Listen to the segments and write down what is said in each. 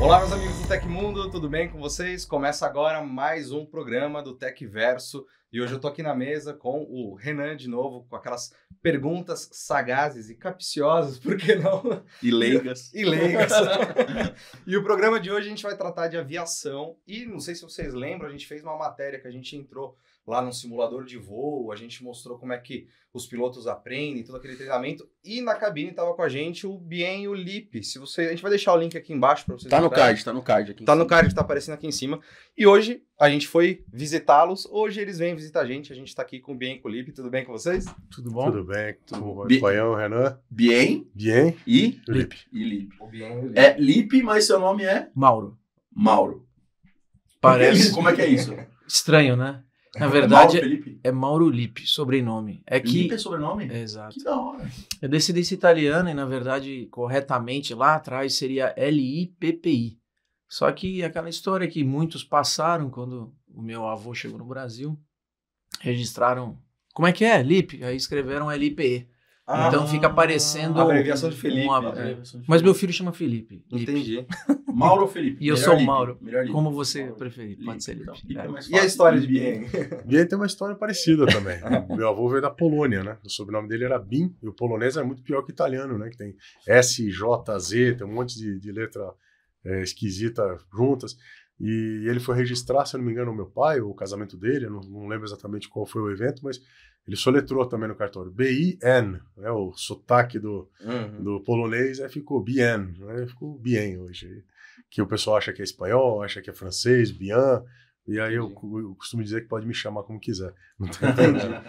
Olá, meus amigos do Tecmundo, tudo bem com vocês? Começa agora mais um programa do Tec Verso e hoje eu tô aqui na mesa com o Renan de novo, com aquelas perguntas sagazes e capciosas, por que não? E leigas. e leigas. e o programa de hoje a gente vai tratar de aviação e não sei se vocês lembram, a gente fez uma matéria que a gente entrou lá no simulador de voo, a gente mostrou como é que os pilotos aprendem, todo aquele treinamento. E na cabine estava com a gente o Bien e o Lipe. Se você, a gente vai deixar o link aqui embaixo para vocês. Tá no card, tá no card aqui. Tá no card, tá aparecendo aqui em cima. E hoje a gente foi visitá-los. Hoje eles vêm visitar a gente. A gente está aqui com o Bien e com o Lipe. Tudo bem com vocês? Tudo bom? Tudo bem. Tudo bom. Paião, é Renan. Bien. Bien. E Lipe. E Lipe. O Bien e o Lipe. É Lipe, mas seu nome é Mauro. Mauro. Parece. Como é que é isso? Estranho, né? Na verdade, é Mauro, é Mauro Lippe, sobrenome. É que, Lippe é sobrenome? É, exato. Que da hora. Eu decidi ser italiano e, na verdade, corretamente lá atrás seria L-I-P-P-I. Só que aquela história que muitos passaram quando o meu avô chegou no Brasil, registraram. Como é que é? Lippe. Aí escreveram L-I-P-E. Ah, então fica aparecendo. Abreviação de Felipe. Uma... É. Mas meu filho chama Felipe. Entendi. Mauro Felipe. E eu sou o Mauro. Lipe. Como você Mauro. preferir. Lipe. Pode ser Lipe. Então. Lipe é, é. e a história de Bien? Bien tem uma história parecida também. Ah. meu avô veio da Polônia, né? O sobrenome dele era Bin. E o polonês é muito pior que o italiano, né? Que tem S, J, Z, tem um monte de, de letra é, esquisita juntas. E ele foi registrar, se eu não me engano, o meu pai, o casamento dele. Eu não, não lembro exatamente qual foi o evento, mas ele soletrou também no cartório. B-I-N, né, o sotaque do, uhum. do polonês, aí ficou Bien, né, ficou Bien hoje. Que o pessoal acha que é espanhol, acha que é francês, Bien, e aí eu, eu, costumo dizer que pode me chamar como quiser. Não tem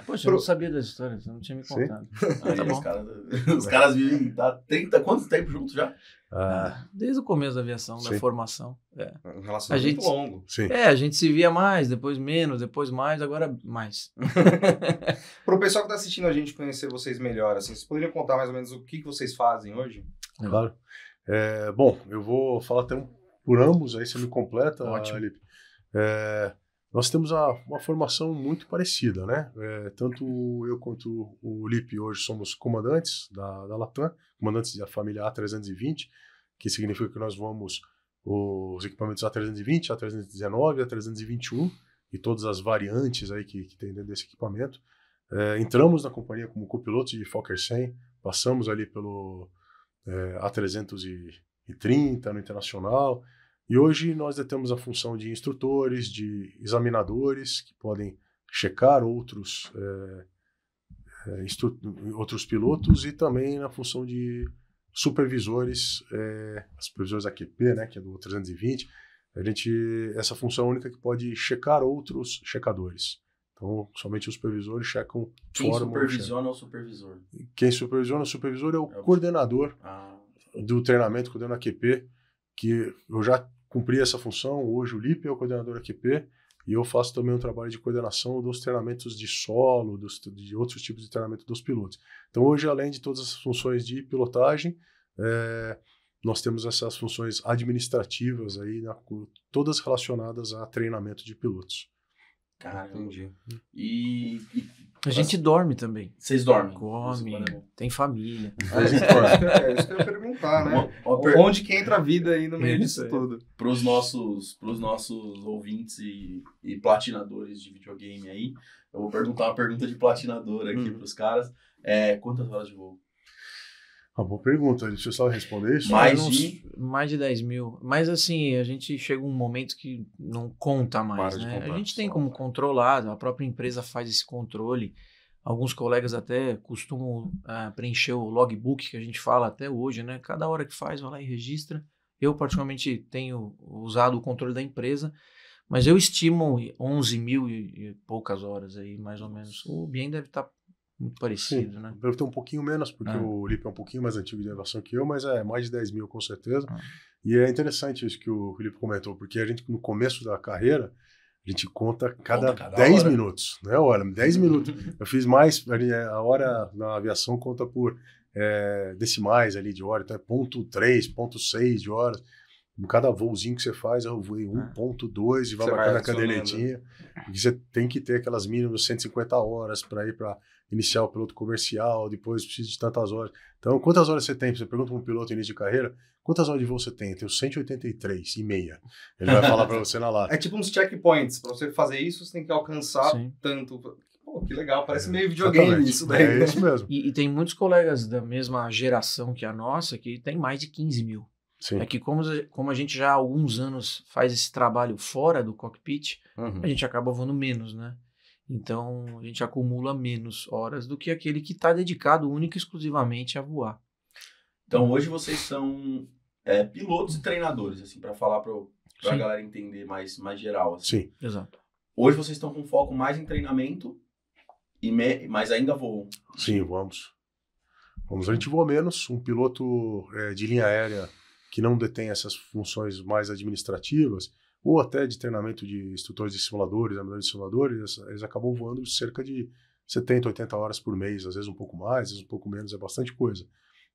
Poxa, Pro... eu não sabia das histórias, você não tinha me contado. Aí, tá os, os, caras vivem há tá 30, quanto tempo juntos já? Ah. ah. Desde o começo da aviação, Sim. da formação. É. é. Um relacionamento gente, longo. Sim. É, a gente se via mais, depois menos, depois mais, agora mais. Para o pessoal que está assistindo a gente conhecer vocês melhor, assim, vocês poderiam contar mais ou menos o que, que vocês fazem hoje? Claro. É, bom, eu vou falar até um por ambos, aí você me completa, Ótimo. Felipe. É, nós temos a, uma formação muito parecida, né? É, tanto eu quanto o Lipe hoje somos comandantes da, da Latam, comandantes da família A320, que significa que nós vamos os equipamentos A320, A319, A321 e todas as variantes aí que, que tem dentro desse equipamento. É, entramos na companhia como copiloto de Fokker 100, passamos ali pelo é, A330 no Internacional, e hoje nós detemos a função de instrutores, de examinadores, que podem checar outros, é, outros pilotos e também na função de supervisores, é, supervisores AQP, né, que é do 320, a gente, essa função é única que pode checar outros checadores. Então, somente os supervisores checam Quem supervisiona é o supervisor? Quem supervisiona o supervisor é o, é o... coordenador ah. do treinamento, coordenador AQP, que eu já cumprir essa função. Hoje o Lipe é o coordenador AQP e eu faço também um trabalho de coordenação dos treinamentos de solo, dos, de outros tipos de treinamento dos pilotos. Então hoje, além de todas as funções de pilotagem, é, nós temos essas funções administrativas aí, na, todas relacionadas a treinamento de pilotos. Cara, entendi. E, e a gente dorme também. Vocês dormem? Come, tem família. gente dorme. é, isso que eu ia perguntar, né? né? Onde que entra a vida aí no meio disso tudo? Para os nossos, pros nossos ouvintes e, e, platinadores de videogame aí, eu vou perguntar uma pergunta de platinador aqui hum. para os caras. É, quantas horas de voo? Uma boa pergunta, deixa eu só responder isso. Mais, de... mais de 10 mil. Mas assim, a gente chega um momento que não conta mais, Para né? A gente tem como controlar, a própria empresa faz esse controle. Alguns colegas até costumam é, preencher o logbook que a gente fala até hoje, né? Cada hora que faz, vai lá e registra. Eu, particularmente, tenho usado o controle da empresa, mas eu estimo 11 mil e, e poucas horas aí, mais ou menos. O Bem deve estar tá muito parecido, Sim, né? Deve ter um pouquinho menos, porque é. o Lipe é um pouquinho mais antigo de elevação que eu, mas é mais de 10 mil com certeza. É. E é interessante isso que o Felipe comentou, porque a gente, no começo da carreira, a gente conta cada, 10 minutos, né? Olha, 10 minutos. Eu fiz mais, é, a hora na aviação conta por é, decimais ali de hora, então é ponto 3, ponto 6 de horas. Cada voozinho que você faz, eu vou em 1.2 é. e vai marcando na cadernetinha. E você tem que ter aquelas mínimas 150 horas para ir para iniciar o piloto comercial, depois precisa de tantas horas. Então, quantas horas você tem? Você pergunta para um piloto início de carreira, quantas horas de voo você tem? Eu tenho 183 e meia. Ele vai falar para você na lata. É tipo uns checkpoints. Para você fazer isso, você tem que alcançar Sim. tanto. Pô, que legal, parece é, meio videogame Exatamente. isso daí. É isso mesmo. E, e, tem muitos colegas da mesma geração que a nossa que tem mais de 15 mil. Sim. É que como, como a gente já há alguns anos faz esse trabalho fora do cockpit, uhum. a gente acaba voando menos, né? Então a gente acumula menos horas do que aquele que está dedicado única e exclusivamente a voar. Então, então hoje vocês são é, pilotos e treinadores, assim, para falar para a galera entender mais, mais geral. Assim. Sim, exato. Hoje vocês estão com foco mais em treinamento, e me, mas ainda voam. Sim, vamos. Vamos, a gente voa menos. Um piloto é, de linha aérea que não detém essas funções mais administrativas, ou até de treinamento de instrutores de simuladores, amadores de simuladores, eles acabam voando cerca de 70, 80 horas por mês, às vezes um pouco mais, às vezes um pouco menos, é bastante coisa.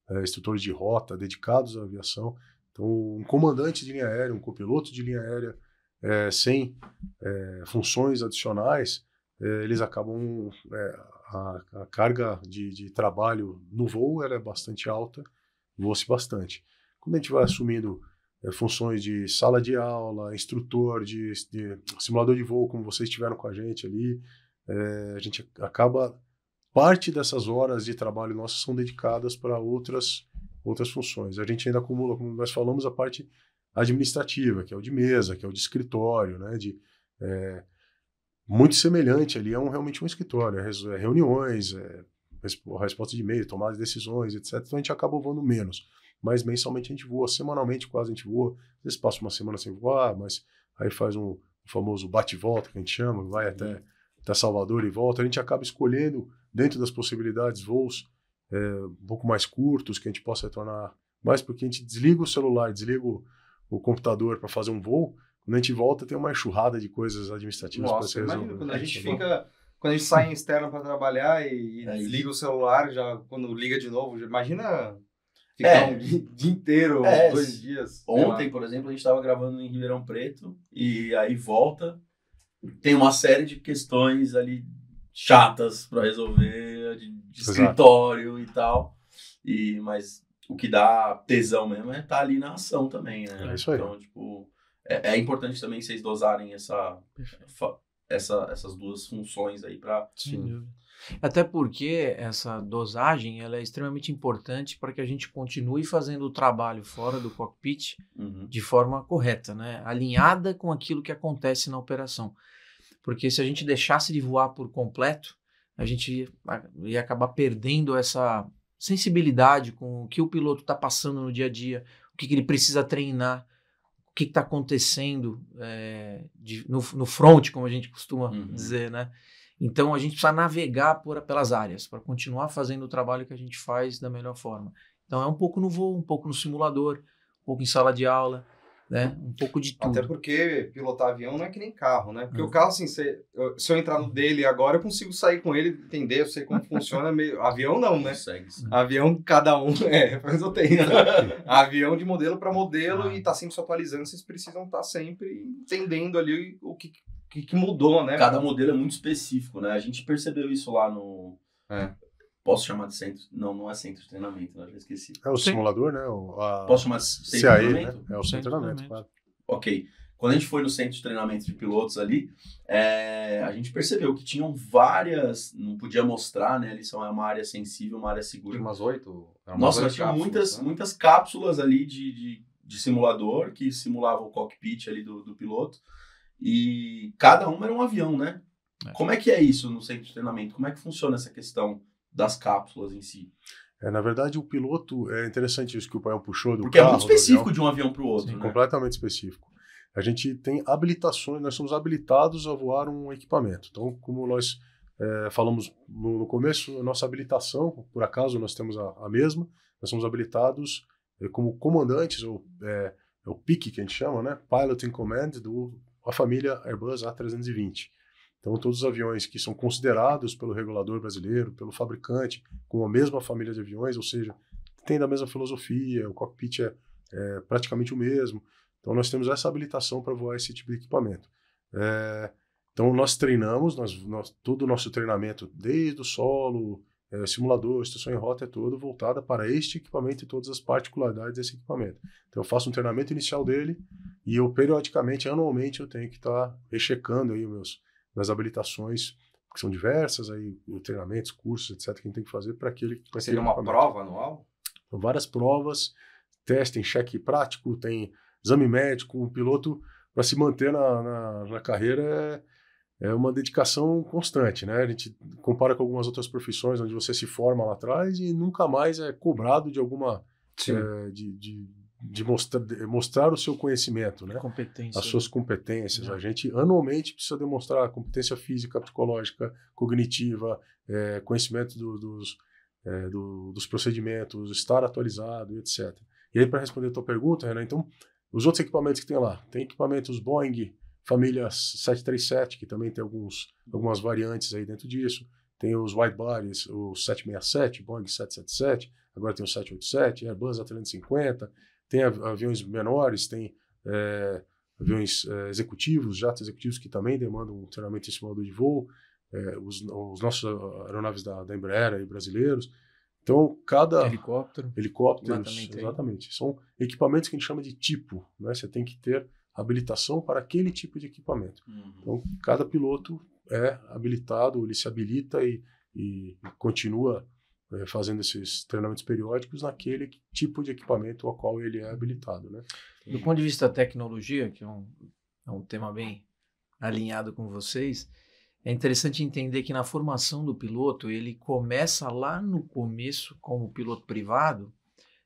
É, instrutores de rota dedicados à aviação. Então, um comandante de linha aérea, um copiloto de linha aérea, é, sem é, funções adicionais, é, eles acabam. É, a, a, carga de, de trabalho no voo é bastante alta, voa-se bastante. Quando a gente vai assumindo é, funções de sala de aula, instrutor, de, de, simulador de voo, como vocês tiveram com a gente ali, é, a gente acaba. Parte dessas horas de trabalho nossas são dedicadas para outras, outras funções. A gente ainda acumula, como nós falamos, a parte administrativa, que é o de mesa, que é o de escritório, né? De, é, muito semelhante ali, é um, realmente um escritório, é, é reuniões, é resposta de e-mail, tomada de decisões, etc. Então a gente acaba voando menos mas mensalmente a gente voa, semanalmente quase a gente voa. Às vezes passa uma semana sem voar, mas aí faz um, famoso bate-volta, que a gente chama, vai até, uhum. até Salvador e volta. A gente acaba escolhendo, dentro das possibilidades, voos é, um pouco mais curtos, que a gente possa retornar mais, porque a gente desliga o celular, desliga o, o computador para fazer um voo. Quando a gente volta, tem uma enxurrada de coisas administrativas para ser resolvida. Quando a é, gente tipo, fica né? quando a gente sai em externo para trabalhar e, e é desliga o celular, já quando liga de novo, já, imagina Ficar é. um dia inteiro, é. dois dias. Ontem, por exemplo, a gente estava gravando em Ribeirão Preto e aí volta. Tem uma série de questões ali chatas para resolver, de, de escritório e tal. E, mas o que dá tesão mesmo é estar tá ali na ação também, né? É isso aí. Então, tipo, é, é importante também vocês dosarem essa, essa, essas duas funções aí para até porque essa dosagem ela é extremamente importante para que a gente continue fazendo o trabalho fora do cockpit uhum. de forma correta, né? alinhada com aquilo que acontece na operação. Porque se a gente deixasse de voar por completo, a gente ia acabar perdendo essa sensibilidade com o que o piloto está passando no dia a dia, o que, que ele precisa treinar, o que está acontecendo é, de, no, no front, como a gente costuma uhum. dizer, né? Então a gente precisa navegar por, pelas áreas para continuar fazendo o trabalho que a gente faz da melhor forma. Então é um pouco no voo, um pouco no simulador, um pouco em sala de aula, né? Um pouco de tudo. Até porque pilotar avião não é que nem carro, né? Porque é. o carro, assim, se, se eu entrar no uhum. dele agora, eu consigo sair com ele, entender, eu sei como funciona. Meio... Avião não, né? Consegue, avião, cada um. É, mas eu tenho. avião de modelo para modelo ah. e tá sempre se atualizando, vocês precisam estar tá sempre entendendo ali o que que, que mudou, né? Cada modelo é muito específico, né? A gente percebeu isso lá no. É. Posso chamar de centro? Não, não é centro de treinamento, né? eu já esqueci. É o Sim. simulador, né? O, a... Posso chamar de centro de né? treinamento? Né? É o centro de treinamento, claro. Ok. Quando a gente foi no centro de treinamento de pilotos ali, é, a gente percebeu que tinham várias. Não podia mostrar, né? Ali são é uma área sensível, uma área segura. Tinha umas oito. É Nossa, nós muitas, né? muitas cápsulas ali de, de, de, simulador que simulavam o cockpit ali do, do piloto. E cada uma era um avião, né? É. Como é que é isso no centro de treinamento? Como é que funciona essa questão das cápsulas em si? É, na verdade, o piloto é interessante isso que o Paião puxou do Porque carro, é muito específico avião, de um avião para o outro. Sim, né? Completamente específico. A gente tem habilitações, nós somos habilitados a voar um equipamento. Então, como nós é, falamos no, no, começo, a nossa habilitação, por acaso nós temos a, a mesma, nós somos habilitados é, como comandantes, ou é, é o PIC que a gente chama, né? Pilot in Command do a família Airbus A320. Então, todos os aviões que são considerados pelo regulador brasileiro, pelo fabricante, com a mesma família de aviões, ou seja, tem da mesma filosofia, o cockpit é, é praticamente o mesmo. Então, nós temos essa habilitação para voar esse tipo de equipamento. É, então, nós treinamos, nós, nós, todo o nosso treinamento, desde o solo, é, simulador, estação em rota é todo voltada para este equipamento e todas as particularidades desse equipamento. Então eu faço um treinamento inicial dele e eu periodicamente, anualmente, eu tenho que estar tá rechecando aí meus minhas habilitações que são diversas aí treinamentos, cursos, etc. que a gente tem que fazer para aquele. Mas seria uma prova anual? Então, várias provas, teste, tem cheque prático, tem exame médico, um piloto para se manter na, na, na carreira é é uma dedicação constante, né? A gente compara com algumas outras profissões onde você se forma lá atrás e nunca mais é cobrado de alguma é, de, de, de, mostrar, de, mostrar o seu conhecimento, né? Competência. As né? suas competências. Né? A gente anualmente precisa demonstrar competência física, psicológica, cognitiva, é, conhecimento do, dos, eh, do, dos procedimentos, estar atualizado, etc. E aí para responder a tua pergunta, Renan, então os outros equipamentos que tem lá, tem equipamentos Boeing família 737, que também tem alguns, algumas variantes aí dentro disso. Tem os wide bodies, o 767, Boeing 777, agora tem o 787, Airbus A350, tem aviões menores, tem é, aviões é, executivos, jatos executivos que também demandam um treinamento em simulador de voo, é, os, os, nossos aeronaves da, da Embraer aí, brasileiros. Então, cada. Helicóptero. Helicópteros. Exatamente. São equipamentos que a gente chama de tipo. Né? Você tem que ter habilitação para aquele tipo de equipamento. Uhum. Então, cada piloto é habilitado, ele se habilita e, e continua é, fazendo esses treinamentos periódicos naquele tipo de equipamento ao qual ele é habilitado. Né? Do ponto de vista da tecnologia, que é um, é um tema bem alinhado com vocês, é interessante entender que na formação do piloto, ele começa lá no começo como piloto privado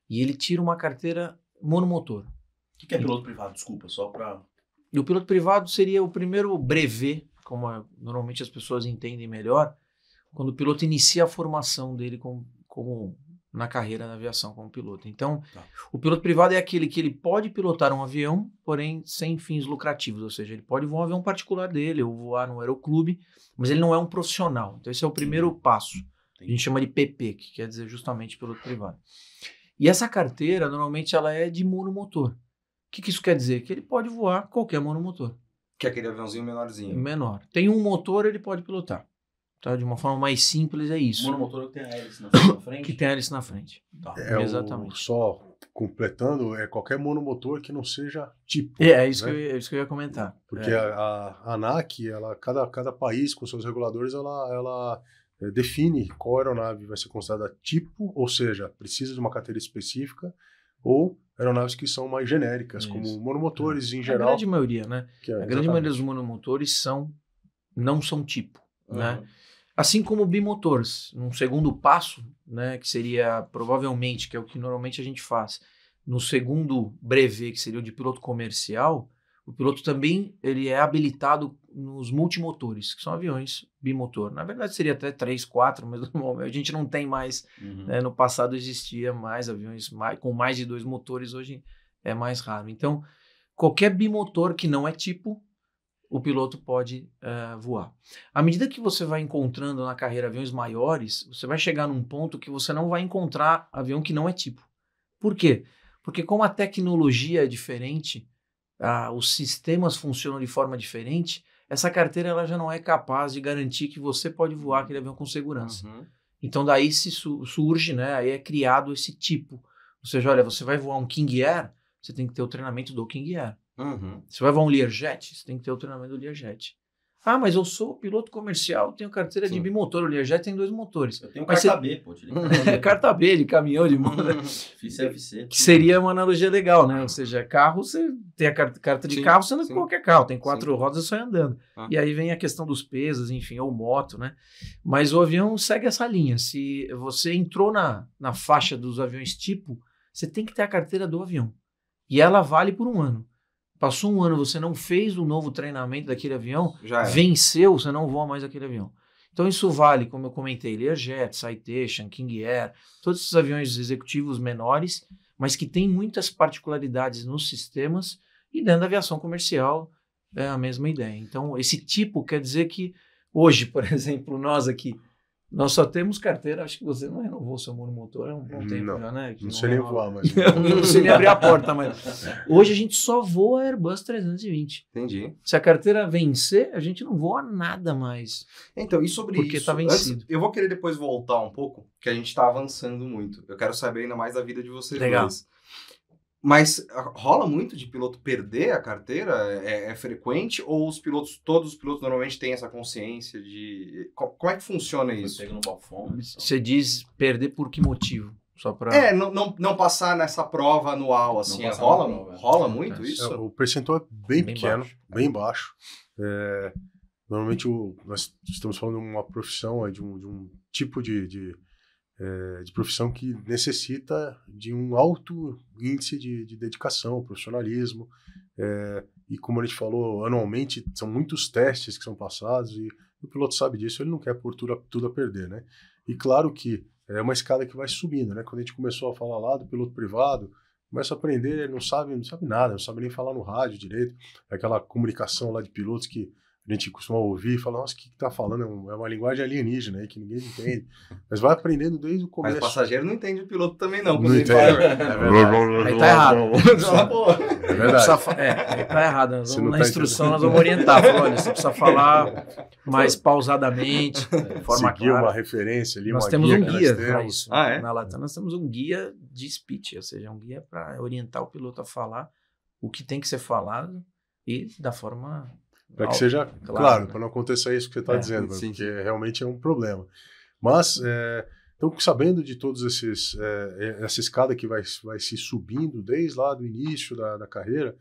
e ele tira uma carteira monomotor. O que, que é piloto privado? Desculpa, só para. o piloto privado seria o primeiro brevet, como é, normalmente as pessoas entendem melhor, quando o piloto inicia a formação dele como, como na carreira na aviação como piloto. Então, tá. o piloto privado é aquele que ele pode pilotar um avião, porém sem fins lucrativos, ou seja, ele pode voar um avião particular dele ou voar num aeroclube, mas ele não é um profissional. Então, esse é o primeiro Sim. passo. A gente chama de PP, que quer dizer justamente piloto privado. E essa carteira, normalmente, ela é de monomotor. O que, que, isso quer dizer? Que ele pode voar qualquer monomotor. Que é aquele aviãozinho menorzinho. Menor. Tem um motor, ele pode pilotar. Tá? De uma forma mais simples, é isso. Monomotor que tem a hélice na frente? que tem a hélice na frente. Tá. É Exatamente. O, só completando, é qualquer monomotor que não seja tipo. É, é, isso, né? que eu, é isso, que, eu, ia comentar. Porque é. a, a, ANAC, ela, cada, cada país com seus reguladores, ela, ela eh, define qual aeronave vai ser considerada tipo, ou seja, precisa de uma carteira específica, ou aeronaves que são mais genéricas, Isso. como monomotores é. em geral. A grande maioria, né? É, a grande maioria dos monomotores são não são tipo, uhum. né? Assim como bimotores, num segundo passo, né, que seria provavelmente, que é o que normalmente a gente faz, no segundo brevet, que seria o de piloto comercial, o piloto também ele é habilitado nos multimotores, que são aviões bimotor. Na verdade, seria até 3, 4, mas a gente não tem mais. Uhum. Né? No passado existia mais aviões mais, com mais de dois motores, hoje é mais raro. Então, qualquer bimotor que não é tipo, o piloto pode uh, voar. À medida que você vai encontrando na carreira aviões maiores, você vai chegar num ponto que você não vai encontrar avião que não é tipo. Por quê? Porque como a tecnologia é diferente, ah, os sistemas funcionam de forma diferente, essa carteira ela já não é capaz de garantir que você pode voar uhum. aquele avião com segurança. Uhum. Então daí se su surge, né? Aí é criado esse tipo. Ou seja, olha, você vai voar um King Air, você tem que ter o treinamento do King Air. Uhum. Você vai voar um Learjet, você tem que ter o treinamento do Learjet. Ah, mas eu sou piloto comercial, tenho carteira Sim. de bimotor. O Learjet tem dois motores. Eu tenho mas carta você... B, pô. Hum, carta, é carta B de caminhão, de moto. CFC. Hum, que seria uma analogia legal, né? Ah. Ou seja, carro, você tem a carta de Sim. carro, você anda com qualquer carro. Tem quatro Sim. rodas e sai andando. Ah. E aí vem a questão dos pesos, enfim, ou moto, né? Mas o avião segue essa linha. Se você entrou na, na faixa dos aviões tipo, você tem que ter a carteira do avião. E ela vale por um ano. Passou um ano, você não fez o um novo treinamento daquele avião, venceu, você não voa mais aquele avião. Então isso vale, como eu comentei, Learjet, Citation, King Air, todos esses aviões executivos menores, mas que têm muitas particularidades nos sistemas e dentro da aviação comercial é a mesma ideia. Então esse tipo quer dizer que hoje, por exemplo, nós aqui nós só temos carteira, acho que você não renovou é seu monomotor há um bom tempo não, já, né? Que não, sei nem voar, mas. não sei nem abrir a porta, mas. Hoje a gente só voa Airbus 320. Entendi. Se a carteira vencer, a gente não voa nada mais. Então, e sobre porque isso? Porque tá vencido. eu vou querer depois voltar um pouco, que a gente tá avançando muito. Eu quero saber ainda mais da vida de vocês Legal. dois. Mas ah, rola muito de piloto perder a carteira? É, é, frequente? Ou os pilotos, todos os pilotos normalmente têm essa consciência de. Como é que funciona isso? no então. Você diz perder por que motivo? Só pra... É, não, não, não passar nessa prova anual, assim. É, rola, prova, é. rola muito é, isso? É, o percentual é bem, bem pequeno, baixo. bem baixo. É, normalmente o, nós estamos falando de uma profissão, de um, de um tipo de, de é, de profissão que necessita de um alto índice de, de dedicação, profissionalismo. É, e como a gente falou, anualmente são muitos testes que são passados e o piloto sabe disso, ele não quer por tudo a, tudo a perder, né? E claro que é uma escada que vai subindo, né? Quando a gente começou a falar lá do piloto privado, começa a aprender, não sabe, não sabe nada, não sabe nem falar no rádio direito, aquela comunicação lá de pilotos que a gente costuma ouvir e falar, nossa, o que, que tá falando? É uma, é uma linguagem alienígena aí né, que ninguém entende. Mas vai aprendendo desde o começo. Mas o passageiro não entende o piloto também, não. Não entende. Fala... É verdade. aí tá errado. é verdade. É, aí tá errado. Né? Vamos, na tá instrução nós vamos orientar. Olha, você precisa falar mais pausadamente, é, de forma Seguir clara. uma referência ali, Nós temos um guia para isso. Ah, é? Na Latam nós temos um guia de speech, ou seja, um guia para orientar o piloto a falar o que tem que ser falado e da forma para que seja claro, claro né? para não acontecer isso que você está é, dizendo, sim. porque realmente é um problema. Mas, é, então, sabendo de todos esses, é, é, essa escada que vai, vai se subindo desde lá do início da, da carreira,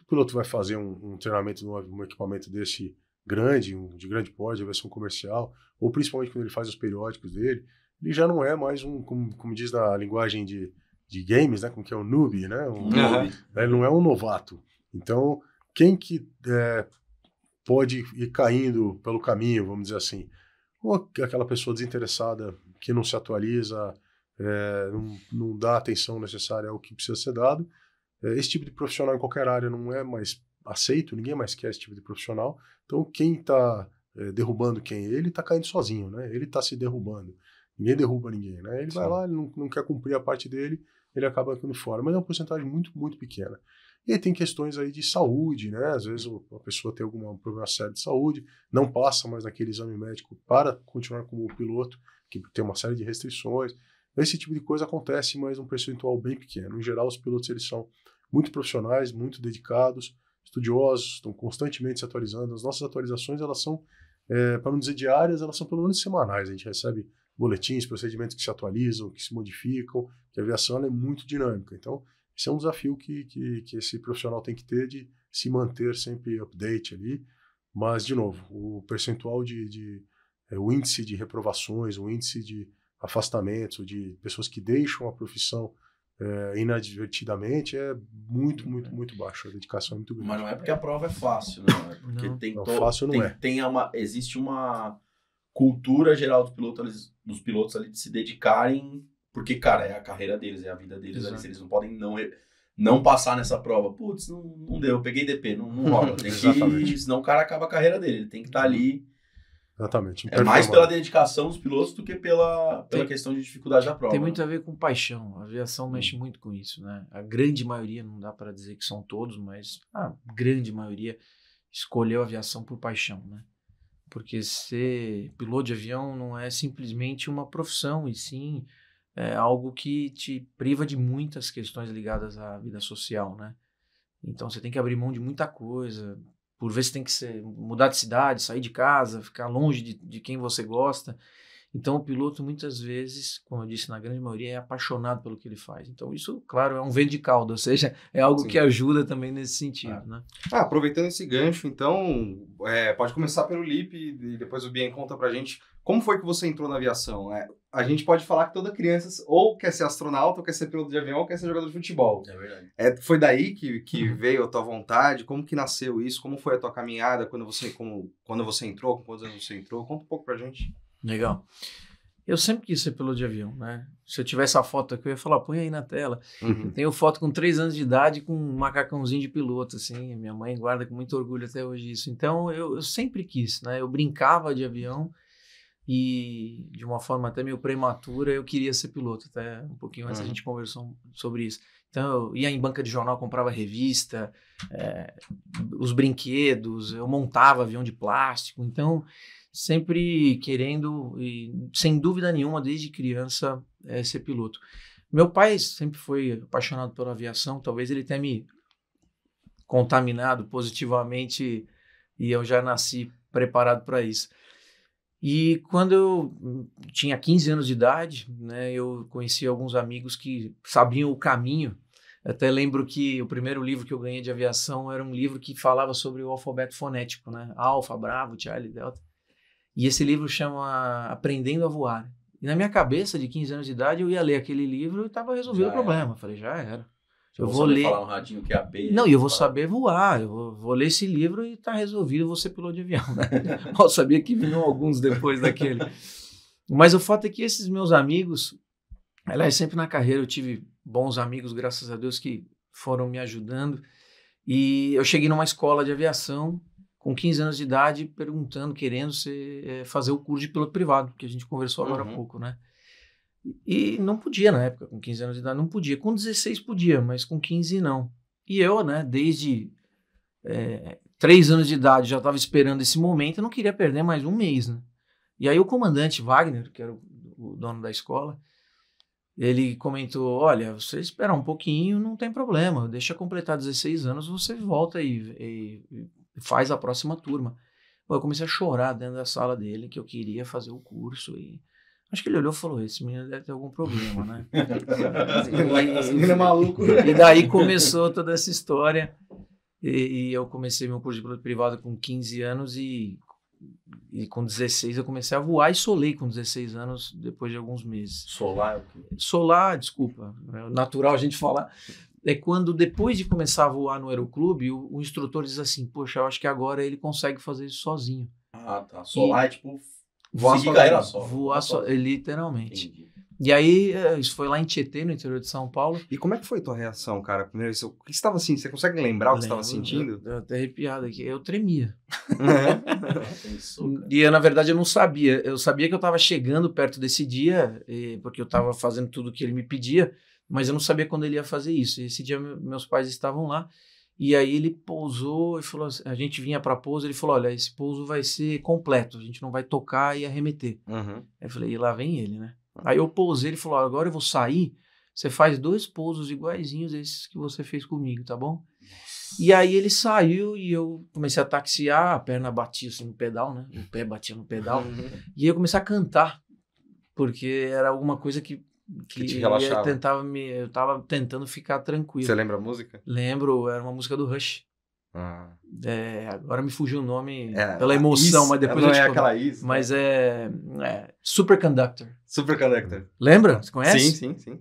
o piloto vai fazer um, um treinamento num um equipamento desse grande, um, de grande porte, a versão comercial, ou principalmente quando ele faz os periódicos dele, ele já não é mais um, como, como diz na linguagem de, de games, né? Como que é o noob, né? Um, uhum. Né, ele não é um novato. Então, quem que é, pode ir caindo pelo caminho, vamos dizer assim. Ou aquela pessoa desinteressada que não se atualiza, é, não, não, dá atenção necessária ao que precisa ser dado. É, esse tipo de profissional em qualquer área não é mais aceito, ninguém mais quer esse tipo de profissional. Então, quem está é, derrubando quem? Ele está caindo sozinho, né? ele está se derrubando. Ninguém derruba ninguém. Né? Ele Sim. vai lá, ele não, não quer cumprir a parte dele, ele acaba ficando fora. Mas é uma porcentagem muito, muito pequena. E aí tem questões aí de saúde, né? Às vezes a pessoa tem algum problema sério de saúde, não passa mais naquele exame médico para continuar como piloto, que tem uma série de restrições. Esse tipo de coisa acontece, mas um percentual bem pequeno. Em geral, os pilotos eles são muito profissionais, muito dedicados, estudiosos, estão constantemente se atualizando. As nossas atualizações, elas são, é, para não dizer diárias, elas são pelo menos semanais. A gente recebe boletins, procedimentos que se atualizam, que se modificam, a aviação é muito dinâmica. Então, isso é um desafio que, que, que esse profissional tem que ter de se manter sempre update ali. Mas, de novo, o percentual de, de é, o índice de reprovações, o índice de afastamentos, de pessoas que deixam a profissão é, inadvertidamente é muito, muito, muito baixo. A dedicação é muito grande. Mas não é porque a prova é fácil, não. Né? É porque não. tem não, fácil não tem, é. Tem uma, existe uma cultura geral dos pilotos, dos pilotos ali de se dedicarem porque, cara, é a carreira deles, é a vida deles Exato. Eles não podem não, não passar nessa prova. Putz, não, não deu, eu peguei DP, não, não rola. Tem que, senão o cara acaba a carreira dele. Ele tem que estar tá uhum. ali. Exatamente. É mais pela dedicação dos pilotos do que pela, pela tem, questão de dificuldade da prova. Tem né? muito né? a ver com paixão. A aviação mexe uhum. muito com isso, né? A grande maioria, não dá para dizer que são todos, mas a grande maioria escolheu a aviação por paixão, né? Porque ser piloto de avião não é simplesmente uma profissão, e sim é algo que te priva de muitas questões ligadas à vida social, né? Então você tem que abrir mão de muita coisa. Por vezes tem que ser, mudar de cidade, sair de casa, ficar longe de, de quem você gosta. Então o piloto muitas vezes, como eu disse, na grande maioria é apaixonado pelo que ele faz. Então isso, claro, é um vento de caldo, ou seja, é algo Sim. que ajuda também nesse sentido, é. né? Ah, aproveitando esse gancho, então, é, pode começar pelo LIP e depois o Bien conta pra gente como foi que você entrou na aviação? É, a gente pode falar que toda criança ou quer ser astronauta, ou quer ser piloto de avião, ou quer ser jogador de futebol. É verdade. É, foi daí que, que uhum. veio a tua vontade? Como que nasceu isso? Como foi a tua caminhada quando você, como, quando você entrou? Com quantos anos você entrou? Conta um pouco pra gente. Legal. Eu sempre quis ser piloto de avião, né? Se eu tivesse a foto aqui, eu ia falar, põe aí na tela. Uhum. Eu tenho foto com três anos de idade com um macacãozinho de piloto, assim. Minha mãe guarda com muito orgulho até hoje isso. Então, eu, eu sempre quis, né? Eu brincava de avião e de uma forma até meio prematura eu queria ser piloto até tá? um pouquinho antes uhum. a gente conversou sobre isso então eu ia em banca de jornal comprava revista é, os brinquedos eu montava avião de plástico então sempre querendo e sem dúvida nenhuma desde criança é, ser piloto meu pai sempre foi apaixonado pela aviação talvez ele tenha me contaminado positivamente e eu já nasci preparado para isso e quando eu hum, tinha 15 anos de idade, né, eu conheci alguns amigos que sabiam o caminho. Até lembro que o primeiro livro que eu ganhei de aviação era um livro que falava sobre o alfabeto fonético, né? Alfa, Bravo, Charlie, Delta. E esse livro chama Aprendendo a Voar. E na minha cabeça, de 15 anos de idade, eu ia ler aquele livro e estava resolvido já o problema. Era. Falei, já era eu vou ler. falar um radinho que é Não, eu vou falar. saber voar. Eu vou, vou, ler esse livro e tá resolvido, eu vou ser piloto de avião. Né? Mal sabia que vinham alguns depois daquele. Mas o fato é que esses meus amigos, é sempre na carreira eu tive bons amigos, graças a Deus, que foram me ajudando. E eu cheguei numa escola de aviação com 15 anos de idade, perguntando, querendo ser, eh, fazer o curso de piloto privado, que a gente conversou agora uhum. há pouco, né? E não podia na época, com 15 anos de idade, não podia. Com 16 podia, mas com 15 não. E eu, né, desde é, eh, 3 anos de idade já estava esperando esse momento, eu não queria perder mais um mês, né? E aí o comandante Wagner, que era o, dono da escola, ele comentou: Olha, você esperar um pouquinho, não tem problema, deixa completar 16 anos, você volta e, e, e faz a próxima turma. eu comecei a chorar dentro da sala dele que eu queria fazer o curso e. Acho que ele olhou e falou: esse menino deve ter algum problema, né? esse menino é maluco. E daí começou toda essa história. E, e, eu comecei meu curso de piloto privado com 15 anos e, e com 16 eu comecei a voar e solei com 16 anos depois de alguns meses. Solar? É Solar, desculpa. É natural a gente falar. É quando depois de começar a voar no aeroclube, o, o instrutor diz assim, poxa, eu acho que agora ele consegue fazer isso sozinho. Ah, tá. Solar e, é tipo Voar só carreira só. Voar só, literalmente. Entendi. E aí, é, isso foi lá em Tietê, no interior de São Paulo. E como é que foi tua reação, cara? Primeiro, o que você estava assim? Você consegue lembrar o que estava sentindo? Eu, eu até arrepiado aqui. Eu tremia. É. e eu, na verdade, eu não sabia. Eu sabia que eu estava chegando perto desse dia, e, porque eu estava fazendo tudo o que ele me pedia, mas eu não sabia quando ele ia fazer isso. E esse dia, meus pais estavam lá. E aí ele pousou e falou assim, a gente vinha para pouso, ele falou, olha, esse pouso vai ser completo, a gente não vai tocar e arremeter. Uhum. Aí eu falei, e lá vem ele, né? Uhum. Aí eu pousei, ele falou, agora eu vou sair, você faz dois pousos iguaizinhos esses que você fez comigo, tá bom? E aí ele saiu e eu comecei a taxiar, a perna batia assim no pedal, né? O pé batia no pedal. Uhum. E eu comecei a cantar, porque era alguma coisa que que, que te relaxava. tentava me, eu tava tentando ficar tranquilo. Você lembra a música? Lembro, era uma música do Rush. Ah. É, agora me fugiu o nome é, pela ah, emoção, is, mas depois não eu é te é tipo, aquela is, né? Mas é, é Superconductor. Superconductor. Lembra? Você conhece? Sim, sim, sim.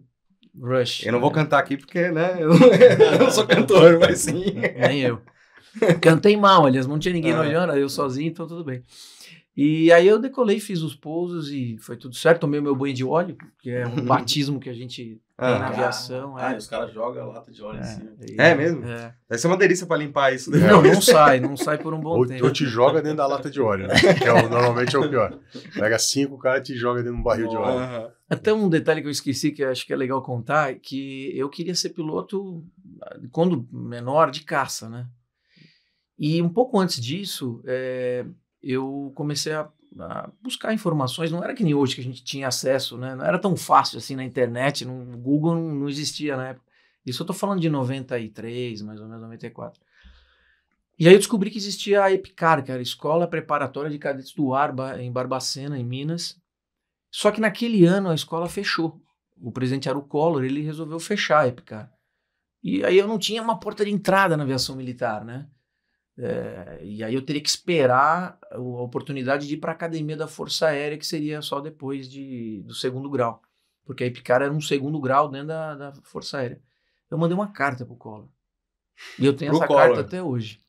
Rush. Eu não vou é. cantar aqui porque, né, eu, eu não sou cantor, mas sim. Nem eu. Cantei mal, aliás, não tinha ninguém ah. olhando, eu sozinho, então tudo bem. E aí eu decolei, fiz os pousos e foi tudo certo. Tomei o meu banho de óleo, que é um batismo que a gente ah, tem na aviação. Ah, é. os caras jogam lata de óleo é, É, mesmo? É. Deve ser uma delícia para limpar isso. Né? Não, não sai, não sai por um bom ou, tempo. Ou te joga dentro da lata de óleo, né? Que é o, normalmente é o pior. Pega cinco, o cara te joga dentro de um barril oh, de óleo. Até um detalhe que eu esqueci, que eu acho que é legal contar, que eu queria ser piloto, quando menor, de caça, né? E um pouco antes disso, eh, eu comecei a, a, buscar informações. Não era que nem hoje que a gente tinha acesso, né? Não era tão fácil assim na internet, no Google não, não existia na época. Isso eu tô falando de 93, mais ou menos 94. E aí eu descobri que existia a EPICAR, que era a Escola Preparatória de Cadetes do Arba em Barbacena, em Minas. Só que naquele ano a escola fechou. O presidente era o Collor, ele resolveu fechar a EPICAR. E aí eu não tinha uma porta de entrada na aviação militar, né? É, e aí eu teria que esperar a oportunidade de ir para a academia da Força Aérea, que seria só depois de, do segundo grau. Porque a Epicar era um segundo grau dentro da, da Força Aérea. Eu mandei uma carta pro Collor. E eu tenho pro essa Collor. carta até hoje.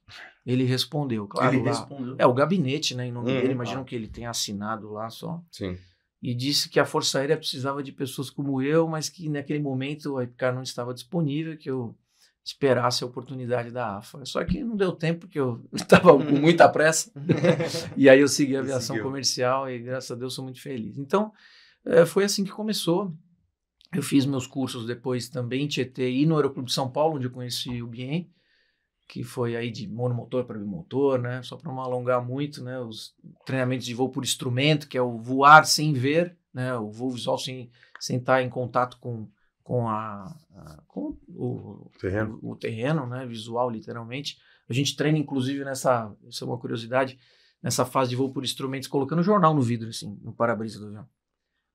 Ele respondeu, claro. Ele lá, respondeu. É, o gabinete, né, em nome hum, dele. Uhum. Imagino que ele tenha assinado lá só. Sim. E disse que a Força Aérea precisava de pessoas como eu, mas que naquele momento a Epicar não estava disponível, que eu esperasse a oportunidade da AFA. Só que não deu tempo, porque eu estava com uhum. muita pressa. e aí eu segui a aviação comercial e, graças a Deus, sou muito feliz. Então, eh, foi assim que começou. Eu fiz meus cursos depois também em Tietê e no Aeroclube de São Paulo, onde eu conheci o Bien, que foi aí de monomotor para bimotor, né? Só para não alongar muito, né? Os treinamentos de voo por instrumento, que é o voar sem ver, né? O voo visual sem, sem estar tá em contato com com, a, a com o, terreno. O, o, terreno, né, visual, literalmente. A gente treina, inclusive, nessa, isso é uma curiosidade, nessa fase de voo por instrumentos, colocando jornal no vidro, assim, no para-brisa do avião.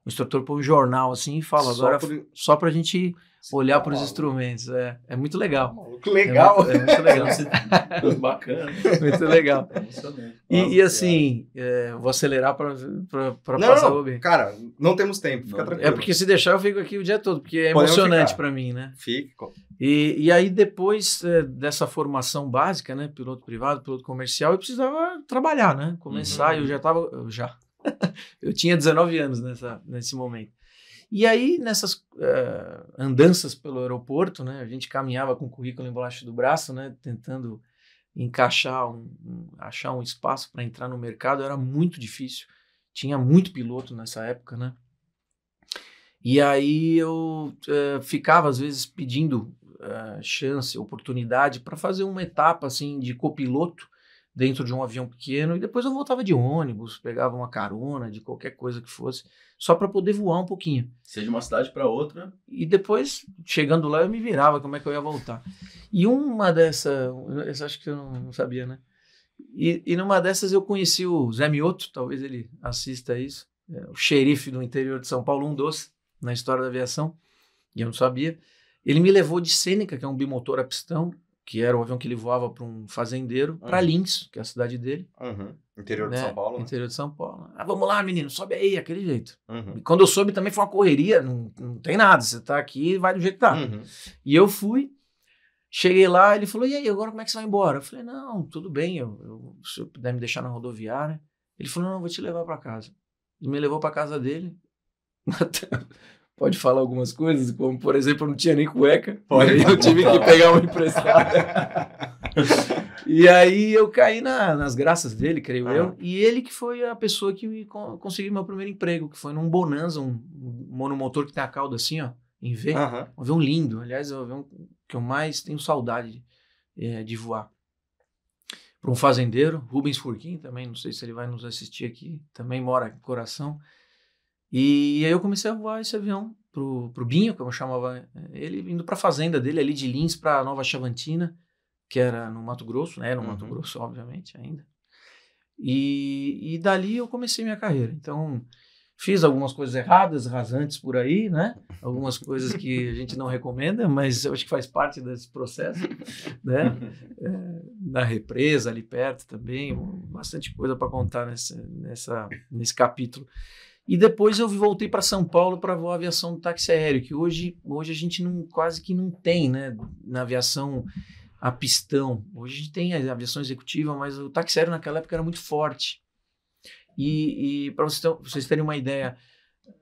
O instrutor põe um jornal assim e fala, só agora por... só para a gente olhar tá para os instrumentos. É, é muito legal. Que legal! É, é muito legal. Bacana. Muito legal. É e, e, assim, é, vou acelerar para passar o Uber. Cara, não temos tempo, fica não, é tranquilo. É porque se deixar eu fico aqui o dia todo, porque é Podemos emocionante para mim, né? Fico. E, e aí depois é, dessa formação básica, né, piloto privado, piloto comercial, eu precisava trabalhar, né? Começar, uhum. eu já estava... Já. eu tinha 19 anos nessa, nesse momento. E aí, nessas uh, andanças pelo aeroporto, né, a gente caminhava com o currículo embaixo do braço, né, tentando encaixar, um, um achar um espaço para entrar no mercado, era muito difícil. Tinha muito piloto nessa época, né? E aí eu uh, ficava, às vezes, pedindo uh, chance, oportunidade para fazer uma etapa, assim, de copiloto dentro de um avião pequeno e depois eu voltava de ônibus, pegava uma carona, de qualquer coisa que fosse, só para poder voar um pouquinho. Seja uma cidade para outra. E depois, chegando lá, eu me virava como é que eu ia voltar. E uma dessas, essa acho que eu não sabia, né? E, e numa dessas eu conheci o Zé Mioto, talvez ele assista a isso, é, o xerife do interior de São Paulo, um doce, na história da aviação, e eu não sabia. Ele me levou de Sêneca, que é um bimotor a pistão, que era o avião que ele voava para um fazendeiro, uhum. para Lins, que é a cidade dele. Uhum. Interior né? de São Paulo. Né? Interior de São Paulo. Né? Ah, vamos lá, menino, sobe aí, aquele jeito. Uhum. E quando eu soube também foi uma correria, não, não tem nada, você tá aqui, vai do jeito que tá. E eu fui, cheguei lá, ele falou, e aí, agora como é que você vai embora? Eu falei, não, tudo bem, eu, eu se eu puder me deixar na rodoviária. Ele falou, não, vou te levar para casa. E me levou para casa dele, pode falar algumas coisas, como por exemplo, não tinha nem cueca, pode, eu tive que pegar uma emprestada. e aí eu caí na, nas graças dele, creio ah. eu, e ele que foi a pessoa que me conseguiu meu primeiro emprego, que foi num Bonanza, um monomotor que tem a cauda assim, ó, em V, um lindo, aliás, é o avião que eu mais tenho saudade é, de voar. Para um fazendeiro, Rubens Furquim também, não sei se ele vai nos assistir aqui, também mora no coração. E aí eu comecei a voar esse avião pro, pro Binho, como eu chamava eh, ele, indo pra fazenda dele ali de Lins pra Nova Chavantina, que era no Mato Grosso, né? Era no uhum. Mato Grosso, obviamente, ainda. E, e dali eu comecei minha carreira. Então, fiz algumas coisas erradas, rasantes por aí, né? Algumas coisas que a gente não recomenda, mas eu acho que faz parte desse processo, né? É, na eh, represa ali perto também, bastante coisa para contar nessa, nessa, nesse capítulo. E depois eu voltei para São Paulo para voar aviação do táxi aéreo, que hoje, hoje a gente não, quase que não tem, né? Na aviação a pistão. Hoje a gente tem a aviação executiva, mas o táxi aéreo naquela época era muito forte. E, e para vocês, vocês, terem uma ideia,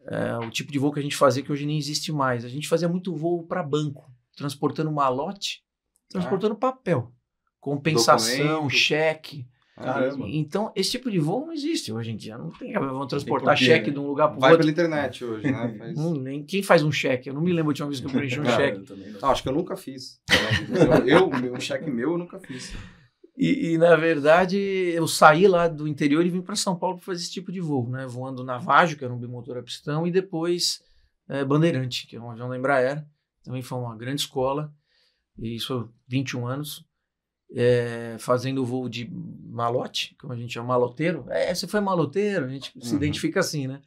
é, o tipo de voo que a gente fazia, que hoje nem existe mais, a gente fazia muito voo para banco, transportando malote, transportando ah. papel, compensação, Documento. cheque. Caramba. Então, esse tipo de voo não existe hoje em dia. Não tem. Vão transportar tem cheque né? de um lugar para o outro. Vai pela internet hoje, né? nem, quem faz um cheque? Eu não me lembro de uma vez que eu preenchi um Cara, cheque. Ah, acho que eu nunca fiz. Eu, eu um cheque meu, eu nunca fiz. E, e, na verdade, eu saí lá do interior e vim para São Paulo para fazer esse tipo de voo, né? Voando na Vágio, que era um bimotor a pistão, e depois é, Bandeirante, que é um avião da Embraer. Também foi uma grande escola. E isso 21 anos é, fazendo voo de malote, como a gente chama, maloteiro. É, você foi maloteiro, a gente uhum. se identifica assim, né?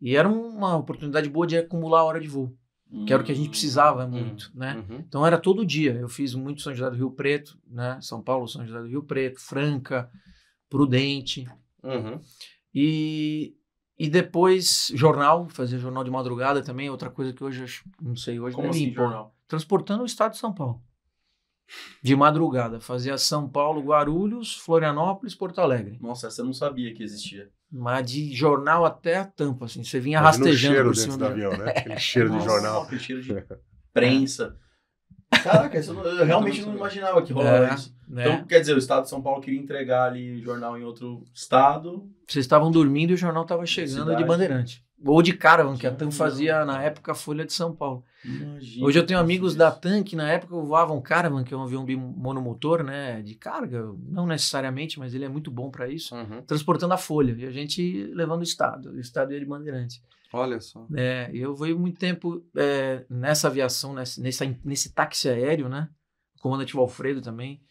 E era uma oportunidade boa de acumular hora de voo, uhum. que era o que a gente precisava hum, muito, hum, né? uhum. né? Então era todo dia. Eu fiz muito São José do Rio Preto, né? São Paulo, São José do Rio Preto, Franca, Prudente. Uhum. E, e depois jornal, fazer jornal de madrugada também, outra coisa que hoje, não sei, hoje como é assim, limpo. Jornal? Né? Transportando o estado de São Paulo de madrugada. Fazia São Paulo, Guarulhos, Florianópolis, Porto Alegre. Nossa, essa eu não sabia que existia. Mas de jornal até a tampa, assim. Você vinha Imagina rastejando o cheiro por cima do avião, né? Aquele cheiro de jornal. Aquele cheiro de prensa. Caraca, eu, eu realmente não imaginava que rolava é, isso. Né? Então, quer dizer, o estado de São Paulo queria entregar ali jornal em outro estado. Vocês estavam dormindo e o jornal estava chegando de bandeirante. Ou de caravan, que a TAM fazia na época a Folha de São Paulo. Imagina, Hoje eu tenho amigos isso. da Tank, na época eu voava um Caravan, que é um avião monomotor, né, de carga, não necessariamente, mas ele é muito bom para isso, uhum. transportando a folha, e a gente levando o Estado, o Estado ia de Bandeirante. Olha só. É, eu fui muito tempo é, nessa aviação, nessa, nessa, nesse táxi aéreo, né, comandante Alfredo também,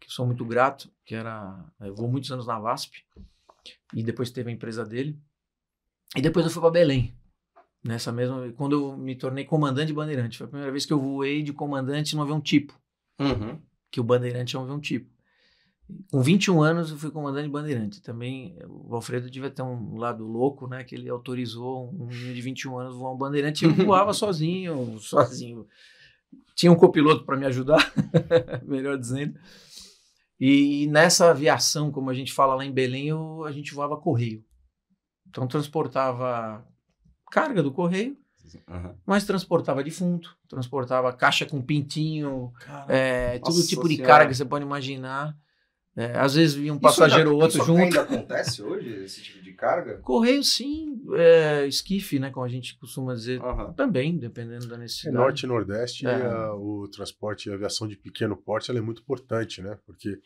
que sou muito grato, que era, eu vou muitos anos na VASP, e depois teve a empresa dele, e depois eu fui para Belém, Nessa mesma. Quando eu me tornei comandante de bandeirante. Foi a primeira vez que eu voei de comandante no avião tipo. Uhum. Que o bandeirante é um tipo. Com 21 anos eu fui comandante de bandeirante. Também o Alfredo devia ter um lado louco, né? Que ele autorizou um menino de 21 anos voar um bandeirante e eu voava sozinho, sozinho. Tinha um copiloto para me ajudar, melhor dizendo. E, e, nessa aviação, como a gente fala lá em Belém, eu, a gente voava correio. Então transportava carga do correio, uhum. mas transportava defunto, transportava caixa com pintinho, é, todo tipo de carga que você pode imaginar. É, às vezes vinha um passageiro ou outro isso junto. Ainda acontece hoje esse tipo de carga? Correio sim, é, esquife, né, como a gente costuma dizer, uhum. também, dependendo da necessidade. É, norte e Nordeste, é. a, o transporte e a aviação de pequeno porte ela é muito importante, né? Porque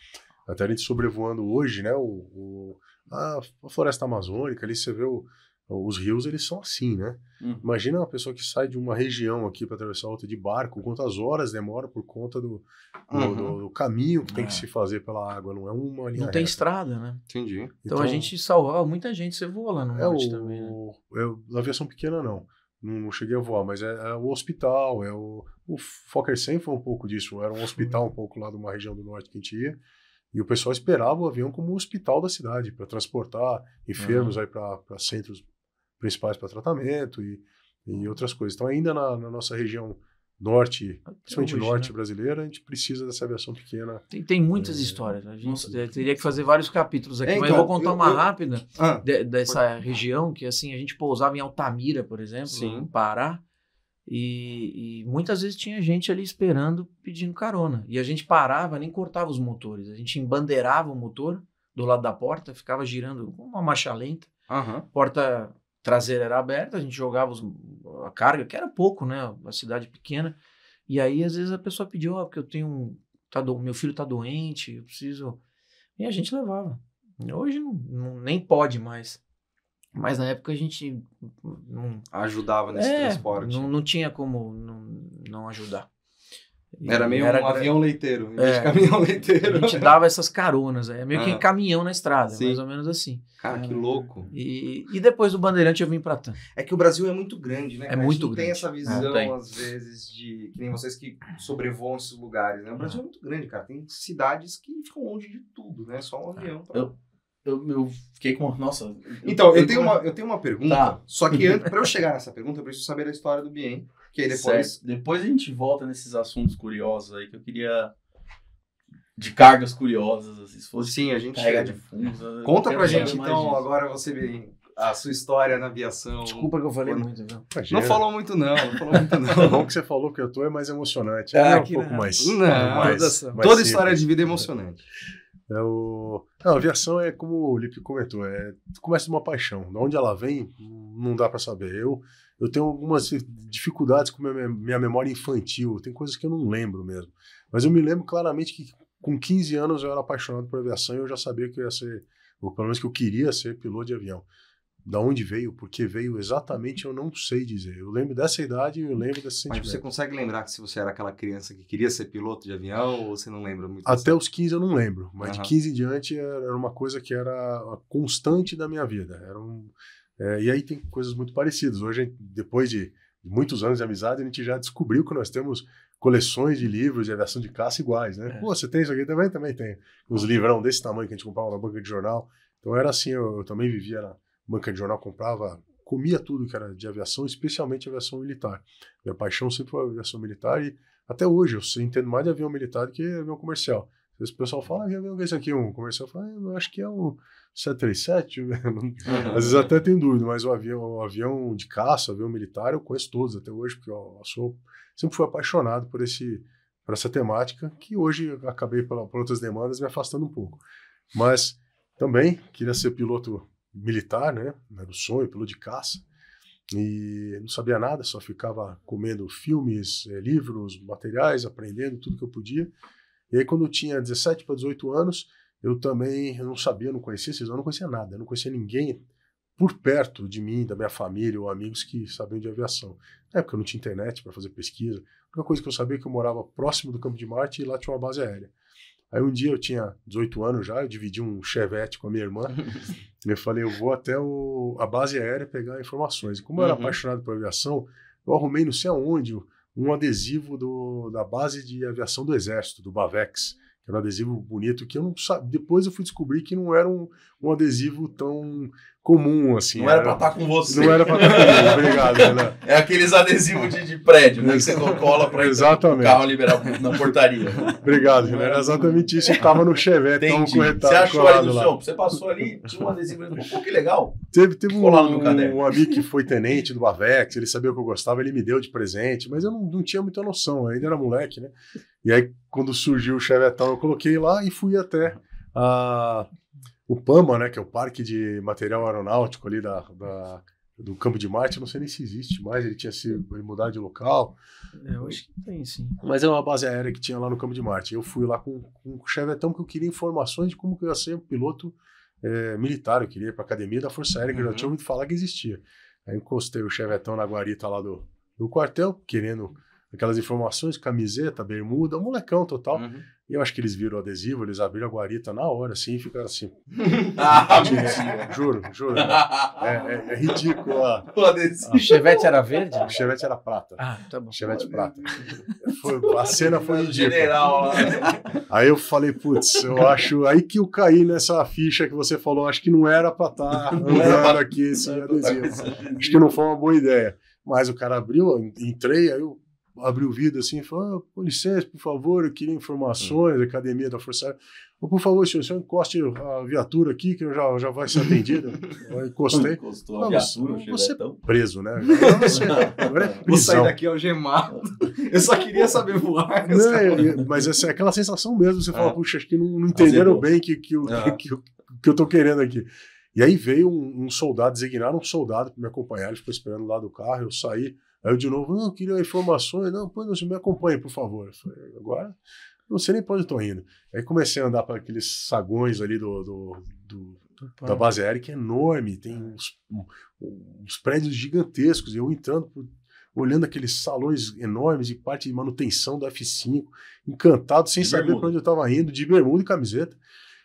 até a gente sobrevoando hoje, né, o, o a, a floresta amazônica, ali você vê o, os rios eles são assim, né? Hum. Imagina uma pessoa que sai de uma região aqui para atravessar outra de barco, quantas horas demora por conta do, do, uhum. do, do caminho que é. tem que é. se fazer pela água, não é uma linha. Não tem reta. estrada, né? Entendi. Então, então, a gente salvava muita gente, você voa lá no é norte o, também. Né? é na aviação pequena, não. Não cheguei a voar, mas é, é o hospital, é o. O Fokker 100 foi um pouco disso, era um hospital um pouco lá de uma região do norte que a gente ia. E o pessoal esperava o avião como um hospital da cidade, para transportar enfermos uhum. aí para centros principais para tratamento e, e uhum. outras coisas. Então, ainda na, na nossa região norte, Até ah, principalmente hoje, norte né? brasileira, a gente precisa dessa aviação pequena. Tem, tem muitas é... histórias. A gente Nossa, teria que fazer vários capítulos aqui, é, então, mas eu vou contar eu, uma eu... rápida ah, de, dessa pode... região que assim a gente pousava em Altamira, por exemplo, Sim. em Pará. E, e, muitas vezes tinha gente ali esperando, pedindo carona. E a gente parava, nem cortava os motores. A gente embandeirava o motor do lado da porta, ficava girando com uma marcha lenta, uhum. porta traseira era aberta, a gente jogava os, a carga, que era pouco, né? A cidade pequena. E aí, às vezes, a pessoa pediu, ó, oh, ah, porque eu tenho. Tá do, meu filho tá doente, eu preciso. E a gente levava. Hoje não, não nem pode mais. Mas na época a gente não. Ajudava nesse é, transporte. Não, não tinha como não, não ajudar era meio era um avião leiteiro, em é, de caminhão leiteiro. A gente dava essas caronas, é meio ah, que caminhão na estrada, sim. mais ou menos assim. Cara, é, que louco. E, e depois do Bandeirante eu vim pra TAM. É que o Brasil é muito grande, né? É cara? muito grande. tem essa é, visão, é, tem. às vezes, de. Que nem vocês que sobrevoam esses lugares, né? O Brasil é muito grande, cara. Tem cidades que ficam longe de tudo, né? Só um é. avião. Pra... Tá? Eu, eu, eu fiquei com. Nossa. Então, eu, eu tenho, uma, eu tenho uma pergunta, tá. só que para eu chegar nessa pergunta, eu preciso saber a história do Bien. Que depois... É, depois a gente volta nesses assuntos curiosos aí que eu queria... De cargas curiosas, assim, se fosse Sim, a gente chega de fundos. Conta pra gente, então, disso. agora você a sua história na aviação. Desculpa que eu falei muito, viu? Imagina. Não falou muito, não. Não falou muito, não. o é bom que você falou que eu tô é mais emocionante. Ah, é um pouco não. mais. Não, mais, mais toda história de vida é emocionante. É o... Não, a aviação é como o Lipe comentou, é... começa de uma paixão. De onde ela vem, não dá para saber. Eu eu tenho algumas dificuldades com minha, memória infantil, tem coisas que eu não lembro mesmo. Mas eu me lembro claramente que com 15 anos eu era apaixonado por aviação e eu já sabia que eu ia ser, ou pelo menos que eu queria ser piloto de avião. Da onde veio, porque veio exatamente, eu não sei dizer. Eu lembro dessa idade e eu lembro desse sentimento. Mas você consegue lembrar que se você era aquela criança que queria ser piloto de avião ou você não lembra muito? Até assim? os 15 eu não lembro, mas uhum. de 15 em diante era uma coisa que era constante da minha vida. Era um, é, e aí tem coisas muito parecidas. Hoje, depois de muitos anos de amizade, a gente já descobriu que nós temos coleções de livros de aviação de caça iguais, né? É. Pô, você tem isso aqui também? Também tem. Uns livrão desse tamanho que a gente comprava na banca de jornal. Então era assim, eu, eu também vivia na banca de jornal, comprava, comia tudo que era de aviação, especialmente aviação militar. Minha paixão sempre foi aviação militar e até hoje eu entendo mais de avião militar do que avião comercial. Às vezes o pessoal fala, ah, avião é aqui, um comercial, fala ah, eu acho que é um... 737, às vezes até tem dúvida, mas o avião, o avião de caça, o avião militar, eu conheço todos até hoje, porque eu sou, sempre fui apaixonado por, esse, por essa temática, que hoje acabei, pela, por outras demandas, me afastando um pouco. Mas também queria ser piloto militar, né? Era o sonho, piloto de caça. E não sabia nada, só ficava comendo filmes, eh, livros, materiais, aprendendo tudo que eu podia. E aí, quando eu tinha 17 para 18 anos, eu também não sabia, não conhecia esses, eu não conhecia nada, eu não conhecia ninguém por perto de mim, da minha família ou amigos que sabiam de aviação. Na época eu não tinha internet para fazer pesquisa. A única coisa que eu sabia é que eu morava próximo do Campo de Marte e lá tinha uma base aérea. Aí um dia eu tinha 18 anos já, eu dividi um Chevette com a minha irmã. eu falei, eu vou até o, a base aérea pegar informações. E como eu era uhum. apaixonado por aviação, eu arrumei não sei aonde um adesivo do, da base de aviação do Exército, do BAVEX que era é um adesivo bonito, que eu não sabia. Depois eu fui descobrir que não era um, um adesivo tão comum, assim. Não era, era pra estar tá com você. Não era pra estar tá comigo, obrigado, É aqueles adesivos de, de prédio, né? Que você cola pra exatamente. o carro liberar na portaria. obrigado, Renan. Era exatamente isso. Eu tava no Chevette, tava corretado. Você achou ali no chão? Você passou ali, tinha um adesivo ali. Pô, que legal. Teve, teve um, um, um, amigo que foi tenente do Avex, ele sabia o que eu gostava, ele me deu de presente, mas eu não, não tinha muita noção, ainda era moleque, né? E aí, quando surgiu o Chevetão, eu coloquei lá e fui até a o PAMA, né, que é o Parque de Material Aeronáutico ali da, da do Campo de Marte, não sei nem se existe mais, ele tinha se mudado de local. É, eu acho que tem, sim. Mas é uma base aérea que tinha lá no Campo de Marte. Eu fui lá com, com um chevetão que eu queria informações de como que eu ia ser um piloto é, militar, eu queria ir para a academia da Força Aérea, que uhum. eu já uhum. tinha ouvido falar que existia. Aí encostei o chevetão na guarita lá do, do quartel, querendo aquelas informações, camiseta, bermuda, molecão total. Uhum. E eu acho que eles viram o adesivo, eles abriram a guarita na hora, assim, e ficaram assim. ah, Juro, juro. É, é, é, ridículo. A, ah. o chevette era verde? O chevette era prata. Ah, tá bom. Chevette prata. Foi, a cena foi ridícula. General, aí eu falei, putz, eu acho. Aí que eu caí nessa ficha que você falou, acho que não era pra estar tá, andando aqui esse tá adesivo. Acho que não foi uma boa ideia. Mas o cara abriu, entrei, aí eu abriu o vidro assim e falou: ah, com licença, por favor, eu queria informações da hum. academia da Força Aérea. por favor, senhor, senhor, encoste a viatura aqui, que eu já, já vai ser atendida Eu encostei. Encostou a ah, viatura, você, você então. é preso, né? Você, agora é prisão. Vou sair daqui algemado. Eu só queria saber voar. Não, é, mas essa, é aquela sensação mesmo, você é. fala, puxa, acho que não, não entenderam bem que, que, eu, é. que, que, que eu tô querendo aqui. E aí veio um, um soldado, designaram um soldado para me acompanhar, ele ficou esperando lá do carro, eu saí. Aí eu de novo, não, ah, queria informações, não, pô, não, me acompanhe, por favor. Eu falei, agora não sei nem para onde estou indo. Aí comecei a andar para aqueles sagões ali do, do, do da base aérea, que é enorme, tem uns, uns prédios gigantescos, eu entrando Olhando aqueles salões enormes e parte de manutenção do F5, encantado, sem de saber para onde eu estava indo, de bermuda e camiseta.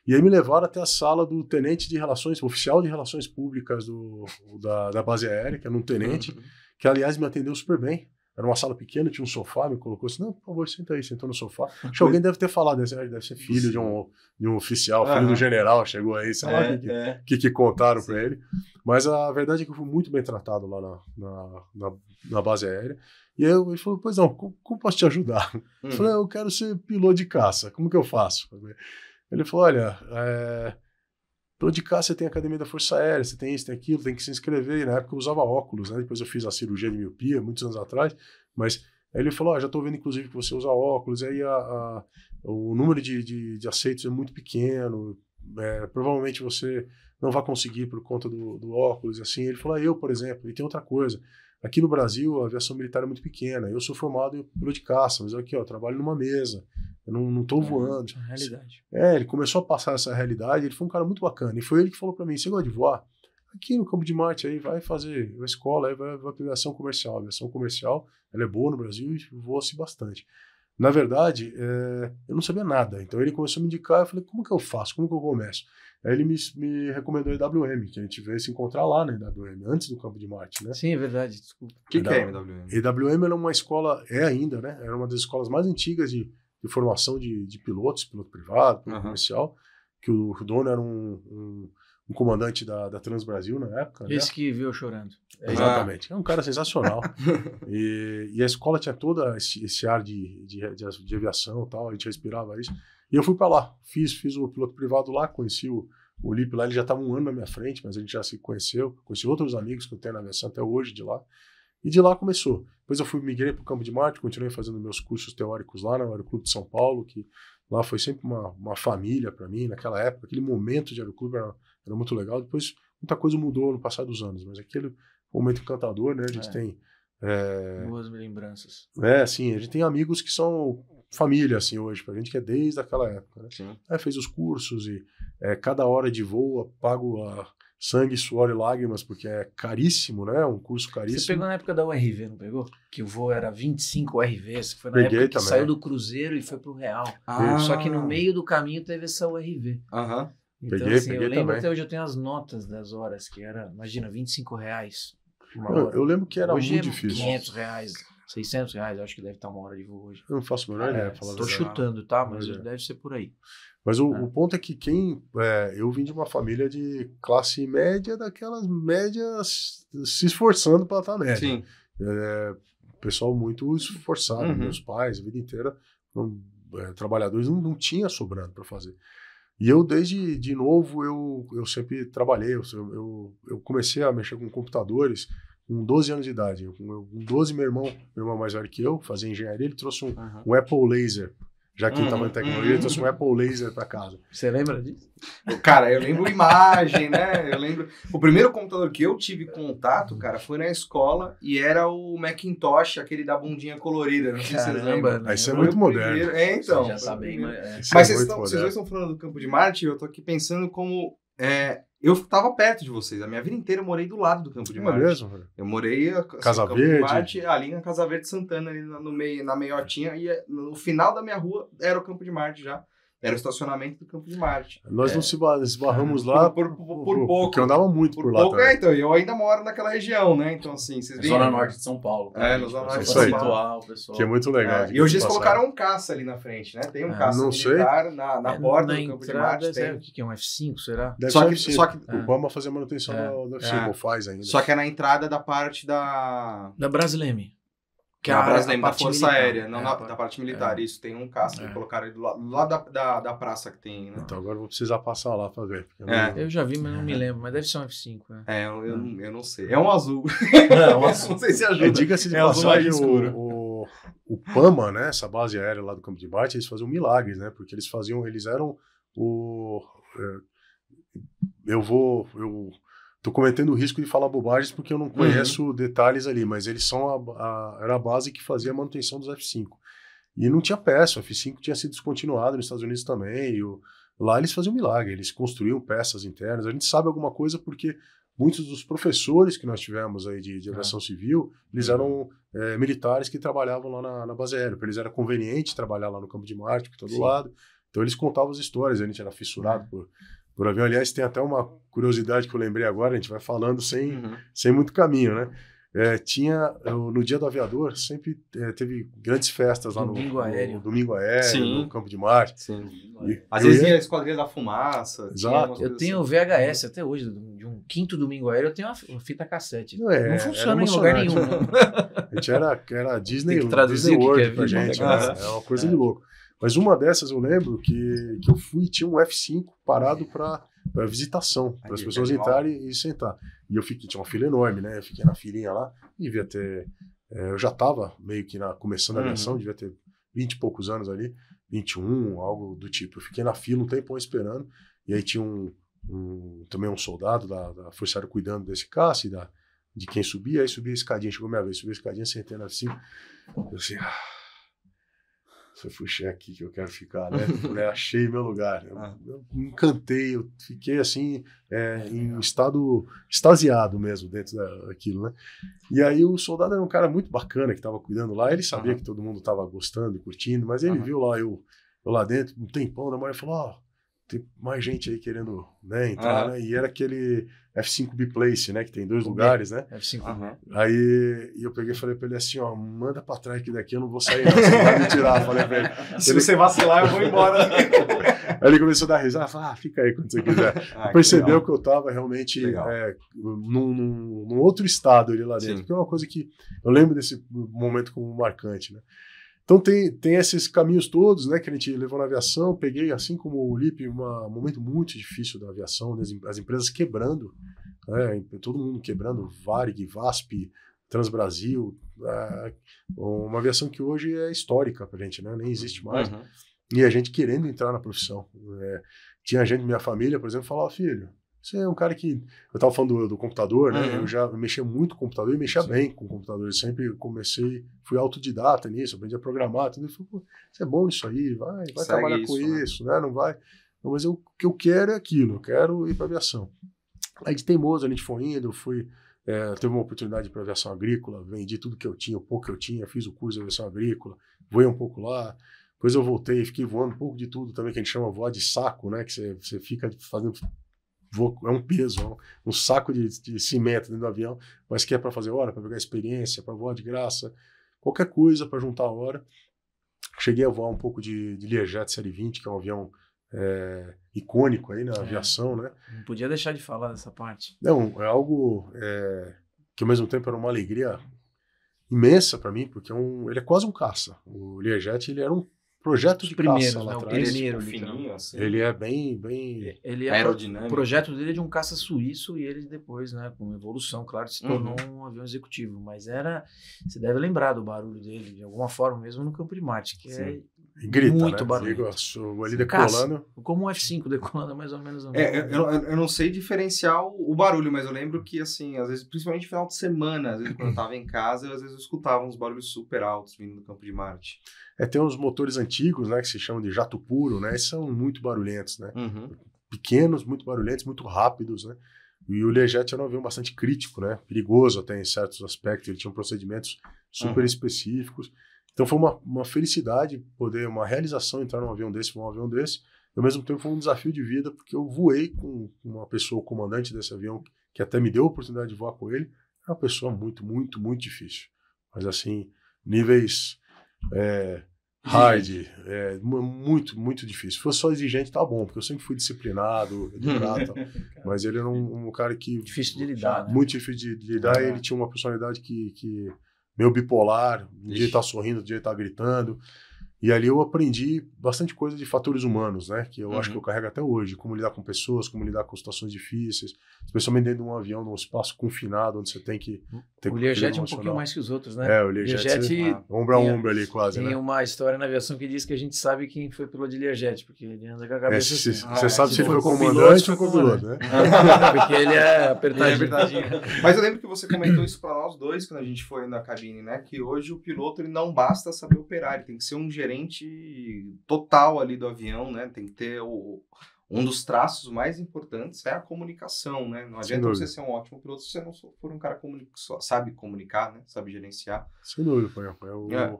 E aí me levaram até a sala do tenente de relações, oficial de relações públicas do, da, da base aérea, que era um tenente. Uhum que aliás me atendeu super bem. Era uma sala pequena, tinha um sofá, me colocou assim, não, por favor, senta aí, sentou no sofá. Acho que alguém deve ter falado, né, assim, ah, deve ser filho de um, de um oficial, filho uhum. do general, chegou aí, sei lá é, o que, é. que, que, contaram para ele. Mas a verdade é que eu fui muito bem tratado lá na, na, na, na base aérea. E aí ele falou, pois não, como, como posso te ajudar? Eu falei, hum. ah, eu quero ser piloto de caça, como que eu faço? Ele falou, olha, é pelo de cá, você tem a Academia da Força Aérea, você tem isso, tem aquilo, tem que se inscrever. E na época eu usava óculos, né? Depois eu fiz a cirurgia de miopia, muitos anos atrás. Mas aí ele falou: ah, já estou vendo, inclusive, que você usa óculos. Aí a, a, o número de, de, de, aceitos é muito pequeno. É, provavelmente você não vai conseguir por conta do, do óculos. assim. Ele falou: ah, eu, por exemplo. E tem outra coisa. Aqui no Brasil, a aviação militar é muito pequena. Eu sou formado em piloto de caça, mas aqui, ó, trabalho numa mesa. Eu não, não tô é, voando. É realidade. É, ele começou a passar essa realidade, ele foi um cara muito bacana. E foi ele que falou para mim: você gosta de voar? Aqui no Campo de Marte aí, vai fazer a escola, aí vai, vai para aviação comercial. A aviação comercial, ela é boa no Brasil e voa-se bastante. Na verdade, é, eu não sabia nada. Então ele começou a me indicar, eu falei, como que eu faço? Como que eu começo? Aí ele me, me recomendou a EWM, que a gente veio se encontrar lá na EWM, antes do Campo de Marte, né? Sim, é verdade, desculpa. O que, que, é a EWM? EWM era uma escola, é ainda, né? Era uma das escolas mais antigas de de formação de, de pilotos, piloto privado, piloto uhum. comercial, que o dono era um, um, um comandante da, da Trans Brasil na época. Né? Esse né? que viu chorando. É, exatamente. É um cara sensacional. e, e, a escola tinha todo esse, esse ar de, de, de, de aviação e tal, a gente respirava isso. E eu fui para lá, fiz, fiz o piloto privado lá, conheci o, o Lipe lá, ele já estava um ano na minha frente, mas a gente já se conheceu, conheci outros amigos que eu tenho na aviação até hoje de lá. E de lá começou. Depois eu fui migrei para o campo de Marte, continuei fazendo meus cursos teóricos lá no né? Aeroclube de São Paulo, que lá foi sempre uma, uma família para mim naquela época. Aquele momento de Aeroclube era, era, muito legal. Depois muita coisa mudou no passar dos anos, mas aquele momento encantador, né? A gente é. tem é, boas lembranças. É, assim, a gente tem amigos que são família, assim, hoje, pra gente que é desde aquela época, né? Sim. É, fez os cursos e é, cada hora de voo pago a sangue, suor e lágrimas, porque é caríssimo, né? Um curso caríssimo. Você pegou na época da URV, não pegou? Que o voo era 25 URV, que foi na Peguei época que também. saiu do Cruzeiro e foi pro Real. Ah. Só que no meio do caminho teve essa URV. Aham. Então, assim, peguei, assim, peguei eu lembro também. até hoje eu tenho as notas das horas, que era, imagina, 25 reais. Uma eu, hora. eu lembro que era Hoje muito é difícil. 500 reais. 600 reais, acho que deve estar uma hora de voo hoje. Eu não faço menor é, ideia. Estou chutando, tá? Mas é. deve ser por aí. Mas o, é. o ponto é que quem. É, eu vim de uma família de classe média, daquelas médias se esforçando para estar tá média. Sim. É, pessoal muito esforçado, uhum. meus pais, a vida inteira, não, trabalhadores, não, não tinha sobrando para fazer. E eu, desde de novo, eu, eu sempre trabalhei, eu, eu, eu comecei a mexer com computadores com 12 anos de idade. com 12, meu irmão, meu irmão é mais velho que eu, fazia engenharia, ele trouxe um, uhum. um Apple Laser. Já que uhum, estava em tecnologia, ele uhum. trouxe um Apple Laser para casa. Você lembra disso? Cara, eu lembro imagem, né? Eu lembro. O primeiro computador que eu tive contato, cara, foi na escola e era o Macintosh, aquele da bundinha colorida. Não sei se vocês lembram. Né? Isso é muito moderno. Primeiro... É, então. Você já mas. É. Mas é vocês, estão, vocês dois estão falando do Campo de Marte, eu tô aqui pensando como. É, eu estava perto de vocês. A minha vida inteira eu morei do lado do Campo de Marte. É mesmo? Velho? Eu morei assim, a, Casa assim, Verde. Marte, ali na Casa Verde Santana, ali no meio, na meiotinha. E é, no final da minha rua era o Campo de Marte já. Era o estacionamento do Campo de Marte. Nós é. não se esbarramos lá por, por, por, por, pouco. Porque eu andava muito por, lá. Pouco, é, então, eu ainda moro naquela região, né? Então, assim, vocês é Zona Norte de São Paulo. é, na Zona Norte de São Paulo. Que é muito legal. É, e hoje eles colocaram um caça ali na frente, né? Tem um é, caça não militar sei. na, na porta na do Campo de Marte. Tem. O que é um F5, será? Deve só, que, só que o Obama fazer manutenção é. do F5, faz ainda. Só que é na entrada da parte da. Da Brasileme. Que é na é a, praça da, da Força militar. Aérea, não é, na, da parte militar. É. Isso, tem um caça é. que colocaram do lado, lá da, da, da, praça que tem. Né? Então agora vou precisar passar lá pra ver. Eu, é. eu já vi, mas não me é. lembro. Mas deve ser um F5. Né? É, eu, eu, é. eu não sei. É um azul. É, um azul. não sei se ajuda. Diga-se de é passagem, o, o, o PAMA, né, essa base aérea lá do campo de bate, eles faziam milagres, né? Porque eles faziam, eles eram o... Eu vou... Eu, tô cometendo o risco de falar bobagens porque eu não uhum. conheço uhum. detalhes ali, mas eles são a, a, era a base que fazia a manutenção dos F5. E não tinha peça, o F5 tinha sido descontinuado nos Estados Unidos também. O, lá eles faziam milagre, eles construíam peças internas. A gente sabe alguma coisa porque muitos dos professores que nós tivemos aí de, de tá. aviação é. civil, eles uhum. eram é, militares que trabalhavam lá na, na base aérea. Para eles era conveniente trabalhar lá no campo de Marte, que todo tá Sim. lado. Então eles contavam as histórias, a gente era fissurado é. por por avião. Aliás, tem até uma curiosidade que eu lembrei agora, a gente vai falando sem, uhum. sem muito caminho, né? É, tinha, é, no Dia do Aviador, sempre é, teve grandes festas lá no Domingo Aéreo, no, domingo aéreo Sim. no Campo de Marte. Sim. E, Às vezes ia a Esquadrilha da Fumaça. Exato. Eu tenho assim. VHS até hoje, de um quinto Domingo Aéreo, eu tenho uma fita cassete. Não, é, não funciona em lugar nenhum. Né? a gente era, era Disney, Disney é World que pra gente. Né? né? É uma coisa de é. louco. Mas uma dessas eu lembro que, que eu fui tinha um F5 parado para para visitação, para as pessoas entrarem e sentar. E eu fiquei, tinha uma fila enorme, né? Eu fiquei na filinha lá, devia ter. É, eu já estava meio que na, começando a uhum. aviação, uhum. devia ter 20 e poucos anos ali, 21, algo do tipo. Eu fiquei na fila um tempão esperando, e aí tinha um, um também um soldado da, da Força Aérea cuidando desse caça e da, de quem subia, aí subia a escadinha, chegou a minha vez, subia a escadinha, sentei na assim, eu assim, ah, se eu aqui que eu quero ficar, né? Falei, achei meu lugar. Eu, ah. eu me encantei, eu fiquei assim, é, em estado extasiado mesmo dentro da, daquilo, né? E aí o soldado era um cara muito bacana que estava cuidando lá, ele sabia uhum. que todo mundo estava gostando e curtindo, mas ele uhum. viu lá eu, eu, lá dentro, um tempão, na hora, falou: Ó, tem mais gente aí querendo né, entrar, ah. né? E era aquele F5 Biplace, né? Que tem dois uhum. lugares, né? F5 uhum. Aí eu peguei e falei pra ele assim, ó, manda pra trás que daqui eu não vou sair, não. Você vai me tirar, falei pra ele. Se ele... você vacilar, eu vou embora. aí ele começou a dar risada, falou, ah, fica aí quando você quiser. Ah, Percebeu que, que, eu tava realmente é, num, num, outro estado ali lá dentro, Sim. que é uma coisa que eu lembro desse momento como marcante, né? Então tem, tem esses caminhos todos, né, que a gente levou na aviação, peguei, assim como o Lipe, um momento muito difícil da aviação, as, empresas quebrando, né, todo mundo quebrando, Varig, VASP, Transbrasil, é, uma aviação que hoje é histórica a gente, né, nem existe uhum. mais. Uhum. E a gente querendo entrar na profissão. É, tinha gente, minha família, por exemplo, falava, filho, você é um cara que. Eu estava falando do, do computador, né? Uhum. Eu já mexia muito com o computador e mexia Sim. bem com o computador. Eu sempre comecei, fui autodidata nisso, aprendi a programar, tudo. Eu falei, você é bom nisso aí, vai, vai trabalhar isso, com né. isso, né? Não vai. Não, mas eu, o que eu quero é aquilo, eu quero ir para aviação. Aí de teimoso a gente foi indo, eu fui. É, teve uma oportunidade para aviação agrícola, vendi tudo que eu tinha, o pouco que eu tinha, fiz o curso de aviação agrícola, voei um pouco lá. Depois eu voltei, fiquei voando um pouco de tudo também, que a gente chama voar de saco, né? Que você, você fica fazendo vou, é um peso, é um, um saco de, de, cimento dentro do avião, mas que é para fazer hora, para pegar experiência, para voar de graça, qualquer coisa para juntar hora. Cheguei a voar um pouco de, de Learjet Série 20, que é um avião é, icônico aí na é, aviação, né? Não podia deixar de falar dessa parte. Não, é algo é, que ao mesmo tempo era uma alegria imensa para mim, porque é um, ele é quase um caça. O Learjet ele era um projeto de primeiros, caça né, atrás, é tipo primeiro então. fininho, assim. Ele é bem, bem ele é aerodinâmico. O projeto dele é de um caça suíço e ele depois, né, com evolução, claro, se tornou uhum. um avião executivo, mas era, você deve lembrar do barulho dele de alguma forma mesmo no campo de Marte, que é Sim. é e grita, né? muito né? barulho. ali decolando. Como um F5 decolando, mais ou menos. Né? É, eu, eu, eu, não sei diferenciar o, o, barulho, mas eu lembro que, assim, às vezes, principalmente no final de semana, às vezes quando eu tava em casa, eu, às vezes eu escutava uns barulhos super altos vindo do campo de Marte. É, tem uns motores antigos, né, que se chamam de jato puro, né, e são muito barulhentos, né? Uhum. Pequenos, muito barulhentos, muito rápidos, né? E o Lejet era um avião bastante crítico, né? Perigoso até em certos aspectos, ele tinha procedimentos super uhum. específicos. Então foi uma, uma felicidade poder, uma realização entrar num avião desse, num avião desse. E ao mesmo tempo foi um desafio de vida, porque eu voei com uma pessoa, o comandante desse avião, que até me deu a oportunidade de voar com ele. É uma pessoa muito, muito, muito difícil. Mas assim, níveis é, é, muito, muito difícil. Se fosse só exigente, tá bom, porque eu sempre fui disciplinado, educado, mas ele era um, um cara que... Difícil de lidar, Muito né? difícil de, de lidar, ah, ele tinha uma personalidade que, que meio bipolar. Um Ixi. dia está tá sorrindo, um dia está tá gritando. E ali eu aprendi bastante coisa de fatores humanos, né? Que eu uhum. acho que eu uhum. carrego até hoje. Como lidar com pessoas, como lidar com situações difíceis, especialmente dentro de um avião, num espaço confinado, onde você tem que ter O Learjet é um pouquinho mais que os outros, né? É, o Learjet, é, ombro a ombro ali quase. Tem né? uma história na aviação que diz que a gente sabe quem foi piloto de Learjet, porque ele anda com a cabeça. É, assim. Você ah, é, sabe se ele foi comandante ou piloto né? Ah, porque ele é apertadinho. Ele é apertadinho. Mas eu lembro que você comentou isso para nós dois quando a gente foi na cabine, né? Que hoje o piloto ele não basta saber operar, ele tem que ser um gerente frente total ali do avião, né? Tem que ter o, um dos traços mais importantes é a comunicação, né? Não adianta você ser um ótimo piloto se você não for um cara que sabe comunicar, né? Sabe gerenciar. Sem dúvida, Panhão. É o... é.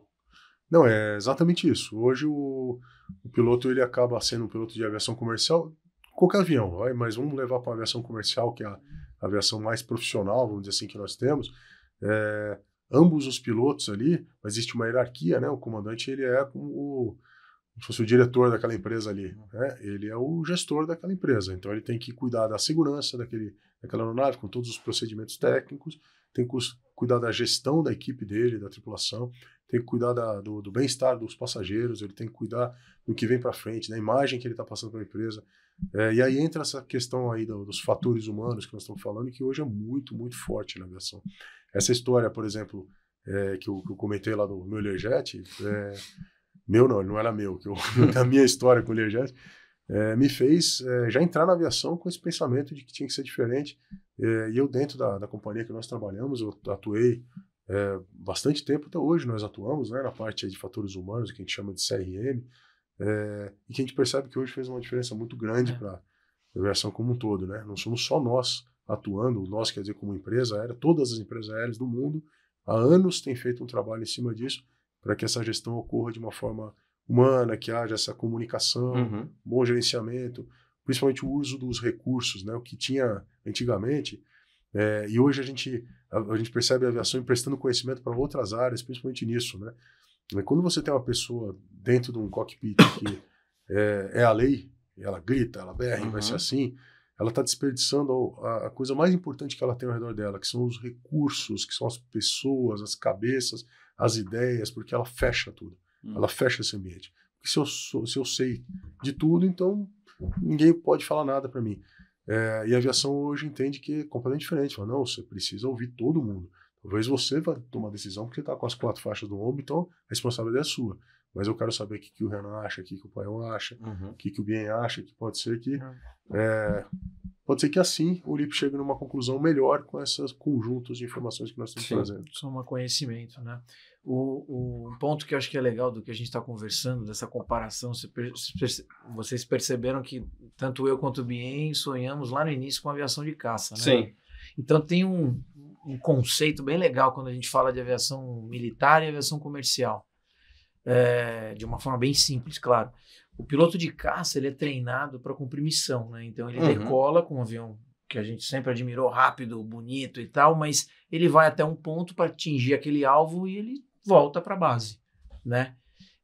Não, é exatamente isso. Hoje o, o, piloto ele acaba sendo um piloto de aviação comercial, qualquer avião, vai, mas vamos levar para a aviação comercial, que é a aviação mais profissional, vamos dizer assim, que nós temos. É ambos os pilotos ali, mas existe uma hierarquia, né? O comandante ele é como o como se fosse o diretor daquela empresa ali, uhum. né? Ele é o gestor daquela empresa, então ele tem que cuidar da segurança daquele daquela aeronave com todos os procedimentos técnicos, tem que cuidar da gestão da equipe dele, da tripulação, tem que cuidar da, do, do bem-estar dos passageiros, ele tem que cuidar do que vem para frente, da imagem que ele está passando para a empresa. É, e aí entra essa questão aí do, dos fatores humanos que nós estamos falando, que hoje é muito, muito forte na aviação. Essa história, por exemplo, é, que, eu, que, eu, comentei lá do meu Learjet, é, meu não, não era meu, que eu, da minha história com o Learjet, é, me fez é, já entrar na aviação com esse pensamento de que tinha que ser diferente. É, e eu, dentro da, da, companhia que nós trabalhamos, eu atuei é, bastante tempo, até hoje nós atuamos né, na parte de fatores humanos, que a gente chama de CRM, e que a gente percebe que hoje fez uma diferença muito grande para a aviação como um todo. Né? Não somos só nós atuando, nós quer dizer como empresa aérea, todas as empresas aéreas do mundo, há anos têm feito um trabalho em cima disso para que essa gestão ocorra de uma forma humana, que haja essa comunicação, uhum. bom gerenciamento, principalmente o uso dos recursos, né? O que tinha antigamente é, e hoje a gente a, a, gente percebe a aviação emprestando conhecimento para outras áreas, principalmente nisso, né? Quando você tem uma pessoa dentro de um cockpit que é, é a lei, ela grita, ela berra, uhum. vai ser uhum. assim ela está desperdiçando a, a, coisa mais importante que ela tem ao redor dela, que são os recursos, que são as pessoas, as cabeças, as ideias, porque ela fecha tudo. Hum. Ela fecha esse ambiente. Porque se eu, sou, se eu sei de tudo, então ninguém pode falar nada para mim. É, e a aviação hoje entende que é completamente diferente. Fala, não, você precisa ouvir todo mundo. Talvez você vá tomar decisão porque está com as quatro faixas do ombro, então a responsabilidade é sua mas eu quero saber o que, que o Renan acha, o que, que o Paião acha, o uhum. que, que o Bien acha, que pode ser que. É, é pode ser que assim o LIP chegue numa conclusão melhor com esses conjuntos de informações que nós estamos Sim. trazendo. Soma conhecimento, né? O, o ponto que eu acho que é legal do que a gente está conversando, dessa comparação, vocês perceberam que tanto eu quanto o Bien sonhamos lá no início com aviação de caça, né? Sim. Então tem um, um conceito bem legal quando a gente fala de aviação militar e aviação comercial é, de uma forma bem simples, claro. O piloto de caça ele é treinado para cumprir missão, né? Então ele uhum. decola com um avião que a gente sempre admirou, rápido, bonito e tal, mas ele vai até um ponto para atingir aquele alvo e ele volta para a base, né?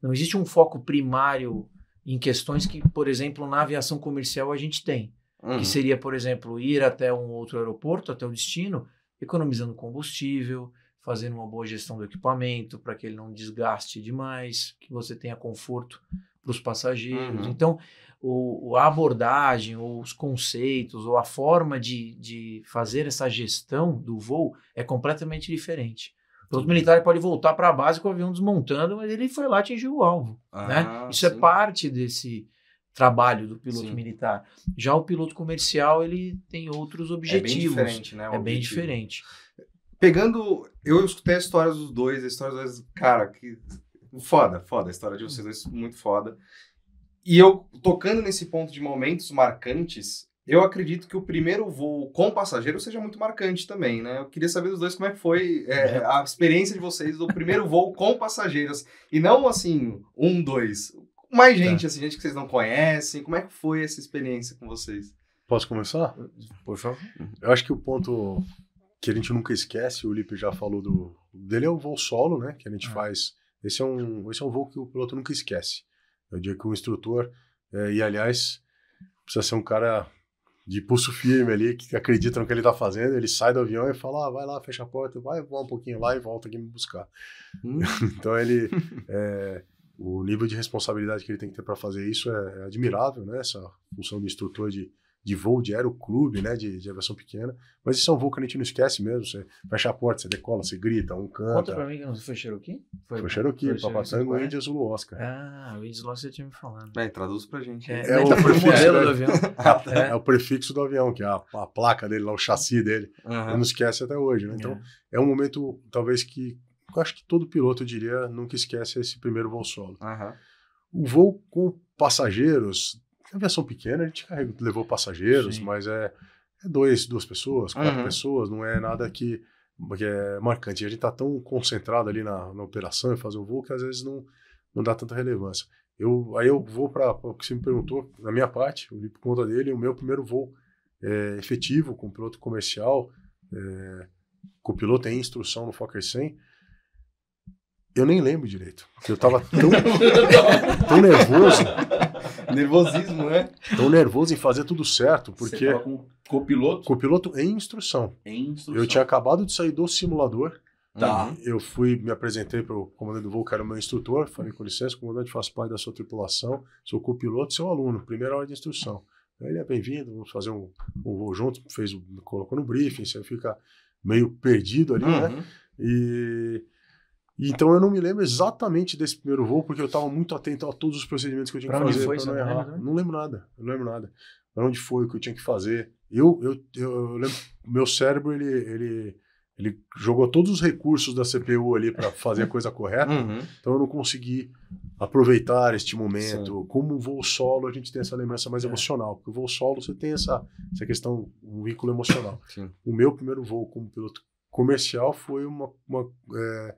Não existe um foco primário em questões que, por exemplo, na aviação comercial a gente tem, uhum. que seria, por exemplo, ir até um outro aeroporto, até o destino, economizando combustível, fazendo uma boa gestão do equipamento para que ele não desgaste demais, que você tenha conforto para os passageiros. Uhum. Então, o, a abordagem, os conceitos, ou a forma de, de fazer essa gestão do voo é completamente diferente. O piloto militar pode voltar para a base com o avião desmontando, mas ele foi lá atingir o alvo. Ah, né? Isso é sim. é parte desse trabalho do piloto sim. militar. Já o piloto comercial, ele tem outros objetivos. É bem diferente, né? É bem diferente. Pegando. Eu escutei a história dos dois, a história dos dois. Cara, que. Foda, foda. A história de vocês dois, muito foda. E eu, tocando nesse ponto de momentos marcantes, eu acredito que o primeiro voo com passageiro seja muito marcante também, né? Eu queria saber dos dois como é que foi é, a experiência de vocês do primeiro voo com passageiros. E não assim, um, dois. Mais tá. gente, tá. assim, gente que vocês não conhecem. Como é que foi essa experiência com vocês? Posso começar? Por favor. Eu acho que o ponto que a gente nunca esquece, o Lipe já falou do dele é o voo solo, né, que a gente é. faz. Esse é um esse é um voo que o piloto nunca esquece. É o dia que o instrutor é, e aliás precisa ser um cara de pulso firme ali que acredita no que ele está fazendo. Ele sai do avião e fala, ah, vai lá, fecha a porta, vai voar um pouquinho lá e volta aqui me buscar. Hum. então ele é, o nível de responsabilidade que ele tem que ter para fazer isso é, é, admirável, né? Essa função de instrutor de de voo de aeroclube, né? De, de aviação pequena. Mas isso é um voo que a gente não esquece mesmo. Você fecha a porta, você decola, você grita, um canta. Conta pra mim que não foi Cherokee? Foi, foi Cherokee, foi Papa Tango, Índias Oscar. Né? Ah, o Índias Zulu você tinha me falado. É, traduz pra gente. É, é, é o, tá prefixo, modelo do avião. é. é. o prefixo do avião, que é a, a placa dele, lá, o chassi dele. Uhum. Não esquece até hoje, né? Então, é. é um momento, talvez, que eu acho que todo piloto, eu diria, nunca esquece esse primeiro voo solo. Uhum. O voo com passageiros porque a aviação pequena, a gente carrega, levou passageiros, Sim. mas é, é dois, duas pessoas, quatro uhum. pessoas, não é nada que, que é marcante. a gente está tão concentrado ali na, na operação e fazer o voo que às vezes não, não dá tanta relevância. Eu, aí eu vou para o que você me perguntou, na minha parte, eu li por conta dele, o meu primeiro voo é, efetivo com piloto comercial, é, com piloto em instrução no Fokker 100, eu nem lembro direito. Eu estava tão, tão nervoso Nervosismo, né? Tô nervoso em fazer tudo certo, porque. Você com copiloto? Copiloto em instrução. Em instrução. Eu tinha acabado de sair do simulador. Tá. Uhum. Eu fui, me apresentei para o comandante do voo, que era o meu instrutor. Falei, com licença, comandante, faço parte da sua tripulação, sou copiloto, seu aluno, primeira hora de instrução. Ele é bem-vindo, vamos fazer um, um voo junto. Fez, colocou no briefing, você fica meio perdido ali, né? uhum. né? E então eu não me lembro exatamente desse primeiro voo, porque eu estava muito atento a todos os procedimentos que eu tinha pra que fazer para não errar. Lembra? Não lembro nada, não lembro nada. Pra onde foi, o que eu tinha que fazer. Eu, eu, eu lembro, meu cérebro, ele, ele, ele jogou todos os recursos da CPU ali para fazer a coisa correta, uhum. então eu não consegui aproveitar este momento. Sim. Como o voo solo, a gente tem essa lembrança mais é. emocional, porque o voo solo você tem essa, essa questão, um vínculo emocional. Sim. O meu primeiro voo como piloto comercial foi uma... uma é,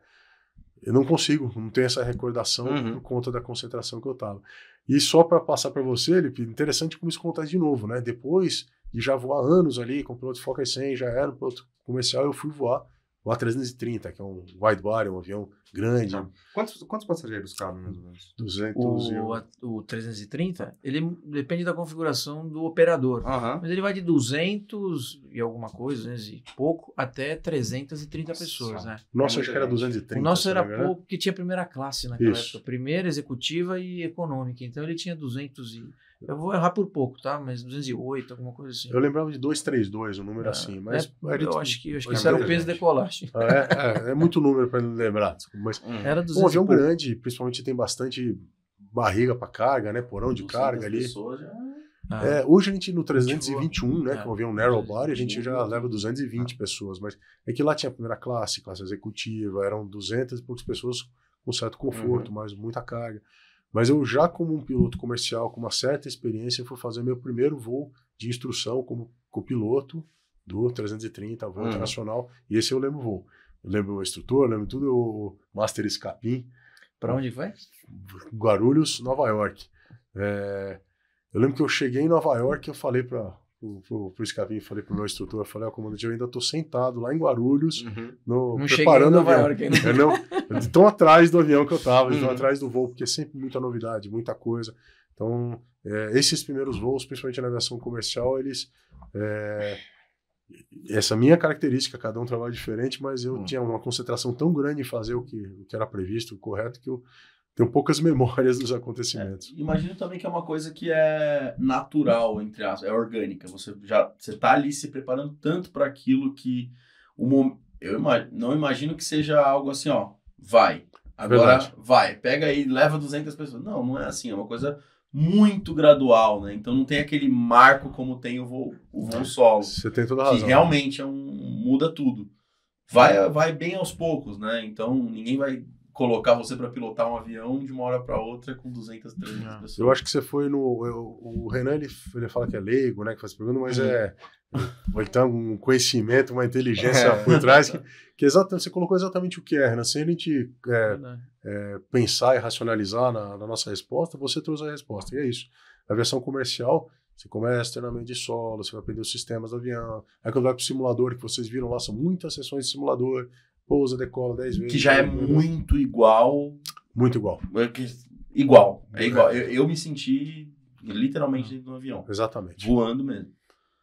eu não consigo, não tenho essa recordação uhum. por conta da concentração que eu estava. E só para passar para você, Lipe, interessante como isso acontece de novo, né? Depois de já voar anos ali com o piloto Fokker 100, já era um piloto comercial, eu fui voar o A330, que é um wide body, um avião grande. Tá. quantos, quantos passageiros cabem, mais ou menos? 200 o, e... o 330, ele depende da configuração do operador. Uhum. Mas ele vai de 200 e alguma coisa, 200 e pouco, até 330 Nossa. pessoas, né? Nossa, é acho que era 230. O nosso era pouco, porque tinha primeira classe naquela Isso. época. Primeira, executiva e econômica. Então, ele tinha 200 e eu vou errar por pouco, tá? Mas 208, alguma coisa assim. Eu lembrava de 232, um número ah, assim, é, assim, mas. É, eu acho que, eu acho que era o peso decolagem. Ah, é? é, é, muito número para lembrar, mas. Hum. Era 200 um avião grande, principalmente tem bastante barriga para carga, né? Porão de carga ali. Ah. É, hoje a gente no 321, né, que é um avião narrow body, a gente já né? leva 220 pessoas, mas é que lá tinha a primeira classe, classe executiva, eram 200 e poucas pessoas com certo conforto, uhum. mas muita carga. Mas eu já como um piloto comercial com uma certa experiência fui fazer meu primeiro voo de instrução como copiloto do 330 voo uhum. internacional e esse eu lembro o voo. Eu lembro o instrutor, lembro tudo o Master Escapim. Para onde foi? Guarulhos, Nova York. É, eu lembro que eu cheguei em Nova York e eu falei para pro, pro vim falei pro meu instrutor, falei, ó, oh, comandante, eu ainda tô sentado lá em Guarulhos, uhum. no, não preparando o avião. É, não, eu atrás do avião que eu tava, uhum. estão atrás do voo, porque é sempre muita novidade, muita coisa. Então, é, esses primeiros voos, principalmente na aviação comercial, eles... É, essa minha característica, cada um trabalha diferente, mas eu uhum. tinha uma concentração tão grande em fazer o que, o que era previsto, o correto, que eu tenho poucas memórias dos é, acontecimentos. É, imagino também que é uma coisa que é natural, entre aspas, é orgânica. Você já você tá ali se preparando tanto para aquilo que o mom... eu imag... não imagino que seja algo assim, ó, vai. Agora Verdade. vai, pega aí, leva 200 pessoas. Não, não é assim, é uma coisa muito gradual, né? Então não tem aquele marco como tem o voo, o voo é, solo. Você tem toda a razão. Que realmente é um muda tudo. Vai vai bem aos poucos, né? Então ninguém vai colocar você para pilotar um avião de uma hora para outra com 200, 300 é. pessoas. Eu acho que você foi no. Eu, o Renan, ele, ele fala que é leigo, né? Que faz pergunta, mas uhum. é. Vai ter então, um conhecimento, uma inteligência é. por trás. Que, que exatamente, você colocou exatamente o que é, Renan. Se a gente é, é, pensar e racionalizar na, na, nossa resposta, você trouxe a resposta. E é isso. A aviação comercial. Você começa treinamento de solo, você vai aprender os sistemas do avião. Aí quando vai para o simulador, que vocês viram lá, são muitas sessões de simulador pousa, decola 10 vezes. Que já é muito igual. Muito igual. É igual, é igual. Eu, eu me senti literalmente no avião. Exatamente. Voando mesmo.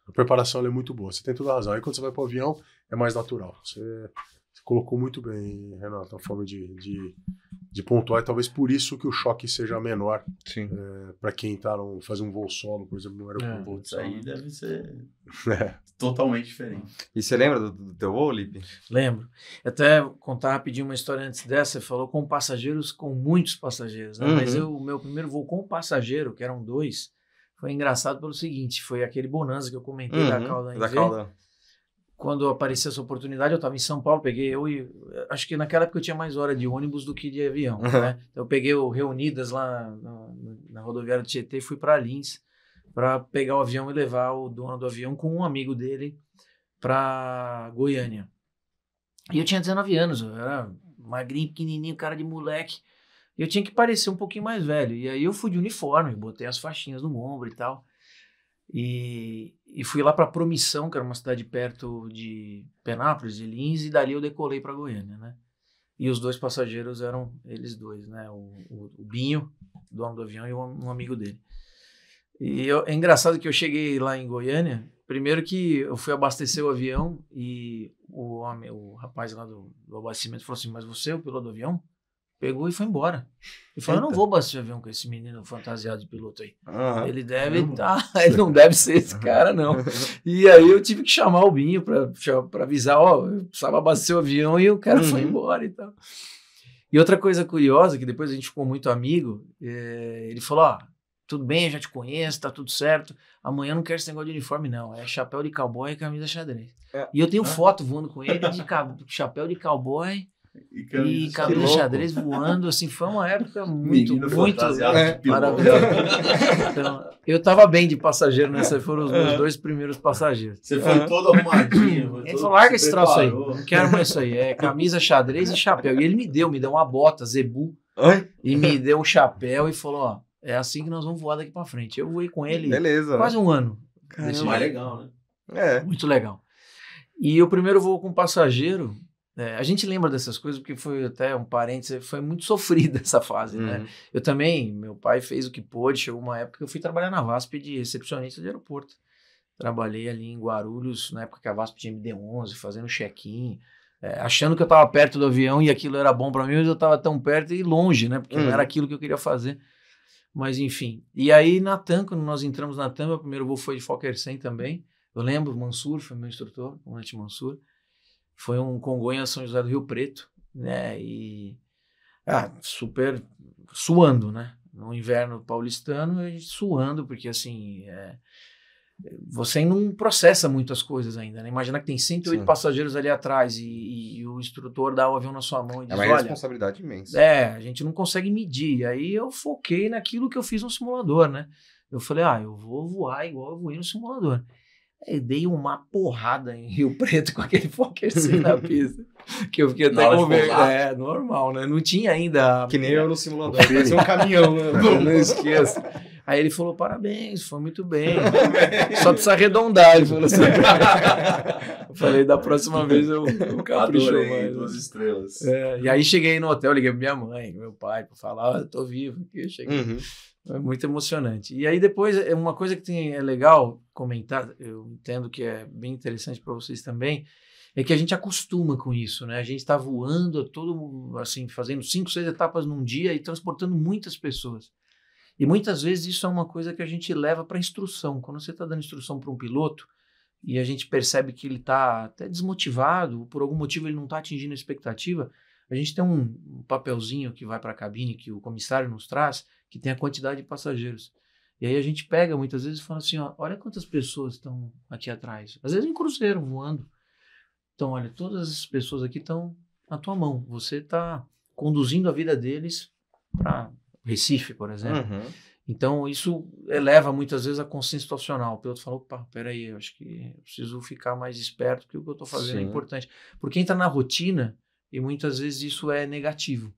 A preparação é muito boa, você tem toda a razão. Aí quando você vai para o avião, é mais natural. Você, você colocou muito bem, Renato, a forma de, de, de pontuar, e talvez por isso que o choque seja menor. Sim. É, para quem tá no, fazer um voo solo, por exemplo, no é, aeroporto. É, isso aí deve ser é. totalmente diferente. E você lembra do, do teu voo, Lipe? Lembro. Até contar rapidinho uma história antes dessa, você falou com passageiros, com muitos passageiros, né? uhum. Mas eu, o meu primeiro voo com passageiro, que eram dois, foi engraçado pelo seguinte, foi aquele bonanza que eu comentei uhum, da cauda da cauda quando apareceu essa oportunidade, eu estava em São Paulo, peguei eu e acho que naquela época eu tinha mais hora de ônibus do que de avião, uhum. né? Então eu peguei o Reunidas lá na, na rodoviária do Tietê e fui para Lins para pegar o avião e levar o dono do avião com um amigo dele para Goiânia. E eu tinha 19 anos, eu era magrinho, pequenininho, cara de moleque. E Eu tinha que parecer um pouquinho mais velho. E aí eu fui de uniforme, botei as faixinhas no ombro e tal. E, e fui lá para Promissão, que era uma cidade perto de Penápolis, de Lins, e dali eu decolei para Goiânia, né? E os dois passageiros eram eles dois, né? O, o, o Binho, dono do avião, e um, um amigo dele. E eu, é engraçado que eu cheguei lá em Goiânia, primeiro que eu fui abastecer o avião e o homem, o rapaz lá do, do abastecimento falou assim, mas você é o piloto do avião? pegou e foi embora. E falou: Eita. Eu não vou bater de avião com esse menino fantasiado de piloto aí. Ah, ele deve estar, tá, ele não deve ser esse cara, não. E aí eu tive que chamar o Binho para avisar: Ó, oh, eu precisava abastecer o avião e o cara uhum. foi embora e tal. E outra coisa curiosa, que depois a gente ficou muito amigo, é, ele falou: Ó, oh, tudo bem, já te conheço, tá tudo certo. Amanhã eu não quero esse negócio de uniforme, não. É chapéu de cowboy e camisa xadrez. É. E eu tenho foto voando com ele de chapéu de cowboy e camisa, e camisa xadrez voando, assim, foi uma época muito, Menino muito é, maravilhosa. Então, eu tava bem de passageiro nessa, né? foram os meus é. dois primeiros passageiros. Você foi uhum. todo arrumadinho. ele falou, larga esse preparou. troço aí, não quero mais isso aí. É camisa, xadrez e chapéu. E ele me deu, me deu uma bota, zebu, e me deu um chapéu e falou, ó, é assim que nós vamos voar daqui para frente. Eu voei com ele Beleza, né? quase um ano. Caramba, mais é legal, né? É. Muito legal. E o primeiro voo com passageiro é, a gente lembra dessas coisas porque foi até um parente, foi muito sofrida essa fase, né? uhum. né? Eu também, meu pai fez o que pôde, chegou uma época que eu fui trabalhar na VASP de recepcionista de aeroporto. Trabalhei ali em Guarulhos, na época que a VASP tinha MD-11, fazendo check-in, é, achando que eu estava perto do avião e aquilo era bom para mim, mas eu estava tão perto e longe, né? Porque uhum. não era uhum. aquilo que eu queria fazer. Mas enfim. E aí na TAM, quando nós entramos na TAM, meu primeiro voo foi de Fokker 100 também. Eu lembro, Mansur foi meu instrutor, o Mansur. Mansur foi um Congonha São José do Rio Preto, né? E ah, super suando, né? No inverno paulistano, suando, porque assim. É, você não processa muitas coisas ainda, né? Imagina que tem 108 Sim. passageiros ali atrás e, e, o instrutor dá o avião na sua mão e é diz, É uma responsabilidade imensa. É, a gente não consegue medir. Aí eu foquei naquilo que eu fiz no simulador, né? Eu falei, ah, eu vou voar igual eu voei no simulador dei uma porrada em Rio Preto com aquele pokerzinho na pista. Que eu fiquei até com medo. É, normal, né? Não tinha ainda. Que nem eu no simulador. Parecia um caminhão. Né? não, não Aí ele falou: parabéns, foi muito bem. Só precisa arredondar. Ele falou assim. eu falei: da próxima vez eu, eu capricho Adorei, mais. Duas estrelas. É, e aí cheguei no hotel, liguei pra minha mãe, meu pai, pra falar: oh, eu tô vivo aqui. Cheguei. Uhum. É muito emocionante. E aí depois, é uma coisa que tem, é legal comentar, eu entendo que é bem interessante para vocês também, é que a gente acostuma com isso, né? A gente está voando, é todo assim, fazendo cinco, seis etapas num dia e transportando muitas pessoas. E muitas vezes isso é uma coisa que a gente leva para instrução. Quando você está dando instrução para um piloto e a gente percebe que ele está até desmotivado, por algum motivo ele não está atingindo a expectativa, a gente tem um papelzinho que vai para a cabine, que o comissário nos traz, que tem a quantidade de passageiros. E aí a gente pega muitas vezes e fala assim: ó, olha quantas pessoas estão aqui atrás. Às vezes em cruzeiro, voando. Então, olha, todas as pessoas aqui estão na tua mão. Você está conduzindo a vida deles para Recife, por exemplo. Uhum. Então, isso eleva muitas vezes a consciência situacional. O piloto fala: opa, peraí, eu acho que preciso ficar mais esperto, porque o que eu estou fazendo é Sim. é importante. Porque entra na rotina e muitas vezes isso é negativo,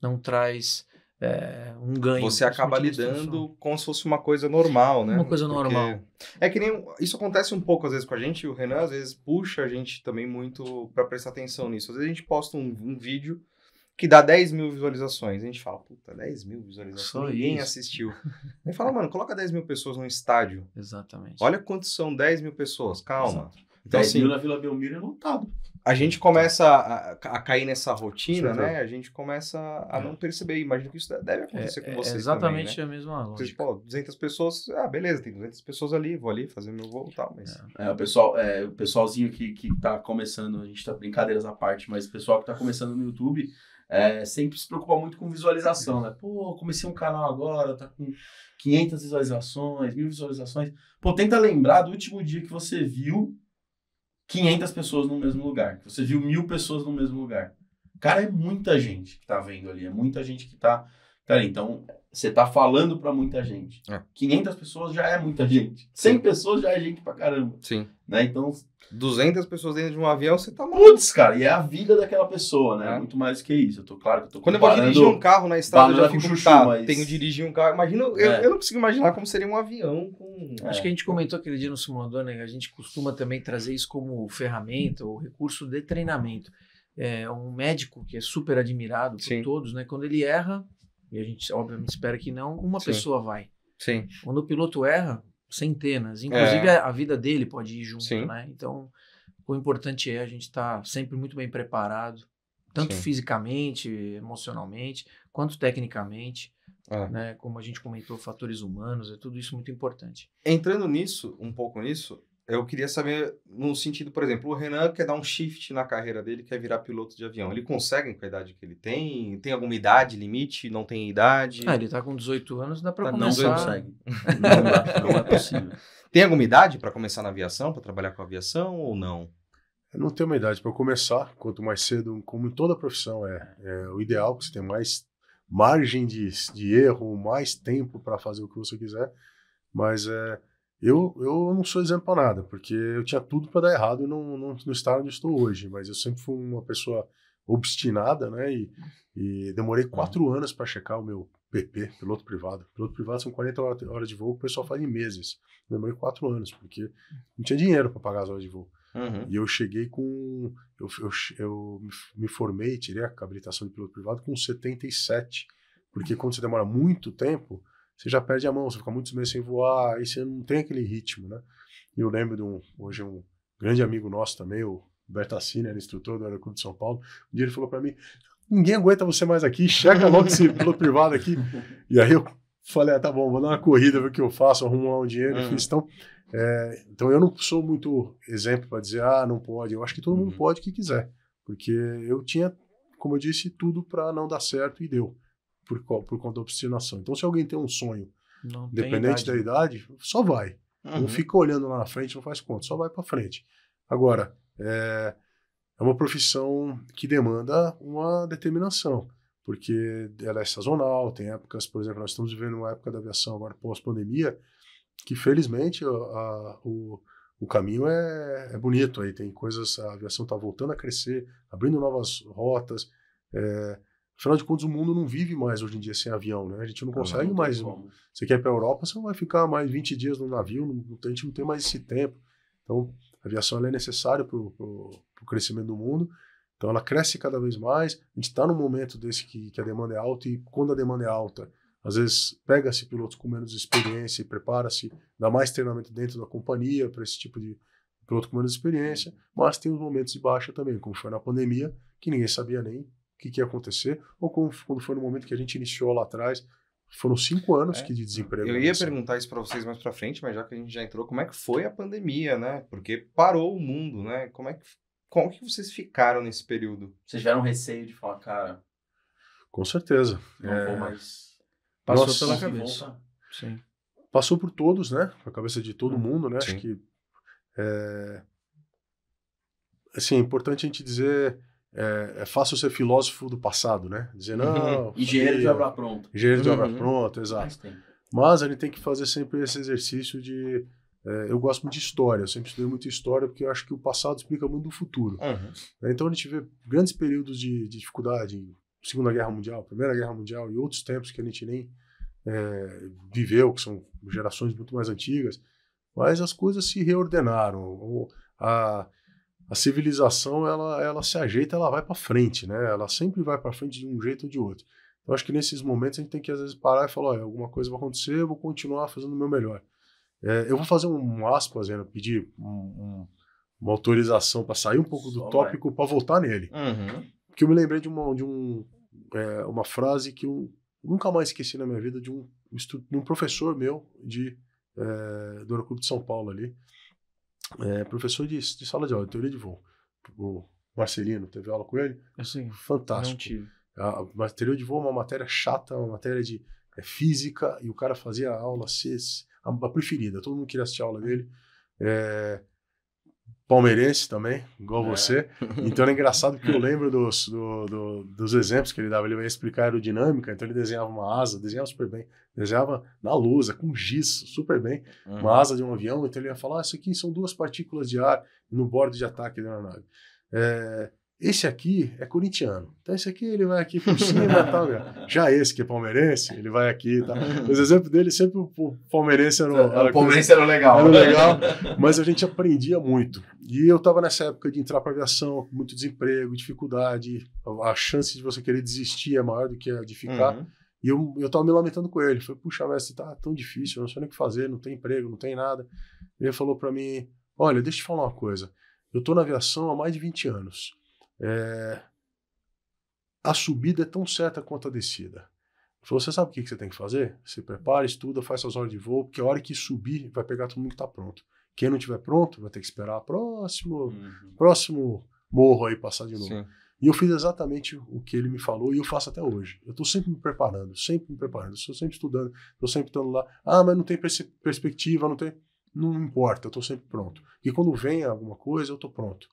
não traz é, um ganho. Você acaba lidando como se fosse uma coisa normal, né? Uma coisa Porque normal. É que nem isso acontece um pouco às vezes com a gente. O Renan às vezes puxa a gente também muito para prestar atenção nisso. Às vezes a gente posta um, um vídeo que dá 10 mil visualizações. A gente fala, puta, 10 mil visualizações, Só ninguém isso. assistiu. Aí fala, mano, coloca 10 mil pessoas num estádio. Exatamente. Olha quantos são 10 mil pessoas, calma. Exato. Então, 10 assim, mil na Vila Belmiro é lotado a gente tá. começa a, a cair nessa rotina, né? A gente começa a é. não perceber. Imagino que isso deve acontecer é, com é, vocês. É exatamente também, né? a mesma lógica. Vocês, pô, 200 pessoas, ah, beleza, tem 200 pessoas ali, vou ali fazer meu voo e tal. Mas... É, é o, pessoal, é, o pessoalzinho que, que tá começando, a gente tá brincadeiras à parte, mas o pessoal que tá começando no YouTube. É, sempre se preocupa muito com visualização, né? Pô, comecei um canal agora, tá com 500 visualizações, mil visualizações. Pô, tenta lembrar do último dia que você viu 500 pessoas no mesmo lugar, você viu mil pessoas no mesmo lugar. Cara, é muita gente que tá vendo ali, é muita gente que tá Cara, então você tá falando para muita gente. É. 500 pessoas já é muita gente. 100 Sim. pessoas já é gente pra caramba. Sim. Né? Então. 200 pessoas dentro de um avião, você tá maluco. Putz, cara, e é a vida daquela pessoa, né? É. Muito mais que isso. Eu tô claro que eu tô Quando eu vou dirigir um carro na estrada, eu já fico chuchu, tá, mas... tenho que dirigir um carro. Imagina, eu, é. eu, não consigo imaginar como seria um avião com. Acho é. que a gente comentou aquele dia no simulador, né? A gente costuma também trazer isso como ferramenta ou recurso de treinamento. É um médico que é super admirado por todos, né? Quando ele erra, e a gente obviamente espera que não, uma Sim. pessoa vai. Sim. Quando o piloto erra, centenas. É. Inclusive é. a, a, vida dele pode ir junto, Sim. né? Então, o importante é a gente estar tá sempre muito bem preparado, tanto Sim. fisicamente, emocionalmente, quanto tecnicamente. É. Né? Como a gente comentou, fatores humanos, é tudo isso muito importante. Entrando nisso, um pouco nisso, eu queria saber, no sentido, por exemplo, o Renan quer dar um shift na carreira dele, quer virar piloto de avião. Ele consegue com a idade que ele tem? Tem alguma idade, limite? Não tem idade? Ah, ele tá com 18 anos, dá pra tá, começar. Não consegue. não não é possível. Tem alguma idade para começar na aviação, para trabalhar com aviação ou não? Eu não tenho uma idade para começar. Quanto mais cedo, como em toda profissão, é, é o ideal, que você tem mais margem de, de erro, mais tempo para fazer o que você quiser. Mas é eu, eu não sou exemplo para nada, porque eu tinha tudo para dar errado e não, não, não estar onde estou hoje. Mas eu sempre fui uma pessoa obstinada, né? E, e demorei uhum. quatro uhum. anos para checar o meu PP, piloto privado. Piloto privado são 40 horas de voo, o pessoal faz em meses. demorei quatro anos, porque não tinha dinheiro para pagar as horas de voo. Uhum. E eu cheguei com. Eu, eu, eu me formei, tirei a habilitação de piloto privado com 77. Porque quando você demora muito tempo, você já perde a mão, você fica muitos meses sem voar, aí você não tem aquele ritmo, né? E eu lembro de um, hoje um grande amigo nosso também, o Bertacini, era instrutor do Aeroclube de São Paulo, um dia ele falou para mim, ninguém aguenta você mais aqui, chega logo esse piloto privado aqui. E aí eu falei, ah, tá bom, vou dar uma corrida, ver o que eu faço, arrumar um dinheiro, uhum. fiz, então... É, então eu não sou muito exemplo para dizer, ah, não pode. Eu acho que todo uhum. mundo pode o que quiser, porque eu tinha, como eu disse, tudo para não dar certo e deu por, por conta da obstinação. Então, se alguém tem um sonho, não independente idade. da idade, só vai. Uhum. Não fica olhando lá na frente, não faz conta, só vai para frente. Agora, é, é uma profissão que demanda uma determinação, porque ela é sazonal, tem épocas, por exemplo, nós estamos vivendo uma época da aviação agora pós-pandemia, que felizmente a, a, o, o caminho é, é, bonito aí, tem coisas, a aviação está voltando a crescer, abrindo novas rotas, é, Afinal de contas, o mundo não vive mais hoje em dia sem avião, né? A gente não ah, consegue não mais. Como. Você quer ir para a Europa, você não vai ficar mais 20 dias no navio, não, a gente não tem mais esse tempo. Então, a aviação é necessária para o crescimento do mundo. Então, ela cresce cada vez mais. A gente está num momento desse que, que a demanda é alta, e quando a demanda é alta, às vezes pega-se pilotos com menos experiência e prepara-se, dá mais treinamento dentro da companhia para esse tipo de piloto com menos experiência, mas tem os momentos de baixa também, como foi na pandemia, que ninguém sabia nem que, que ia acontecer, ou como, quando foi no momento que a gente iniciou lá atrás, foram cinco anos é. que de desemprego. Eu né, ia assim. perguntar isso para vocês mais para frente, mas já que a gente já entrou, como é que foi a pandemia, né? Porque parou o mundo, né? Como é que, como que vocês ficaram nesse período? Vocês tiveram receio de falar, cara? Com certeza. Não é... vou mais. Passou Nossa, pela cabeça. Sim. Passou por todos, né? A cabeça de todo hum, mundo, né? Sim. Acho que é... assim, é importante a gente dizer é, é, fácil ser filósofo do passado, né? Dizer, não. Uhum. Engenheiro de obra pronta. Engenheiro de obra pronto, uhum. pronta, exato. Mas, Mas a gente tem que fazer sempre esse exercício de. É, eu gosto muito de história, eu sempre estudei muito história, porque eu acho que o passado explica muito do futuro. Uhum. Né? Então a gente vê grandes períodos de, de, dificuldade, Segunda Guerra Mundial, Primeira Guerra Mundial e outros tempos que a gente nem é, viveu, que são gerações muito mais antigas, mas as coisas se reordenaram. a, a civilização ela, ela se ajeita, ela vai para frente, né? Ela sempre vai para frente de um jeito ou de outro. Então acho que nesses momentos a gente tem que às vezes parar e falar, olha, alguma coisa vai acontecer, eu vou continuar fazendo o meu melhor. É, eu vou fazer um aspas, né, pedir um, um, uma autorização para sair um pouco do tópico para voltar nele, uhum. porque eu me lembrei de uma de um, é, uma frase que eu nunca mais esqueci na minha vida de um, de um professor meu de é, do Aeroclube de São Paulo ali é, professor de, de, sala de aula, de teoria de voo. O Marcelino, teve aula com ele? sim. Fantástico. Não tive. A, a, teoria de voo é uma matéria chata, uma matéria de é, física, e o cara fazia a aula ser a, a, preferida. Todo mundo queria assistir a aula dele. É, palmeirense também, igual é. você. Então era engraçado que eu lembro dos, do, do, dos exemplos que ele dava. Ele vai explicar a aerodinâmica, então ele desenhava uma asa, desenhava super bem, desenhava na lousa, é com giz, super bem, uhum. uma asa de um avião. Então ele ia falar: ah, Isso aqui são duas partículas de ar no bordo de ataque da aeronave. É, esse aqui é corintiano. Então, esse aqui ele vai aqui por cima e tal. Já esse que é palmeirense, ele vai aqui e tá? tal. Os exemplos dele é sempre o palmeirense era, o, o palmeirense era legal. Era legal, mas a gente aprendia muito. E eu estava nessa época de entrar para aviação, muito desemprego, dificuldade. A chance de você querer desistir é maior do que a de ficar. Uhum. E eu, eu tava me lamentando com ele. Falei, puxa, mestre, tá tão difícil, eu não sei nem o que fazer, não tem emprego, não tem nada. Ele falou para mim: olha, deixa eu te falar uma coisa. Eu estou na aviação há mais de 20 anos. É, a subida é tão certa quanto a descida. Você sabe o que, você tem que fazer? Se prepara, estuda, faz suas horas de voo, porque a hora que subir vai pegar todo mundo que está pronto. Quem não tiver pronto vai ter que esperar próximo, uhum. próximo morro aí passar de novo. Sim. E eu fiz exatamente o que ele me falou e eu faço até hoje. Eu estou sempre me preparando, sempre me preparando, estou sempre estudando, estou sempre estando lá. Ah, mas não tem pers perspectiva, não tem. Não importa, eu estou sempre pronto. E quando vem alguma coisa, eu estou pronto.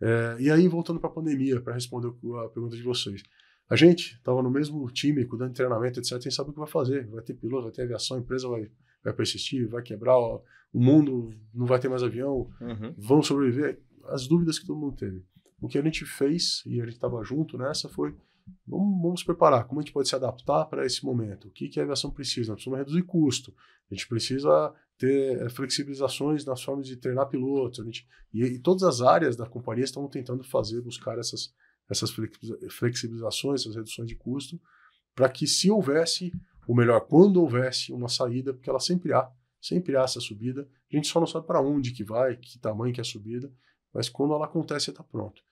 É, e aí, voltando para a pandemia, para responder a pergunta de vocês. A gente estava no mesmo time, cuidando de treinamento, etc. Quem sabe o que vai fazer. Vai ter piloto, vai ter aviação, a empresa vai, vai persistir, vai quebrar, ó, o mundo não vai ter mais avião, uhum. vão sobreviver. As dúvidas que todo mundo teve. O que a gente fez, e a gente estava junto nessa, foi vamos, vamos preparar, como a gente pode se adaptar para esse momento? O que, que a aviação precisa? Nós precisamos reduzir custo, a gente precisa ter eh, flexibilizações nas formas de treinar pilotos. Gente, e, e, todas as áreas da companhia estão tentando fazer, buscar essas, essas flexibilizações, essas reduções de custo, para que se houvesse, ou melhor, quando houvesse uma saída, porque ela sempre há, sempre há essa subida, a gente só não sabe para onde que vai, que tamanho que é a subida, mas quando ela acontece, está pronto.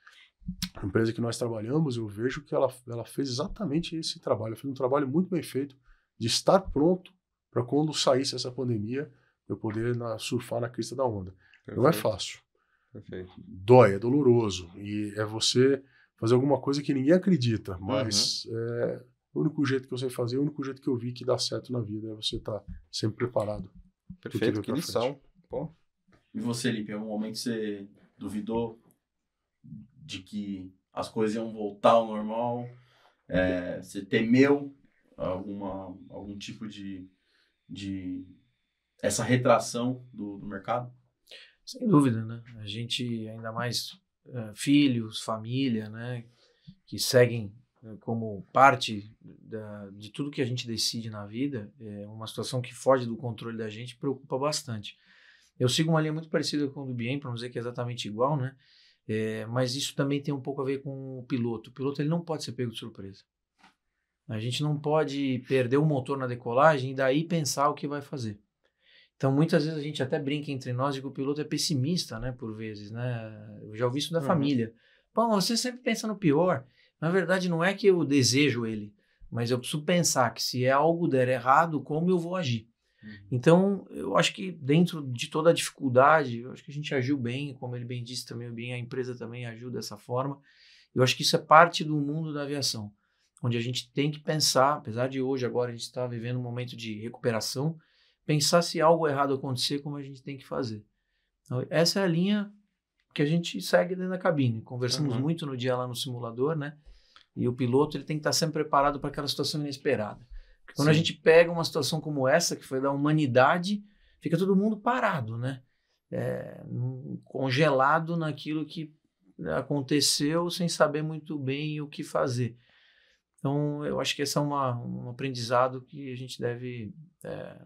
A empresa que nós trabalhamos, eu vejo que ela, ela fez exatamente esse trabalho, fez um trabalho muito bem feito de estar pronto para quando saísse essa pandemia, eu poder na, surfar na crista da onda. Perfeito. Não é fácil. Perfeito. Dói, é doloroso. E é você fazer alguma coisa que ninguém acredita, uhum. mas uhum. é o único jeito que eu sei fazer, o único jeito que eu vi que dá certo na vida é você estar tá sempre preparado. Perfeito, que lição. Pô. E você, Lipe, em é algum momento você duvidou de que as coisas iam voltar ao normal? É, você temeu alguma, algum tipo de, de essa retração do, do mercado? Sem dúvida, né? A gente, ainda mais é, filhos, família, né? Que seguem é, como parte da, de tudo que a gente decide na vida, é uma situação que foge do controle da gente preocupa bastante. Eu sigo uma linha muito parecida com o do Bien, para não dizer que é exatamente igual, né? É, mas isso também tem um pouco a ver com o piloto. O piloto ele não pode ser pego de surpresa. A gente não pode perder o motor na decolagem e daí pensar o que vai fazer. Então, muitas vezes a gente até brinca entre nós de que o piloto é pessimista, né? Por vezes, né? Eu já ouvi isso da uhum. família. Bom, você sempre pensa no pior. Na verdade, não é que eu desejo ele, mas eu preciso pensar que se é algo der errado, como eu vou agir. Uhum. Então, eu acho que dentro de toda a dificuldade, eu acho que a gente agiu bem, como ele bem disse também, bem a empresa também agiu dessa forma. Eu acho que isso é parte do mundo da aviação, onde a gente tem que pensar, apesar de hoje agora a gente estar tá vivendo um momento de recuperação, pensar se algo errado acontecer, como a gente tem que fazer. Então, essa é a linha que a gente segue dentro da cabine. Conversamos uhum. muito no dia lá no simulador, né? E o piloto ele tem que estar sempre preparado para aquela situação inesperada. Porque quando Sim. a gente pega uma situação como essa, que foi da humanidade, fica todo mundo parado, né? É, congelado naquilo que aconteceu, sem saber muito bem o que fazer. Então, eu acho que esse é uma, um aprendizado que a gente deve é,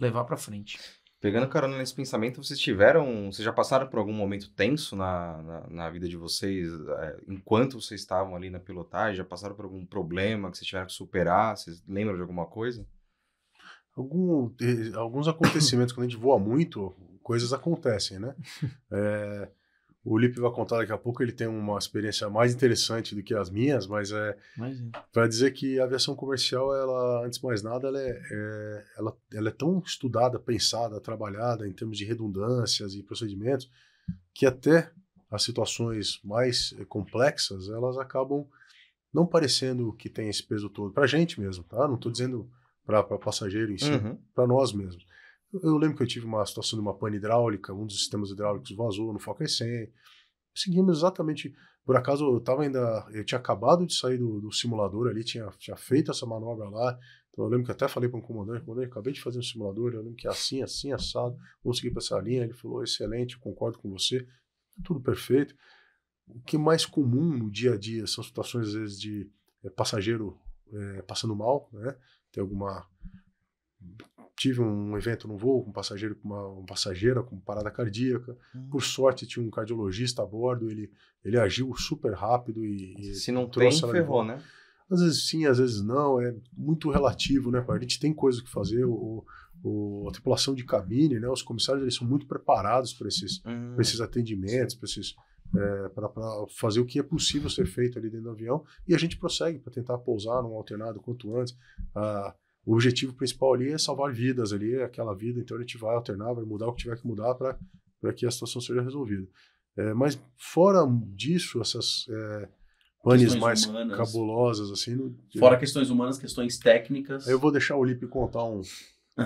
levar para frente. Pegando carona nesse pensamento, vocês tiveram, vocês já passaram por algum momento tenso na, na, na vida de vocês, é, enquanto vocês estavam ali na pilotagem, já passaram por algum problema que vocês tiveram que superar, vocês lembram de alguma coisa? Algum, eh, alguns acontecimentos, quando a gente voa muito, coisas acontecem, né? É, O Lipe vai contar daqui a pouco, ele tem uma experiência mais interessante do que as minhas, mas é para dizer que a aviação comercial, ela, antes de mais nada, ela é, é, ela, ela é tão estudada, pensada, trabalhada em termos de redundâncias e procedimentos, que até as situações mais eh, complexas, elas acabam não parecendo que tem esse peso todo para a gente mesmo, tá? Não estou dizendo para passageiro em si, uhum. para nós mesmos. Eu lembro que eu tive uma situação de uma pane hidráulica, um dos sistemas hidráulicos vazou no Fokker 100. Seguimos exatamente. Por acaso eu estava ainda. Eu tinha acabado de sair do, do simulador ali, tinha, tinha feito essa manobra lá. Então eu lembro que até falei para um comandante, comandante, acabei de fazer um simulador, eu lembro que é assim, assim, assado, consegui seguir para essa linha. Ele falou, excelente, concordo com você, tá tudo perfeito. O que é mais comum no dia a dia são situações, às vezes, de é, passageiro é, passando mal, né? Tem alguma tive um evento no voo com um passageiro com uma, uma passageira com parada cardíaca. Hum. Por sorte tinha um cardiologista a bordo, ele ele agiu super rápido e, se não trouxe tem, ferrou, né? Às vezes sim, às vezes não, é muito relativo, né? A gente tem coisa que fazer, o, o a tripulação de cabine, né? Os comissários eles são muito preparados para esses, hum. Pra esses atendimentos, para esses é, para fazer o que é possível ser feito ali dentro do avião e a gente prossegue para tentar pousar num alternado quanto antes. Ah, o objetivo principal ali é salvar vidas ali, é aquela vida, então a gente vai alternar, vai mudar o que tiver que mudar para que a situação seja resolvida. É, mas fora disso, essas é, panes mais humanas. cabulosas, assim... No, fora eu, questões humanas, questões técnicas... Eu vou deixar o Lipe contar um... um,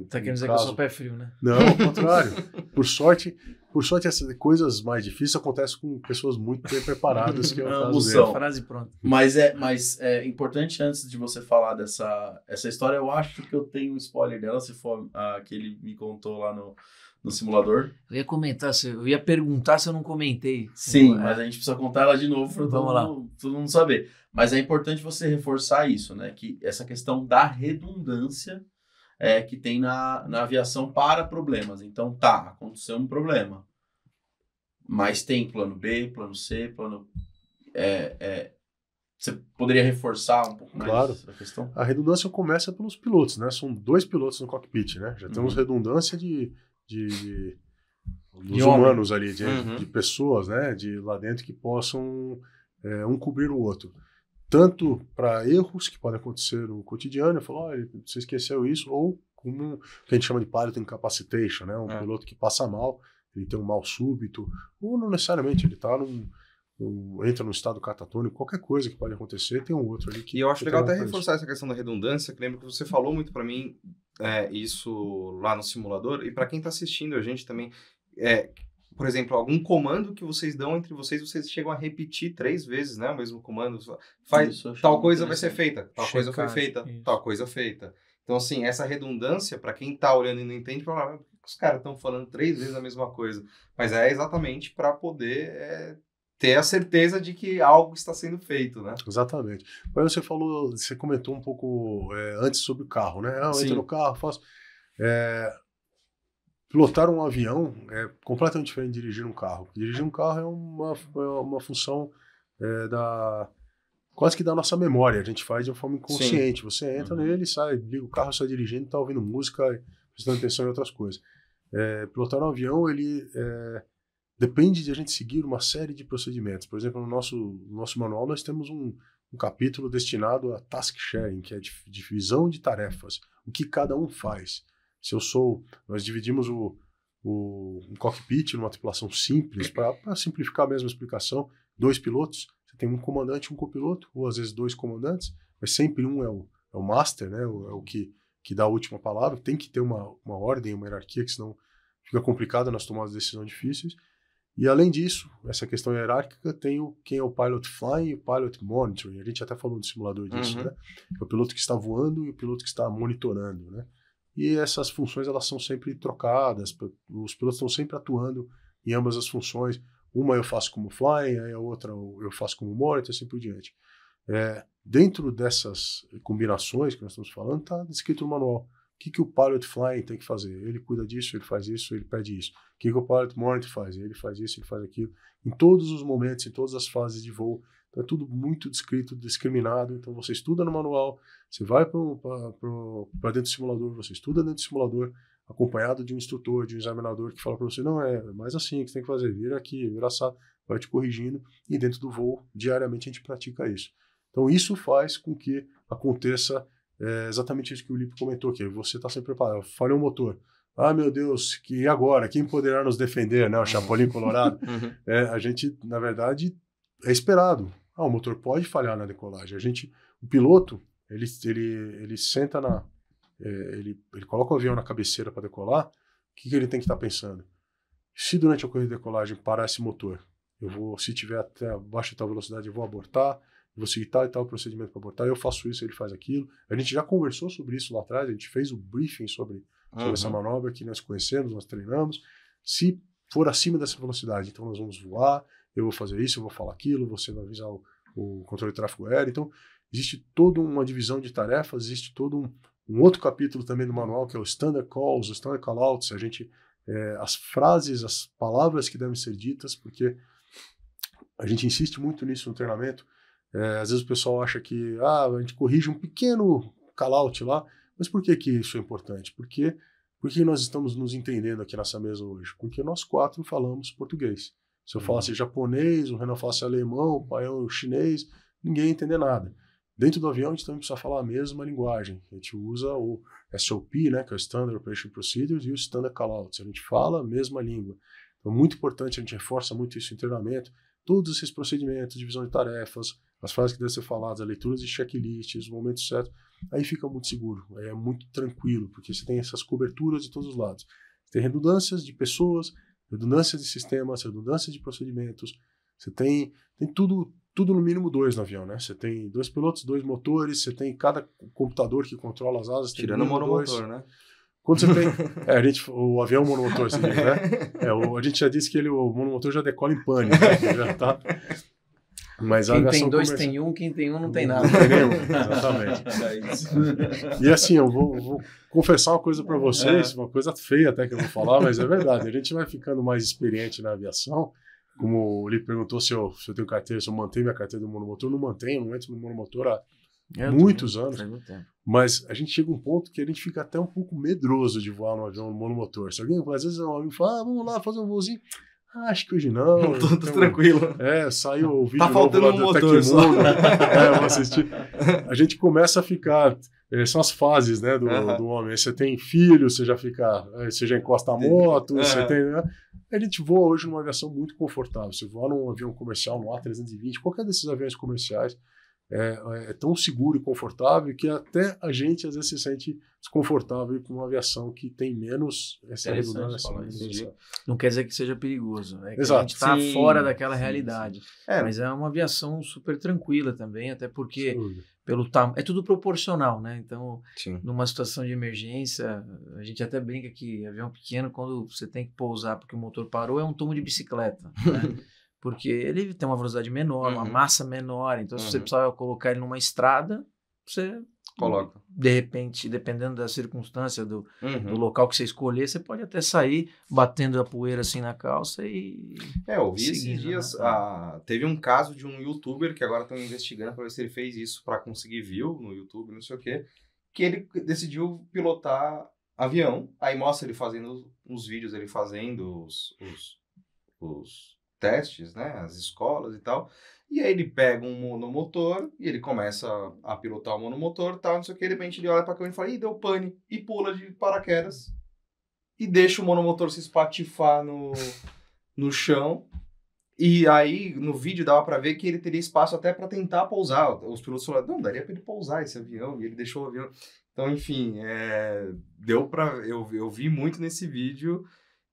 um tá querendo um dizer caso. que eu sou pé frio, né? Não, ao contrário. Por sorte, por sorte, essas coisas mais difíceis acontecem com pessoas muito bem preparadas, que é o caso frase pronta. Uhum. Mas é, mas é importante antes de você falar dessa essa história, eu acho que eu tenho um spoiler dela, se for a que ele me contou lá no, no simulador. Eu ia comentar, eu ia perguntar se eu não comentei. Sim, é. mas a gente precisa contar ela de novo para todo, mundo, todo mundo saber. Mas é importante você reforçar isso, né? Que essa questão da redundância é, que tem na, na aviação para problemas. Então, tá, aconteceu um problema. Mas tem plano B, plano C, plano. É, é, você poderia reforçar um pouco mais claro. essa questão? A redundância começa pelos pilotos, né? São dois pilotos no cockpit, né? Já temos uhum. redundância de, de, de dos humanos ali, de, uhum. de, pessoas, né? De lá dentro que possam é, um cobrir o outro. Tanto para erros que podem acontecer no cotidiano, eu falo, olha, você esqueceu isso, ou como que a gente chama de piloting capacitation, né? Um é. piloto que passa mal, ele tem um mal súbito, ou não necessariamente, ele está num, um, entra num estado catatônico, qualquer coisa que pode acontecer, tem um outro ali que. E eu acho legal até reforçar isso. essa questão da redundância, que lembro que você falou muito para mim é, isso lá no simulador, e para quem está assistindo a gente também, é, por exemplo, algum comando que vocês dão entre vocês, vocês chegam a repetir três vezes, né? O mesmo comando. Faz isso, tal coisa vai ser feita, tal Checar, coisa foi feita, isso. tal coisa feita. Então, assim, essa redundância, para quem está olhando e não entende, fala, os caras estão falando três vezes a mesma coisa? Mas é exatamente para poder é, ter a certeza de que algo está sendo feito, né? Exatamente. Mas você falou, você comentou um pouco é, antes sobre o carro, né? Ah, eu entro no carro, faço. É, pilotar um avião é completamente diferente de dirigir um carro. Dirigir um carro é uma, é uma função é, da quase que da nossa memória. A gente faz de uma forma inconsciente. Sim. Você entra uhum. nele, sai, liga o carro, sai dirigindo, está ouvindo música, prestando atenção em outras coisas. É, pilotar um avião, ele é, depende de a gente seguir uma série de procedimentos. Por exemplo, no nosso, no nosso manual, nós temos um, um capítulo destinado a task sharing, que é divisão de tarefas, o que cada um faz. Se eu sou, nós dividimos o, o um cockpit numa tripulação simples, para simplificar a mesma explicação, dois pilotos, você tem um comandante e um copiloto, ou às vezes dois comandantes, mas sempre um é o, é o master, né, é o que que dá a última palavra, tem que ter uma, uma ordem, uma hierarquia, que senão fica complicado nas tomadas de decisão difíceis. E além disso, essa questão hierárquica tem o quem é o pilot flying e o pilot monitoring. A gente até falou no simulador disso, uhum. né? É o piloto que está voando e o piloto que está monitorando, né? E essas funções elas são sempre trocadas, os pilotos estão sempre atuando em ambas as funções. Uma eu faço como flying, a outra eu faço como monitor, assim por diante. É, dentro dessas combinações que nós estamos falando, está descrito no manual. O que, que o pilot flying tem que fazer? Ele cuida disso, ele faz isso, ele pede isso. O que, que o pilot monitor faz? Ele faz isso, ele faz aquilo. Em todos os momentos, em todas as fases de voo. Então é tudo muito descrito, discriminado. Então você estuda no manual, você vai para dentro do simulador, você estuda dentro do simulador, acompanhado de um instrutor, de um examinador que fala para você: não, é, é mais assim que você tem que fazer, vira aqui, vira assado, vai te corrigindo. E dentro do voo, diariamente a gente pratica isso. Então, isso faz com que aconteça é, exatamente isso que o Lipe comentou que Você está sempre preparado. Falhou o motor. Ah, meu Deus, que agora? Quem poderá nos defender? Né? O Chapolin Colorado. Uhum. é, a gente, na verdade, é esperado. Ah, o motor pode falhar na decolagem. A gente, o piloto, ele, ele, ele senta na... É, ele, ele coloca o avião na cabeceira para decolar. O que, que ele tem que estar tá pensando? Se durante a corrida de decolagem parar esse motor, eu vou, se tiver até abaixo da velocidade, eu vou abortar vou seguir tal e tal procedimento para abortar, eu faço isso, ele faz aquilo. A gente já conversou sobre isso lá atrás, a gente fez o briefing sobre, sobre uhum. essa manobra que nós conhecemos, nós treinamos. Se for acima dessa velocidade, então nós vamos voar, eu vou fazer isso, eu vou falar aquilo, você vai avisar o, o controle de tráfego aéreo. Então, existe toda uma divisão de tarefas, existe todo um, um outro capítulo também do manual, que é o standard calls, o standard callouts, a gente, é, as frases, as palavras que devem ser ditas, porque a gente insiste muito nisso no treinamento, é, às vezes o pessoal acha que ah, a gente corrige um pequeno call-out lá, mas por que, que isso é importante? Porque, porque nós estamos nos entendendo aqui nessa mesa hoje? Porque nós quatro falamos português. Se eu uhum. falasse japonês, o Renan falasse alemão, o pai o chinês, ninguém ia entender nada. Dentro do avião, a gente também precisa falar a mesma linguagem. A gente usa o SOP, né, que é o Standard Operation Procedures, e o Standard Callout. A gente fala a mesma língua. Então, é muito importante, a gente reforça muito isso em treinamento. Todos esses procedimentos, divisão de tarefas, as frases que devem ser faladas, as leituras de checklists, os momentos certos, aí fica muito seguro, é muito tranquilo, porque você tem essas coberturas de todos os lados. Você tem redundâncias de pessoas, redundâncias de sistemas, redundâncias de procedimentos, você tem, tem tudo, tudo no mínimo dois no avião, né? Você tem dois pilotos, dois motores, você tem cada computador que controla as asas. Tirando o monomotor, né? Quando você tem. É, a gente, o avião monomotor, você diz, né? É, o, a gente já disse que ele, o monomotor já decola em pânico, né? já tá. Mas quem tem dois comercial... tem um, quem tem um não tem nada. Não tem exatamente. É e assim, eu vou, vou confessar uma coisa para é. vocês, uma coisa feia até que eu vou falar, mas é verdade. A gente vai ficando mais experiente na aviação. Como ele perguntou se eu, se eu tenho carteira, se eu mantenho minha carteira do monomotor, não mantenho, não entro no monomotor há é, muitos anos. Mas a gente chega a um ponto que a gente fica até um pouco medroso de voar no avião monomotor. Se alguém, às vezes, um amigo fala, ah, vamos lá fazer um voozinho. Ah, acho que hoje não. Tudo então, tranquilo. É, saiu o vídeo tá faltando novo um lá um do é, vamos assistir. A gente começa a ficar. Eh, são as fases né, do, do homem. Você tem filho, você já fica. Eh, você já encosta a moto, uhum. você tem. Né? A gente voa hoje numa aviação muito confortável. Você voa num avião comercial, no A320, qualquer desses aviões comerciais é, é, tão seguro e confortável que até a gente às vezes se sente desconfortável com uma aviação que tem menos essa redundância. Né? Não quer dizer que seja perigoso, né? a gente está fora daquela sim, realidade. Sim. É, mas é uma aviação super tranquila também, até porque pelo tamanho, é tudo proporcional, né? Então, numa situação de emergência, a gente até brinca que avião pequeno, quando você tem que pousar porque o motor parou, é um tomo de bicicleta. Né? Porque ele tem uma velocidade menor, uhum. uma massa menor. Então, se você uhum. precisar colocar ele numa estrada, você coloca. De repente, dependendo da circunstância do, uhum. do, local que você escolher, você pode até sair batendo a poeira assim na calça e. É, eu vi esses né, dias. Né? Tá? A... Ah, teve um caso de um youtuber que agora estão investigando para ver se ele fez isso para conseguir view no YouTube, não sei o quê. Que ele decidiu pilotar avião. Aí mostra ele fazendo os, os vídeos, ele fazendo os, os, os testes, né, as escolas e tal. E aí ele pega um monomotor e ele começa a pilotar o monomotor e tal, não sei o que. De repente ele olha pra câmera e fala, ih, deu pane. E pula de paraquedas e deixa o monomotor se espatifar no, no chão. E aí, no vídeo dava para ver que ele teria espaço até para tentar pousar. Os pilotos falaram, não, daria para ele pousar esse avião, e ele deixou o avião. Então, enfim, é, deu para eu, eu vi muito nesse vídeo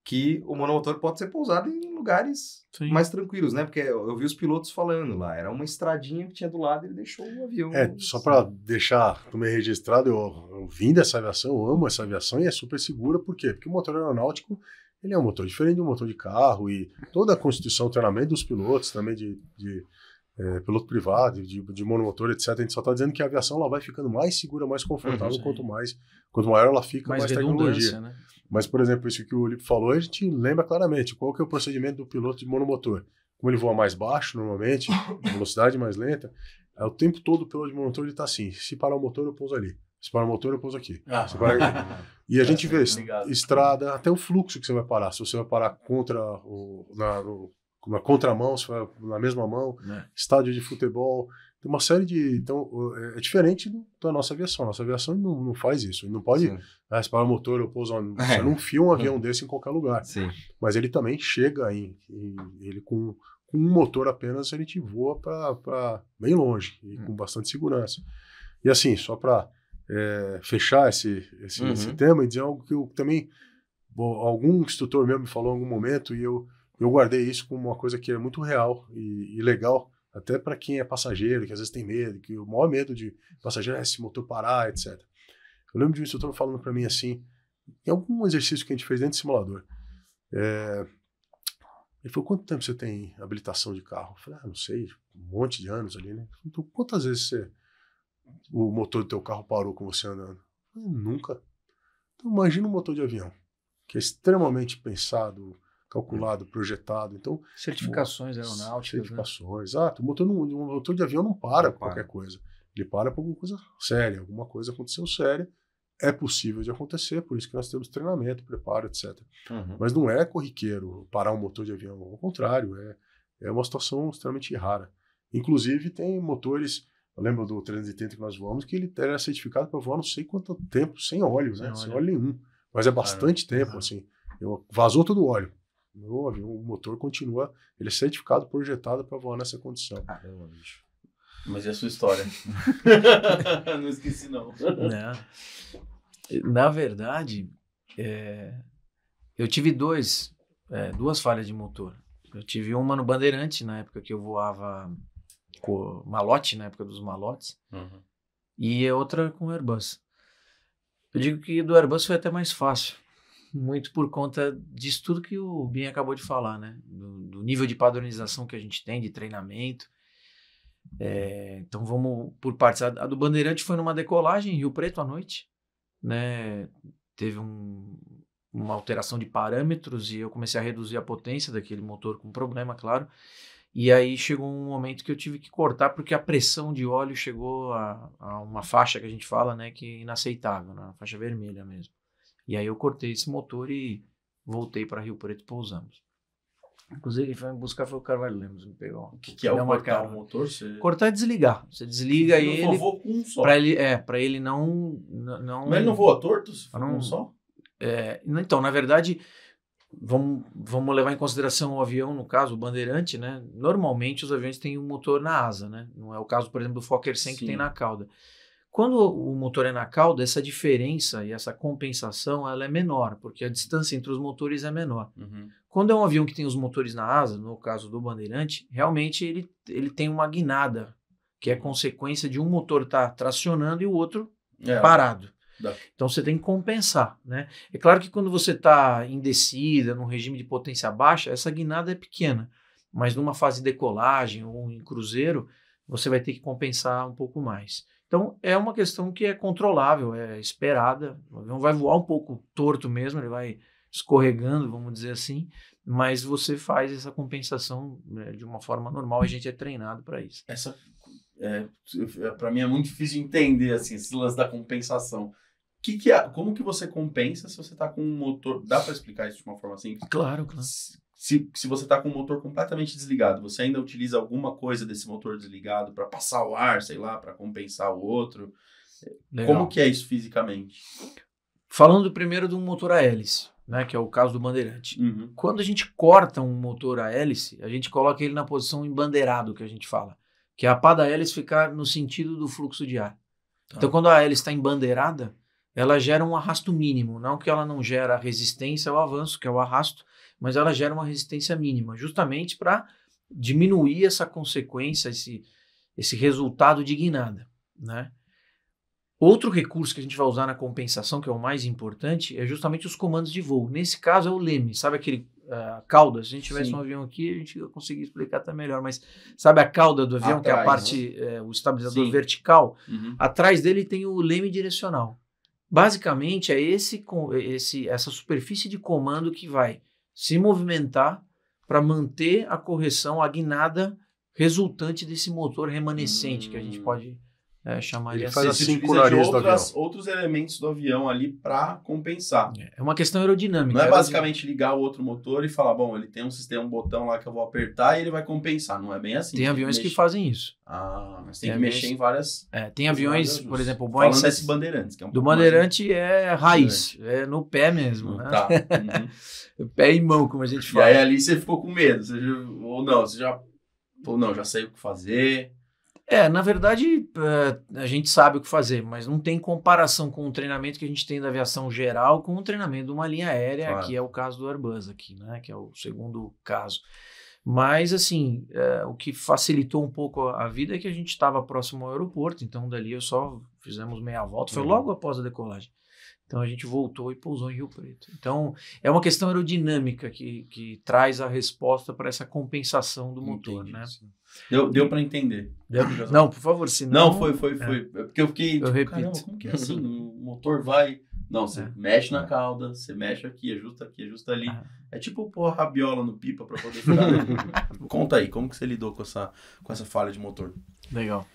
que o monomotor pode ser pousado em lugares Sim. mais tranquilos, né? Porque eu vi os pilotos falando lá, era uma estradinha que tinha do lado, e ele deixou o avião. É, só para deixar também registrado, eu, eu vim dessa aviação, eu amo essa aviação e é super segura, por quê? Porque o motor aeronáutico, ele é um motor diferente do um motor de carro e toda a constituição, o treinamento dos pilotos também de, de é, piloto privado, de, de monomotor, etc. A gente só está dizendo que a aviação ela vai ficando mais segura, mais confortável, uhum, quanto mais quanto maior ela fica, mais, mais tecnologia. Né? Mas, por exemplo, isso que o Lipe falou, a gente lembra claramente qual que é o procedimento do piloto de monomotor. Como ele voa mais baixo, normalmente, velocidade mais lenta, é o tempo todo o piloto de monomotor ele está assim, se parar o motor eu pouso ali, se parar o motor eu pouso aqui, ah. E a é gente vê ligado. estrada, até o fluxo que você vai parar, se você vai parar contra o, na, no, na contramão, se vai na mesma mão, é. estádio de futebol, tem uma série de. Então, é, é diferente da nossa aviação. Nossa aviação não, não faz isso. Ele não pode Sim. disparar ah, o motor ou pousar. Você é. não fia um avião desse em qualquer lugar. Sim. Mas ele também chega em. em ele com, com, um motor apenas, ele te voa para bem longe e hum. com bastante segurança. E assim, só para é, fechar esse, esse, uhum. esse tema e dizer algo que eu também. Bom, algum instrutor meu me falou em algum momento e eu, eu guardei isso como uma coisa que é muito real e, e legal até para quem é passageiro, que às vezes tem medo, que o maior medo de passageiro é esse motor parar, etc. Eu lembro de um instrutor falando para mim assim, em algum exercício que a gente fez dentro do simulador. É, ele falou: quanto tempo você tem habilitação de carro? Eu falei: ah, não sei, um monte de anos ali, né? Então, quantas vezes você, o motor do teu carro parou com você andando? Eu falei, nunca. Então, imagina um motor de avião, que é extremamente pensado, calculado, uhum. projetado. Então, certificações aeronáuticas. Né? Certificações, né? exato. o motor, não, o motor de avião não para por qualquer coisa. Ele para por alguma coisa séria, alguma coisa aconteceu séria. É possível de acontecer, por isso que nós temos treinamento, preparo, etc. Uhum. Mas não é corriqueiro parar um motor de avião, ao contrário, é, é uma situação extremamente rara. Inclusive, tem motores eu lembro do 380 que nós voamos, que ele era certificado para voar não sei quanto tempo, sem óleo, né? Sem óleo, sem óleo nenhum. Mas é bastante tempo, assim. Eu, vazou todo o óleo. Meu avião, o motor continua, ele é certificado, projetado para voar nessa condição. Caramba, bicho. Mas é a sua história. não esqueci, não. não. Na verdade, é, eu tive dois, é, duas falhas de motor. Eu tive uma no Bandeirante, na época que eu voava com malote, na época dos malotes, uhum. e outra com o Airbus. Eu digo que do Airbus foi até mais fácil, muito por conta disso tudo que o Bin acabou de falar, né? Do, do nível de padronização que a gente tem, de treinamento. É, então vamos por partes. A, a, do Bandeirante foi numa decolagem em Rio Preto à noite, né? Teve um, uma alteração de parâmetros e eu comecei a reduzir a potência daquele motor com problema, claro. E aí chegou um momento que eu tive que cortar porque a pressão de óleo chegou a, a uma faixa que a gente fala, né, que é inaceitável, na né? faixa vermelha mesmo. E aí eu cortei esse motor e voltei para Rio Preto e pousamos. Inclusive, ele foi me buscar foi o Carvalho Lemos, me pegou. O que, que, é o cortar cara. o motor? Você... Cortar e é desligar. Você desliga e ele... voa com um só. Pra ele, é, para ele não, não... Mas ele não voa torto se for não, um só? É, então, na verdade, vamos, vamos levar em consideração o avião, no caso, o Bandeirante, né? Normalmente os aviões têm um motor na asa, né? Não é o caso, por exemplo, do Fokker 100 Sim. que tem na cauda. Quando o motor é na cauda, essa diferença e essa compensação ela é menor, porque a distância entre os motores é menor. Uhum. Quando é um avião que tem os motores na asa, no caso do Bandeirante, realmente ele, ele tem uma guinada, que é consequência de um motor estar tá tracionando e o outro é. parado. Dá. Então você tem que compensar, né? É claro que quando você está em descida, num regime de potência baixa, essa guinada é pequena, mas numa fase de decolagem ou em cruzeiro, você vai ter que compensar um pouco mais. Então, é uma questão que é controlável, é esperada. O avião vai voar um pouco torto mesmo, ele vai escorregando, vamos dizer assim, mas você faz essa compensação né, de uma forma normal, a gente é treinado para isso. Essa, é, é para mim, é muito difícil de entender, assim, esse lance da compensação. Que que é, como que você compensa se você está com um motor... Dá para explicar isso de uma forma simples? Claro, claro se, se você está com o motor completamente desligado, você ainda utiliza alguma coisa desse motor desligado para passar o ar, sei lá, para compensar o outro? Legal. Como que é isso fisicamente? Falando primeiro de um motor a hélice, né, que é o caso do bandeirante. Uhum. Quando a gente corta um motor a hélice, a gente coloca ele na posição embandeirado, que a gente fala, que é a pá da hélice ficar no sentido do fluxo de ar. Tá. Então, quando a hélice está embandeirada, ela gera um arrasto mínimo, não que ela não gera resistência ao avanço, que é o arrasto, mas ela gera uma resistência mínima, justamente para diminuir essa consequência, esse, esse resultado de guinada. Né? Outro recurso que a gente vai usar na compensação, que é o mais importante, é justamente os comandos de voo. Nesse caso é o leme, sabe aquele uh, cauda? Se a gente tivesse Sim. um avião aqui, a gente ia conseguir explicar até melhor, mas sabe a cauda do avião, Atrás, que é a parte, né? é, o estabilizador Sim. vertical? Uhum. Atrás dele tem o leme direcional. Basicamente é esse, esse essa superfície de comando que vai se movimentar para manter a correção, agnada resultante desse motor remanescente hum. que a gente hum. pode é, ele, faz assim com o nariz outras, outros elementos do avião ali para compensar. É, é uma questão aerodinâmica. Não é basicamente ligar o outro motor e falar, bom, ele tem um sistema, um botão lá que eu vou apertar e ele vai compensar. Não é bem assim. Tem, tem aviões que, que, fazem isso. Ah, mas tem, tem que aviões... mexer em várias. É, tem aviões, por exemplo, o Boeing. Falando desse Bandeirantes, que é um Do Bandeirante mais... é raiz, é no pé mesmo. Né? Tá. Uhum. pé e mão, como a gente fala. E aí ali você ficou com medo, você já... ou não, você já. Ou não, já sei o que fazer. É, na verdade, eh, a gente sabe o que fazer, mas não tem comparação com o treinamento que a gente tem da aviação geral com o treinamento de uma linha aérea, claro. que é o caso do Airbus aqui, né? Que é o segundo caso. Mas, assim, eh, o que facilitou um pouco a vida é que a gente estava próximo ao aeroporto, então dali eu só fizemos meia volta, foi uhum. logo após a decolagem. Então a gente voltou e pousou em Rio Preto. Então é uma questão aerodinâmica que, que traz a resposta para essa compensação do motor, Entendi, né? Sim. Deu, deu para entender. Deu, não, por favor, se não. Não, foi, foi, é. foi. É porque eu fiquei. Eu tipo, repito. como que é assim? Uhum. o motor vai. Não, você é. mexe na é. cauda, você mexe aqui, ajusta aqui, ajusta ali. Ah. É tipo pôr a rabiola no pipa para poder tirar. Né? Conta aí, como que você lidou com essa, com essa falha de motor? Legal.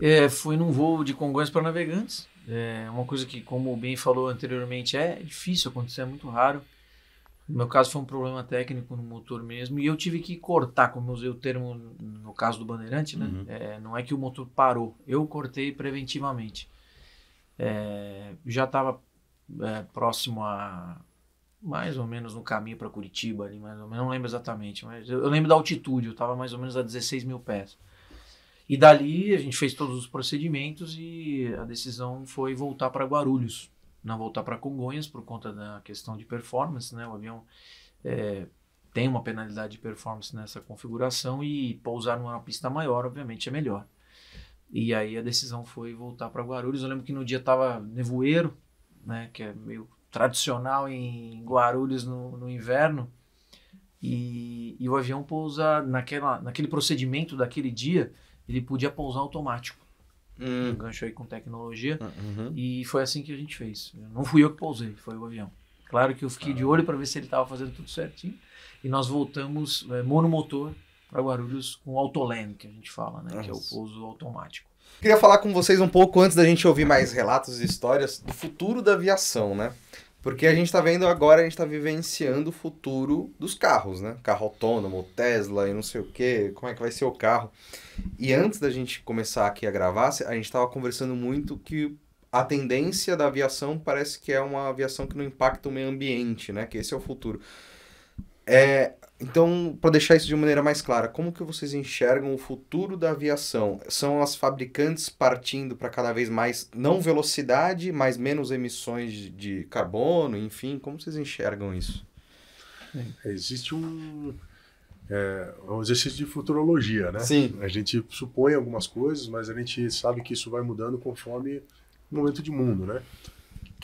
É, fui num voo de Congonhas para Navegantes. É uma coisa que, como o Ben falou anteriormente, é difícil acontecer, é muito raro. No meu caso foi um problema técnico no motor mesmo e eu tive que cortar, como eu usei o termo no caso do Bandeirante, né? Uhum. É, não é que o motor parou, eu cortei preventivamente. É, já estava é, próximo a mais ou menos no caminho para Curitiba ali, mais ou menos, não lembro exatamente, mas eu, eu lembro da altitude, eu estava mais ou menos a 16 mil pés. E dali a gente fez todos os procedimentos e a decisão foi voltar para Guarulhos, não voltar para Congonhas por conta da questão de performance, né? O avião é, tem uma penalidade de performance nessa configuração e pousar numa pista maior, obviamente, é melhor. E aí a decisão foi voltar para Guarulhos. Eu lembro que no dia tava nevoeiro, né? Que é meio tradicional em Guarulhos no, no inverno. E, e, o avião pousa naquela, naquele procedimento daquele dia, ele podia pousar automático. Hum. Um gancho aí com tecnologia. Uhum. E foi assim que a gente fez. Não fui eu que pousei, foi o avião. Claro que eu fiquei tá. de olho para ver se ele estava fazendo tudo certinho. E nós voltamos é, monomotor para Guarulhos com autoland, que a gente fala, né? Nossa. Que é o pouso automático. Queria falar com vocês um pouco antes da gente ouvir mais relatos e histórias do futuro da aviação, né? Porque a gente está vendo agora, a gente está vivenciando o futuro dos carros, né? Carro autônomo, Tesla e não sei o que, como é que vai ser o carro. E antes da gente começar aqui a gravar, a gente estava conversando muito que a tendência da aviação parece que é uma aviação que não impacta o meio ambiente, né? Que esse é o futuro. É, então, para deixar isso de maneira mais clara, como que vocês enxergam o futuro da aviação? São as fabricantes partindo para cada vez mais, não velocidade, mas menos emissões de carbono, enfim, como vocês enxergam isso? É, existe um, é, é, um exercício de futurologia, né? Sim. A gente supõe algumas coisas, mas a gente sabe que isso vai mudando conforme o momento de mundo, né?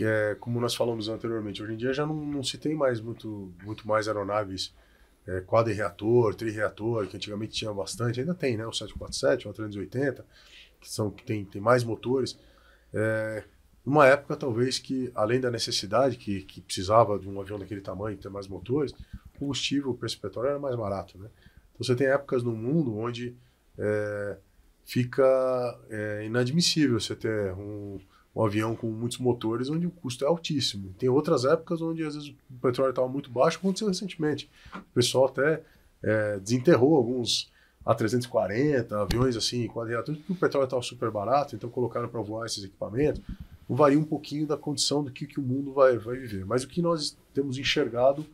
que é como nós falamos anteriormente, hoje em dia já não, não se tem mais muito, muito mais aeronaves é, tri-reator, que antigamente tinha bastante, ainda tem, né? O 747, o A380, que são que tem, tem mais motores. É, uma época, talvez, que além da necessidade que, que precisava de um avião daquele tamanho ter mais motores, o combustível, o preço petróleo era mais barato, né? Então você tem épocas no mundo onde é, fica é, inadmissível você ter um um avião com muitos motores onde o custo é altíssimo. Tem outras épocas onde às vezes o petróleo estava muito baixo, aconteceu recentemente. O pessoal até é, desenterrou alguns A340, aviões assim, quadriláteros, porque o petróleo estava super barato, então colocaram para voar esses equipamentos. Então, varia um pouquinho da condição do que, que o mundo vai, vai viver. Mas o que nós temos enxergado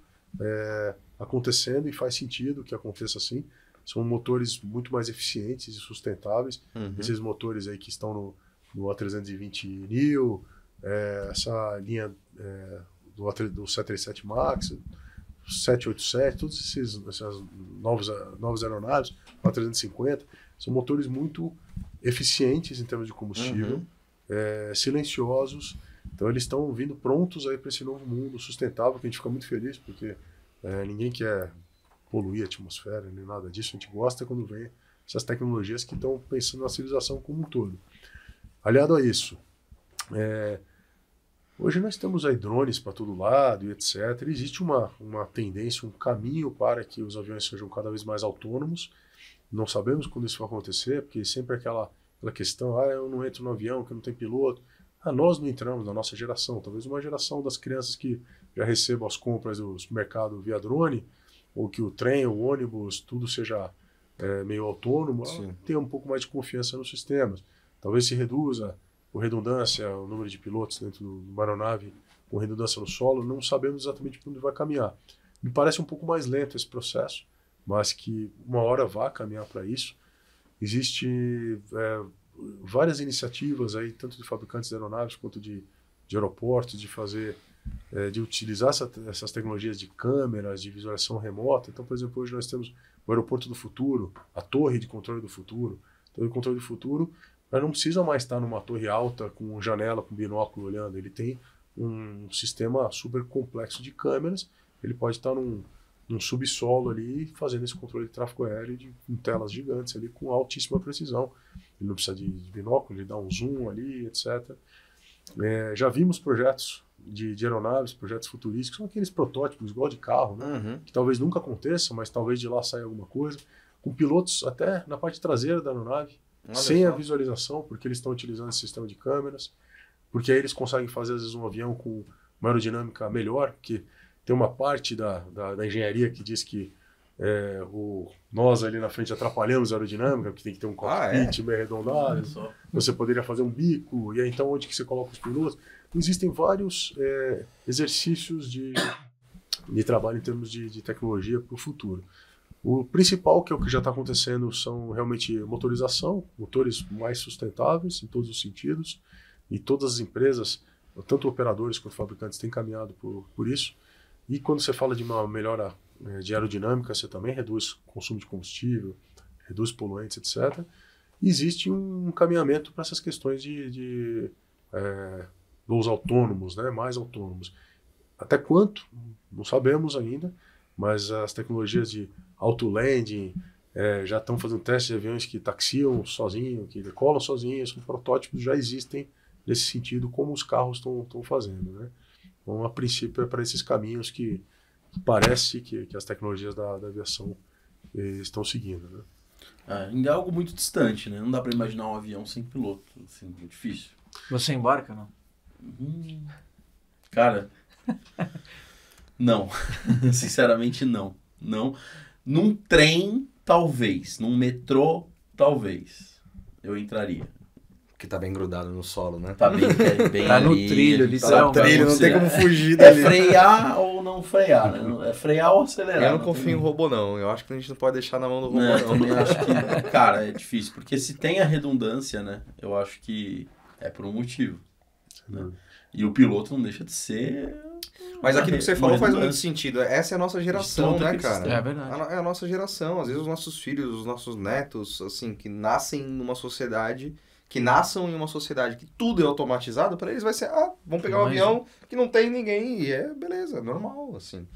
é, acontecendo, e faz sentido que aconteça assim, são motores muito mais eficientes e sustentáveis. Uhum. Esses motores aí que estão no, do A320 Neo, é, essa linha é, do, do 737 MAX, 787, todas esses, essas novas, novos aeronaves, A350, são motores muito eficientes em termos de combustível, uhum. é, silenciosos. Então, eles estão vindo prontos aí para esse novo mundo sustentável, que a gente fica muito feliz, porque é, ninguém quer poluir a atmosfera, nem nada disso. A gente gosta quando vem essas tecnologias que estão pensando na civilização como um todo. Aliado a isso, é, hoje nós temos aí drones para todo lado e etc. Existe uma, uma tendência, um caminho para que os aviões sejam cada vez mais autônomos. Não sabemos quando isso vai acontecer, porque sempre aquela, aquela questão, ah, eu não entro no avião, que não tem piloto. Ah, nós não entramos na nossa geração, talvez uma geração das crianças que já recebam as compras do mercado via drone, ou que o trem, o ônibus, tudo seja é, meio autônomo, tenha um pouco mais de confiança nos sistemas. Talvez se reduza por redundância o número de pilotos dentro de uma aeronave, com redundância no solo, não sabemos exatamente para onde vai caminhar. Me parece um pouco mais lento esse processo, mas que uma hora vá caminhar para isso. Existem é, várias iniciativas aí, tanto de fabricantes de aeronaves quanto de, de aeroportos, de fazer é, de utilizar essa, essas tecnologias de câmeras, de visualização remota. Então, por exemplo, hoje nós temos o aeroporto do futuro, a torre de controle do futuro. Então, o controle do futuro mas não precisa mais estar numa torre alta com janela, com binóculo olhando. Ele tem um sistema super complexo de câmeras. Ele pode estar num, num subsolo ali, fazendo esse controle de tráfego aéreo de, com telas gigantes ali, com altíssima precisão. Ele não precisa de binóculo, ele dá um zoom ali, etc. É, já vimos projetos de, de, aeronaves, projetos futurísticos, são aqueles protótipos, igual de carro, né? uhum. que talvez nunca aconteça, mas talvez de lá saia alguma coisa, com pilotos até na parte traseira da aeronave, Olha sem só. a visualização, porque eles estão utilizando esse sistema de câmeras, porque aí eles conseguem fazer, às vezes, um avião com uma aerodinâmica melhor, porque tem uma parte da, da, da engenharia que diz que é, o, nós ali na frente atrapalhamos a aerodinâmica, porque tem que ter um cockpit ah, é? meio arredondado, você poderia fazer um bico, e aí então onde que você coloca os pilotos? Existem vários é, exercícios de, de trabalho em termos de, de tecnologia para o futuro. O principal, que é o que já está acontecendo, são realmente motorização, motores mais sustentáveis em todos os sentidos, e todas as empresas, tanto operadores quanto fabricantes, têm caminhado por, por isso. E quando você fala de uma melhora é, de aerodinâmica, você também reduz consumo de combustível, reduz poluentes, etc. existe um caminhamento para essas questões de, de é, voos autônomos, né, mais autônomos. Até quanto? Não sabemos ainda, mas as tecnologias de autolanding, é, já estão fazendo testes de aviões que taxiam sozinho, que decolam sozinhos, são protótipos já existem nesse sentido, como os carros estão fazendo. Né? Então, a princípio, é para esses caminhos que, parece que, que, as tecnologias da, da aviação eh, estão seguindo. Né? Ah, ainda é algo muito distante, né? Não dá para imaginar um avião sem piloto, assim, é difícil. Você embarca, não? Hum, cara, não. Sinceramente, não. Não. Num trem, talvez. Num metrô, talvez. Eu entraria. porque tá bem grudado no solo, né? Tá bem, é bem tá ali, no trilho, ali, tá no trilho, não tem como fugir é dali. É frear ou não frear, né? Uhum. É frear ou acelerar. Eu não, não né? confio em robô, não. Eu acho que a gente não pode deixar na mão do robô, não. não. acho que, cara, é difícil. Porque se tem a redundância, né? Eu acho que é por um motivo. Né? Uhum. E o piloto não deixa de ser mas aquilo que você é, falou faz muito é sentido. É, essa é a nossa geração, né, cara? É verdade. É a nossa geração. Às vezes os nossos filhos, os nossos netos, assim, que nascem numa sociedade que nasçam em uma sociedade que tudo é automatizado, para eles vai ser, ah, vão pegar um avião que não tem ninguém e é beleza, normal, assim.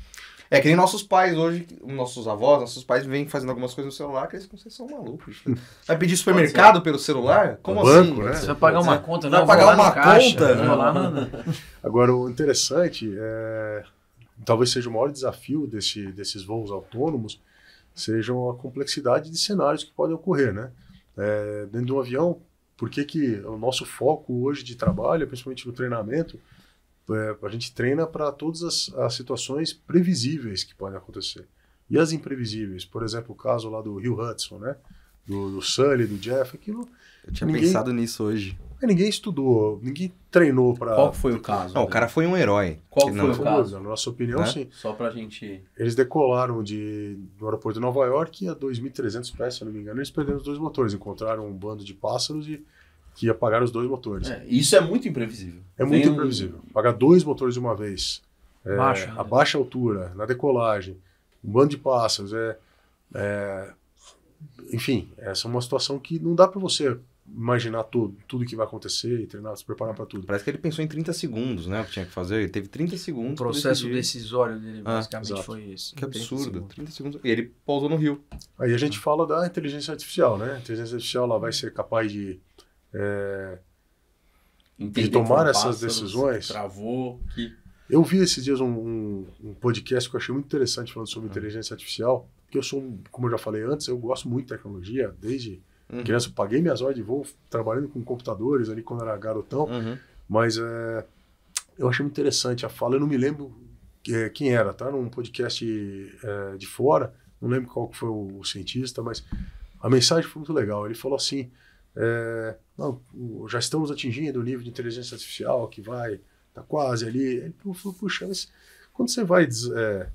É que nem nossos pais hoje, nossos avós, nossos pais vêm fazendo algumas coisas no celular que eles vocês são malucos. Vai pedir supermercado pelo celular? Como o assim? né? Você vai pagar uma conta, não? Vai né? pagar uma caixa, conta? Né? Agora, o interessante, é... talvez seja o maior desafio desse, desses voos autônomos, sejam a complexidade de cenários que podem ocorrer, né? É, dentro de um avião, por que, que o nosso foco hoje de trabalho, principalmente no treinamento, é, a gente treina para todas as, as, situações previsíveis que podem acontecer. E as imprevisíveis, por exemplo, o caso lá do Rio Hudson, né? Do, do Sully, do Jeff, aquilo. Eu tinha ninguém, pensado nisso hoje. É, ninguém estudou, ninguém treinou para. Qual foi o caso? Não, o cara foi um herói. Qual foi não, o caso? Na nossa opinião, sim. Só para a gente. Eles decolaram de, do aeroporto de Nova York a 2.300 pés, se não me engano. Eles perderam os dois motores, encontraram um bando de pássaros e que apagaram os dois motores. É, isso é muito imprevisível. É muito imprevisível. Um... Apagar dois motores de uma vez, é, baixa, né? a baixa altura, na decolagem, um bando de pássaros, é, é enfim, é, essa é uma situação que não dá para você imaginar tudo, tudo que vai acontecer e treinar, se preparar para tudo. Parece que ele pensou em 30 segundos, né? O que tinha que fazer. Ele teve 30 segundos. O processo decisório dele ah, basicamente foi isso. Que absurdo. 30 segundos. 30 segundos. E ele pousou no Rio. Aí a gente fala da inteligência artificial, né? A inteligência artificial ela vai ser capaz de é, de tomar essas decisões. Travou. Que... Eu vi esses dias um, um, um, podcast que eu achei muito interessante falando sobre uhum. inteligência artificial. Porque eu sou, como eu já falei antes, eu gosto muito de tecnologia. Desde uhum. criança, eu paguei minhas horas de voo trabalhando com computadores ali quando era garotão. Uhum. Mas é, eu achei muito interessante a fala. Eu não me lembro é, quem era, tá? Num podcast é, de fora. Não lembro qual foi o, o cientista, mas a mensagem foi muito legal. Ele falou assim. É, não, já estamos atingindo o nível de inteligência artificial que vai, tá quase ali. Ele falou, puxa, mas quando você vai é,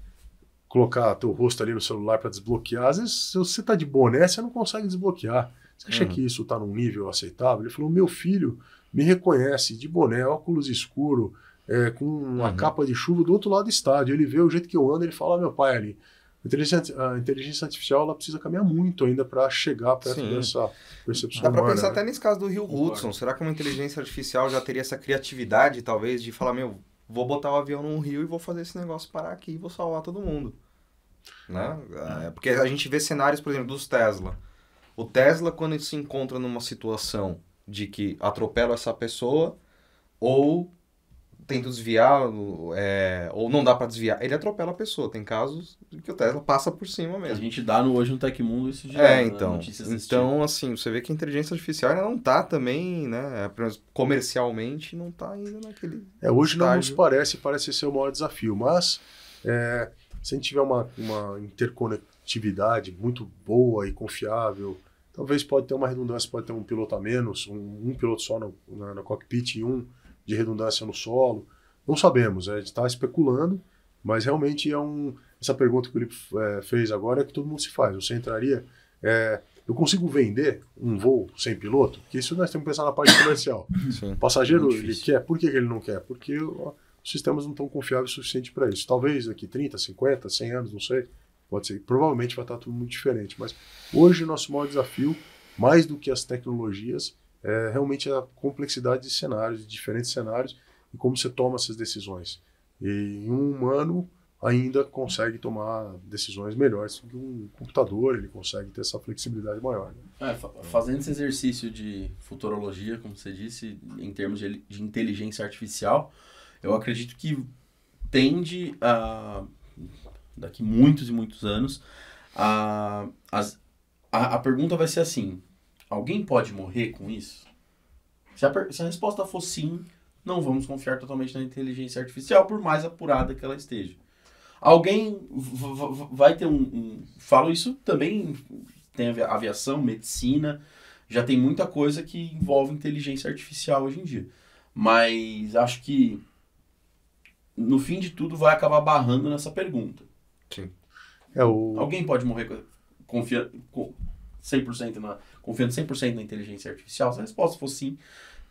colocar teu rosto ali no celular para desbloquear, às vezes se você tá de boné, você não consegue desbloquear. Você acha uhum. que isso está num nível aceitável? Ele falou, meu filho me reconhece de boné, óculos escuro, é, com uma uhum. capa de chuva do outro lado do estádio. Ele vê o jeito que eu ando, ele fala, ah, meu pai ali inteligência, a inteligência artificial ela precisa caminhar muito ainda para chegar perto Sim. dessa percepção Dá para pensar né? até nesse caso do Rio Hudson. Será que uma inteligência artificial já teria essa criatividade, talvez, de falar, meu, vou botar o um avião num rio e vou fazer esse negócio parar aqui e vou salvar todo mundo? Né? É, porque a gente vê cenários, por exemplo, dos Tesla. O Tesla, quando ele se encontra numa situação de que atropela essa pessoa ou tenta desviar, é, ou não dá para desviar, ele atropela a pessoa. Tem casos que o Tesla passa por cima mesmo. A gente dá no hoje no Tecmundo isso já. É, é então. Então, assim, você vê que a inteligência artificial ela não tá também, né? É comercialmente não tá ainda naquele. É, hoje estágio. não nos parece, parece ser o maior desafio, mas é, se a gente tiver uma, uma interconectividade muito boa e confiável, talvez pode ter uma redundância, pode ter um piloto a menos, um, um piloto só no, na, no cockpit e um de redundância no solo. Não sabemos, a gente está especulando, mas realmente é um. Essa pergunta que o Felipe é, fez agora é que todo mundo se faz. Você entraria. É, eu consigo vender um voo sem piloto? Porque isso nós temos que pensar na parte comercial. Sim, o passageiro, é ele quer. Por que, ele não quer? Porque os sistemas não estão confiáveis o suficiente para isso. Talvez daqui 30, 50, 100 anos, não sei. Pode ser. Provavelmente vai estar tudo muito diferente. Mas hoje o nosso maior desafio, mais do que as tecnologias, é realmente a complexidade de cenários, de diferentes cenários e como você toma essas decisões. E um humano ainda consegue tomar decisões melhores do que um computador, ele consegue ter essa flexibilidade maior. Né? É, fazendo esse exercício de futurologia, como você disse, em termos de, inteligência artificial, eu acredito que tende a, daqui muitos e muitos anos, a, a, a pergunta vai ser assim, Alguém pode morrer com isso? Se a, se a resposta for sim, não vamos confiar totalmente na inteligência artificial, por mais apurada que ela esteja. Alguém vai ter um, um, Falo isso também, tem aviação, medicina, já tem muita coisa que envolve inteligência artificial hoje em dia. Mas acho que no fim de tudo vai acabar barrando nessa pergunta. Sim. É o... Alguém pode morrer confiando 100% na confiando 100% na inteligência artificial? Se a resposta for sim,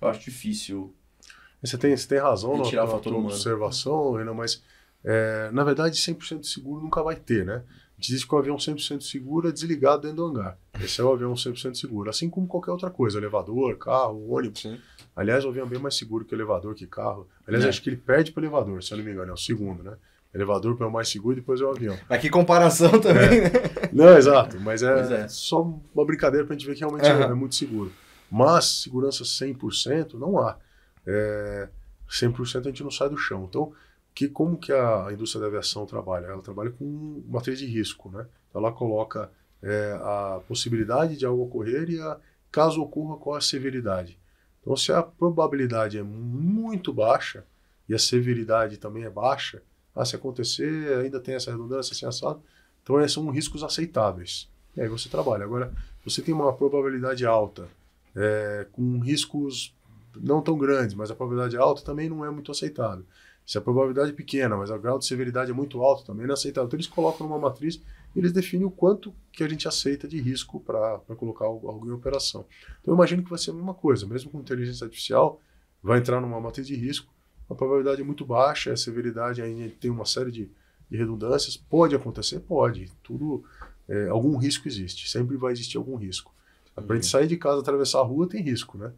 eu acho difícil. Você tem, você tem razão na, na tua observação, Renan, mas é, na verdade 100% seguro nunca vai ter, né? Diz que o avião 100% seguro é desligado dentro do hangar. Esse é o avião 100% seguro. Assim como qualquer outra coisa, elevador, carro, ônibus. Sim. Aliás, o avião é bem mais seguro que elevador, que carro. Aliás, é. acho que ele perde para elevador, se eu não me engano, é o segundo, né? Elevador para o mais seguro e depois é o avião. Mas que comparação é. também, né? Não, exato. Mas é, é. só uma brincadeira para a gente ver que realmente uhum. é, muito seguro. Mas segurança 100% não há. É, 100% a gente não sai do chão. Então, que, como que a indústria da aviação trabalha? Ela trabalha com matriz de risco, né? Então, ela coloca é, a possibilidade de algo ocorrer e a, caso ocorra, qual a severidade. Então, se a probabilidade é muito baixa e a severidade também é baixa, ah, se acontecer, ainda tem essa redundância, assim, assado. Então, esses são riscos aceitáveis. E aí você trabalha. Agora, você tem uma probabilidade alta, é, com riscos não tão grandes, mas a probabilidade alta também não é muito aceitável. Se a probabilidade é pequena, mas o grau de severidade é muito alto, também não é aceitável. Então, eles colocam numa matriz e eles definem o quanto que a gente aceita de risco para colocar algo em operação. Então, eu imagino que vai ser a mesma coisa. Mesmo com inteligência artificial, vai entrar numa matriz de risco a probabilidade é muito baixa, a severidade ainda tem uma série de, de redundâncias. Pode acontecer? Pode. Tudo, é, algum risco existe, sempre vai existir algum risco. Para a gente uhum. sair de casa, atravessar a rua, tem risco, né?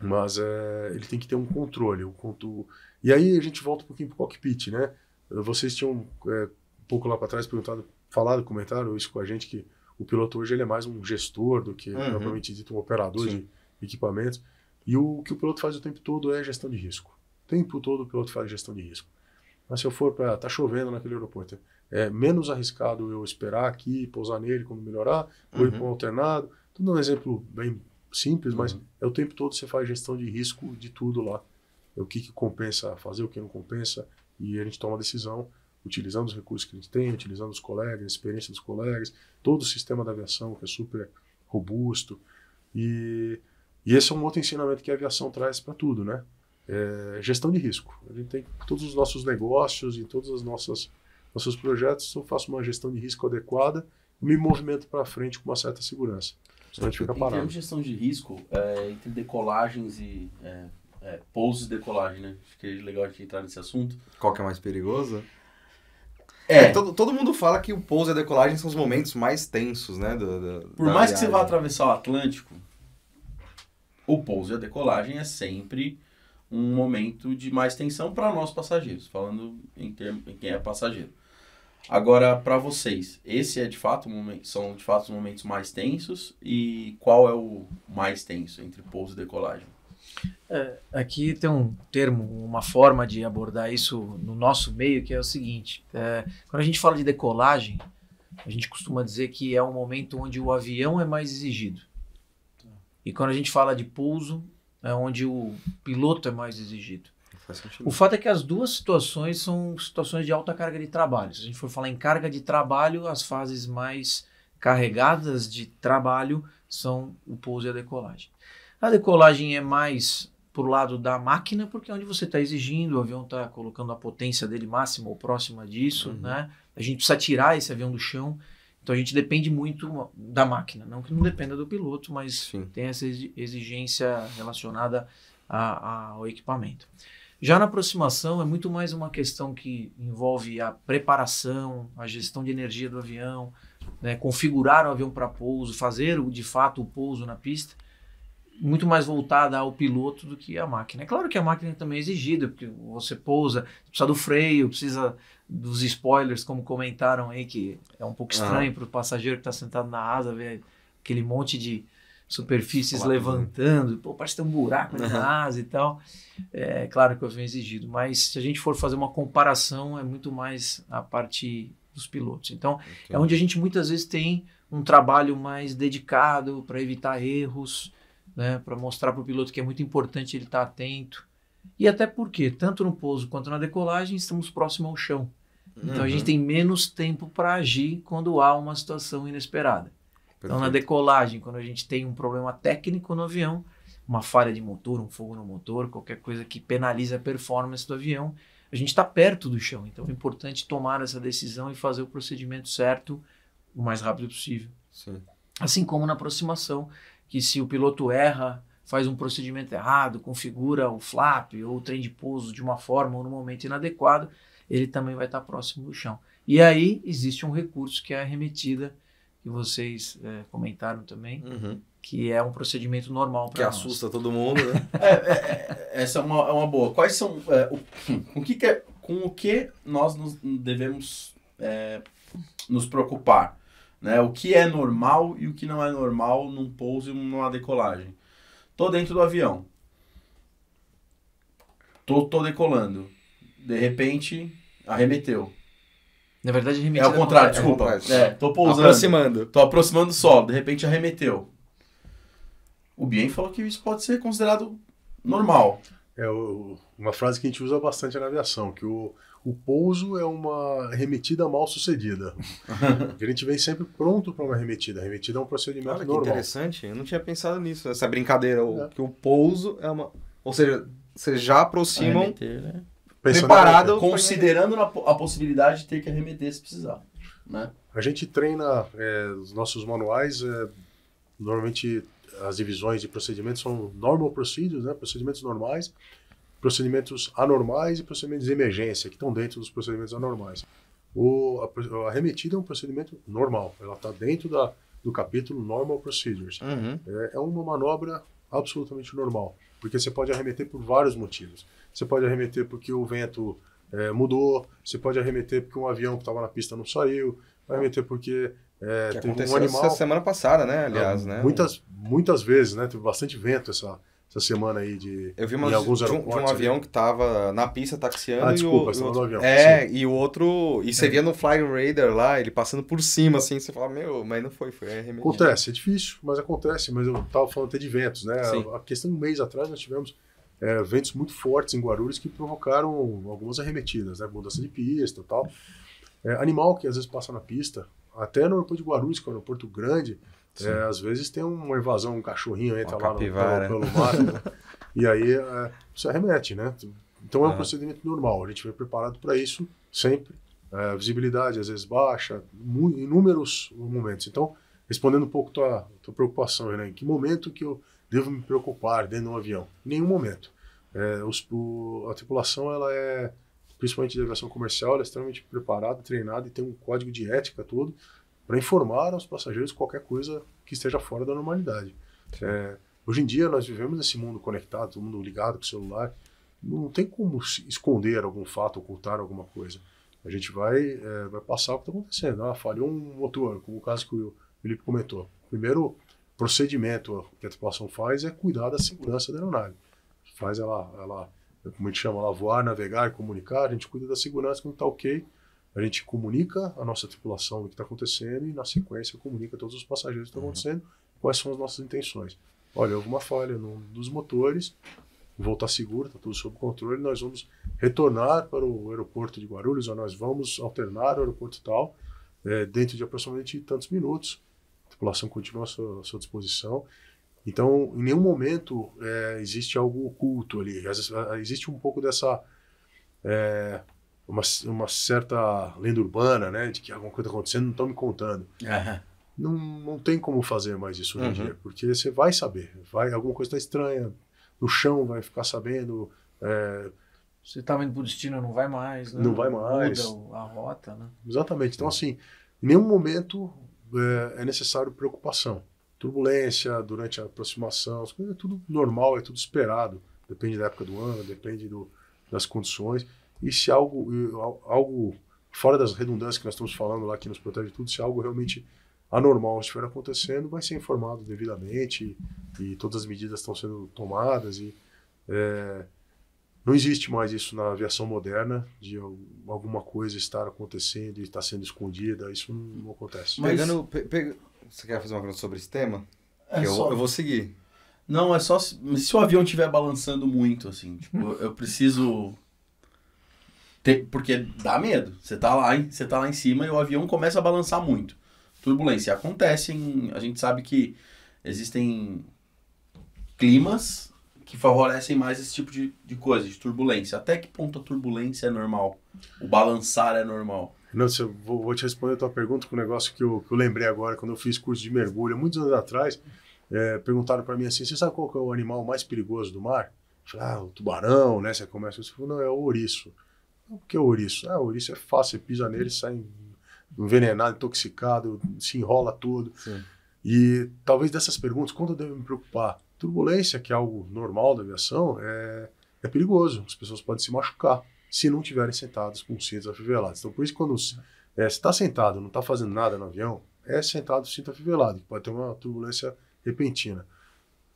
Mas é, ele tem que ter um controle. Um conto... E aí a gente volta um pouquinho para o cockpit, né? Vocês tinham é, um pouco lá para trás perguntado, falado, comentaram isso com a gente, que o piloto hoje ele é mais um gestor do que, uhum. propriamente dito, um operador Sim. de equipamentos. E o que o piloto faz o tempo todo é gestão de risco tempo todo o piloto faz gestão de risco. Mas se eu for para. Está chovendo naquele aeroporto. É menos arriscado eu esperar aqui, pousar nele quando melhorar, uhum. ou ir para um uhum. alternado. Estou dando um exemplo bem simples, mas uhum. é o tempo todo você faz gestão de risco de tudo lá. É o que, que compensa fazer, o que não compensa. E a gente toma a decisão utilizando os recursos que a gente tem, utilizando os colegas, a experiência dos colegas, todo o sistema da aviação que é super robusto. E, e esse é um outro ensinamento que a aviação traz para tudo, né? é, gestão de risco. A gente tem todos os nossos negócios e todos os nossos nossos projetos, então eu faço uma gestão de risco adequada, me movimento para frente com uma certa segurança. Senão a gente fica parado. Em termos de gestão de risco, é, entre decolagens e é, é, pousos e decolagem, né? Fiquei é legal a gente entrar nesse assunto. Qual que é mais perigoso? É. é, todo, todo mundo fala que o pouso e a decolagem são os momentos mais tensos, né? Do, do, Por mais viagem. que você vá atravessar o Atlântico, o pouso e a decolagem é sempre um momento de mais tensão para nós passageiros, falando em, termo, em quem é passageiro. Agora, para vocês, esse é de fato momento, são de fato os momentos mais tensos e qual é o mais tenso entre pouso e decolagem? É, aqui tem um termo, uma forma de abordar isso no nosso meio que é o seguinte: é, quando a gente fala de decolagem, a gente costuma dizer que é um momento onde o avião é mais exigido. E quando a gente fala de pouso, né, onde o piloto é mais exigido. O fato é que as duas situações são situações de alta carga de trabalho. Se a gente for falar em carga de trabalho, as fases mais carregadas de trabalho são o pouso e a decolagem. A decolagem é mais para o lado da máquina, porque é onde você está exigindo, o avião está colocando a potência dele máxima ou próxima disso, uhum. né? A gente precisa tirar esse avião do chão. Então a gente depende muito da máquina, não que não dependa do piloto, mas Sim. tem essa exigência relacionada a, a, ao equipamento. Já na aproximação é muito mais uma questão que envolve a preparação, a gestão de energia do avião, né, configurar o avião para pouso, fazer de fato o pouso na pista, muito mais voltada ao piloto do que à máquina. É claro que a máquina também é exigida, porque você pousa, precisa do freio, precisa dos spoilers, como comentaram aí, que é um pouco estranho ah. para o passageiro que está sentado na asa ver aquele monte de superfícies claro. levantando, pô, parece que tem um buraco na asa e tal. É claro que eu venho exigido, mas se a gente for fazer uma comparação, é muito mais a parte dos pilotos. Então, Entendi. é onde a gente muitas vezes tem um trabalho mais dedicado para evitar erros, né, para mostrar para o piloto que é muito importante ele estar tá atento. E até porque, tanto no pouso quanto na decolagem, estamos próximo ao chão. Então uhum. a gente uhum. tem menos tempo para agir quando há uma situação inesperada. Perfeito. Então na decolagem, quando a gente tem um problema técnico no avião, uma falha de motor, um fogo no motor, qualquer coisa que penaliza a performance do avião, a gente está perto do chão. Então é importante tomar essa decisão e fazer o procedimento certo o mais rápido possível. Sim. Assim como na aproximação, que se o piloto erra, faz um procedimento errado, configura o flap ou o trem de pouso de uma forma ou no momento inadequado, ele também vai estar próximo do chão. E aí existe um recurso que é a arremetida, que vocês é, comentaram também, uhum. que é um procedimento normal para Que nós. assusta todo mundo, né? É, é, é, essa é uma, é uma boa. Quais são... É, o, o que, que é, com o que nós nos devemos nos preocupar? Né? O que é normal e o que não é normal num pouso e numa decolagem. Tô dentro do avião. Tô, tô decolando. De repente, Arremeteu. Na verdade, é arremeteu É o contrário, é desculpa. É, tô pousando. Aproximando. Tô aproximando o solo, de repente arremeteu. O Bien falou que isso pode ser considerado normal. É o- uma frase que a gente usa bastante na aviação, que o, o pouso é uma remetida mal sucedida. a gente vem sempre pronto para uma remetida. A remetida é um procedimento normal. que normal. interessante, eu não tinha pensado nisso, essa brincadeira, o- É. que o pouso é uma... Ou seja, vocês já aproximam Arremeter, né? preparado. Considerando a possibilidade de ter que arremeter se precisar. Né? A gente treina é, os nossos manuais, é, normalmente as divisões de procedimentos são normal procedures, né, procedimentos normais, procedimentos anormais e procedimentos de emergência, que estão dentro dos procedimentos anormais. O, a, a arremetida é um procedimento normal, ela está dentro da, do capítulo normal procedures. Uhum. É, é uma manobra absolutamente normal, porque você pode arremeter por vários motivos você pode arremeter porque o vento é, mudou, você pode arremeter porque um avião que estava na pista não saiu, vai arremeter porque é, que teve um animal. Essa semana passada, né? Aliás, né? Muitas, muitas vezes, né? Teve bastante vento essa, essa semana aí de. Eu vi alguns de, um, de um avião ali. que estava na pista taxiando. Ah, desculpa, e o, outro, avião. É, sim. e o outro. E você é. via no Fly Raider lá, ele passando por cima, assim, você fala, meu, mas não foi, foi arremetendo. Acontece, é difícil, mas acontece. Mas eu estava falando até de ventos, né? A, a questão de um mês atrás nós tivemos é, ventos muito fortes em Guarulhos que provocaram algumas arremetidas, né? mudança de pista tal. É, animal que às vezes passa na pista, até no aeroporto de Guarulhos, que é um aeroporto grande, é, às vezes tem uma invasão, um cachorrinho entra uma lá no, pelo, né? pelo mato, né? e aí é, arremete, né? Então é um ah. procedimento normal, a gente vem preparado para isso sempre. É, visibilidade às vezes baixa, inúmeros momentos. Então, respondendo um pouco tua, tua preocupação, né? Em que momento que eu devo me preocupar dentro de um avião. Em nenhum momento. É, os, o, a tripulação, ela é, principalmente de aviação comercial, ela é extremamente preparada, treinada e tem um código de ética todo para informar aos passageiros qualquer coisa que esteja fora da normalidade. É, hoje em dia, nós vivemos nesse mundo conectado, todo mundo ligado com o celular. Não tem como esconder algum fato, ocultar alguma coisa. A gente vai, é, vai passar o que está acontecendo. Ah, falhou um motor, como o caso que o Felipe comentou. Primeiro, procedimento que a tripulação faz é cuidar da segurança da aeronave. Faz ela, ela como a gente chama, lá, voar, navegar, comunicar, a gente cuida da segurança quando está ok. A gente comunica a nossa tripulação o que está acontecendo e, na sequência, comunica a todos os passageiros o que está uhum. acontecendo, quais são as nossas intenções. Olha, houve uma falha no, dos motores, voltar tá seguro, está tudo sob controle, nós vamos retornar para o aeroporto de Guarulhos, ou nós vamos alternar o aeroporto tal, é, dentro de aproximadamente tantos minutos população continua à sua, à sua disposição. Então, em nenhum momento é, existe algo oculto ali. Vezes, existe um pouco dessa. É, uma, uma, certa lenda urbana, né? De que alguma coisa está acontecendo, não estão me contando. Uhum. Não, não tem como fazer mais isso hoje em uhum. dia, porque você vai saber. vai Alguma coisa está estranha. No chão vai ficar sabendo. É, você tá estava indo para o destino, não vai mais. Né? Não vai mais. Muda a rota, né? Exatamente. Então, assim, em nenhum momento é, é, necessário preocupação. Turbulência durante a aproximação, as coisas é tudo normal, é tudo esperado. Depende da época do ano, depende do, das condições. E se algo, algo fora das redundâncias que nós estamos falando lá, que nos protege tudo, se algo realmente anormal estiver acontecendo, vai ser informado devidamente e, e todas as medidas estão sendo tomadas. E, é, não existe mais isso na aviação moderna, de alguma coisa estar acontecendo e estar sendo escondida, isso não acontece. Mas... Pegando, pe, pe... Você quer fazer uma pergunta sobre esse tema? É eu, só... eu vou seguir. Não, é só se, se o avião estiver balançando muito, assim. Tipo, eu, preciso. Ter, porque dá medo. Você tá, lá, você tá lá em cima e o avião começa a balançar muito. Turbulência. acontece. A gente sabe que existem climas que favorecem mais esse tipo de, de coisa, de turbulência. Até que ponto a turbulência é normal? O balançar é normal? Não, eu vou, vou te responder a tua pergunta com um negócio que eu, que eu lembrei agora, quando eu fiz curso de mergulho, muitos anos atrás, é, perguntaram para mim assim, você sabe qual é o animal mais perigoso do mar? Eu falei, ah, o tubarão, né? Você começa, assim. Eu falou, não, é o ouriço. O que é o ouriço? Ah, o ouriço é fácil, você pisa nele, sai envenenado, intoxicado, se enrola todo. Sim. E talvez dessas perguntas, quando eu devo me preocupar? Turbulência, que é algo normal da aviação, é, é perigoso. As pessoas podem se machucar se não estiverem sentadas com cintos afivelados. Então, por isso, quando é, está sentado, não está fazendo nada no avião, é sentado cinto afivelado, que pode ter uma turbulência repentina.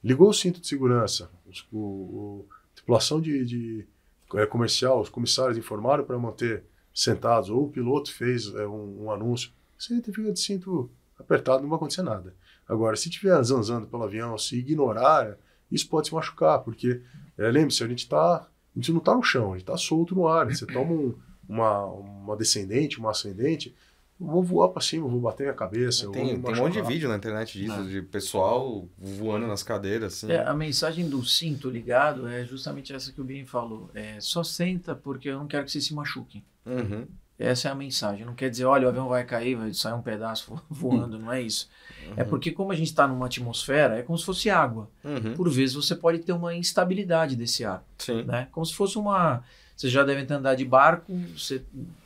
Ligou o cinto de segurança, os, o, o, a tripulação de, de é, comercial, os comissários informaram para manter sentados, ou o piloto fez é, um, um, anúncio, você fica de cinto apertado, não vai acontecer nada. Agora, se estiver zanzando pelo avião, se ignorar, isso pode se machucar, porque, é, lembre-se, a gente tá, a gente não está no chão, a gente está solto no ar. Você toma um, uma, uma descendente, uma ascendente, eu vou voar para cima, vou bater minha cabeça. Tem, tem um monte de vídeo na internet disso, não. É. de pessoal voando nas cadeiras. Assim. É, a mensagem do cinto ligado é justamente essa que o Bien falou. É, só senta porque eu não quero que você se machuque. Uhum. Essa é a mensagem. Não quer dizer, olha, o avião vai cair, vai sair um pedaço voando, não é isso. É uhum. É porque, como a gente está numa atmosfera, é como se fosse água. Uhum. Por vezes você pode ter uma instabilidade desse ar. Sim. Né? Como se fosse uma. Você já ter andar de barco, você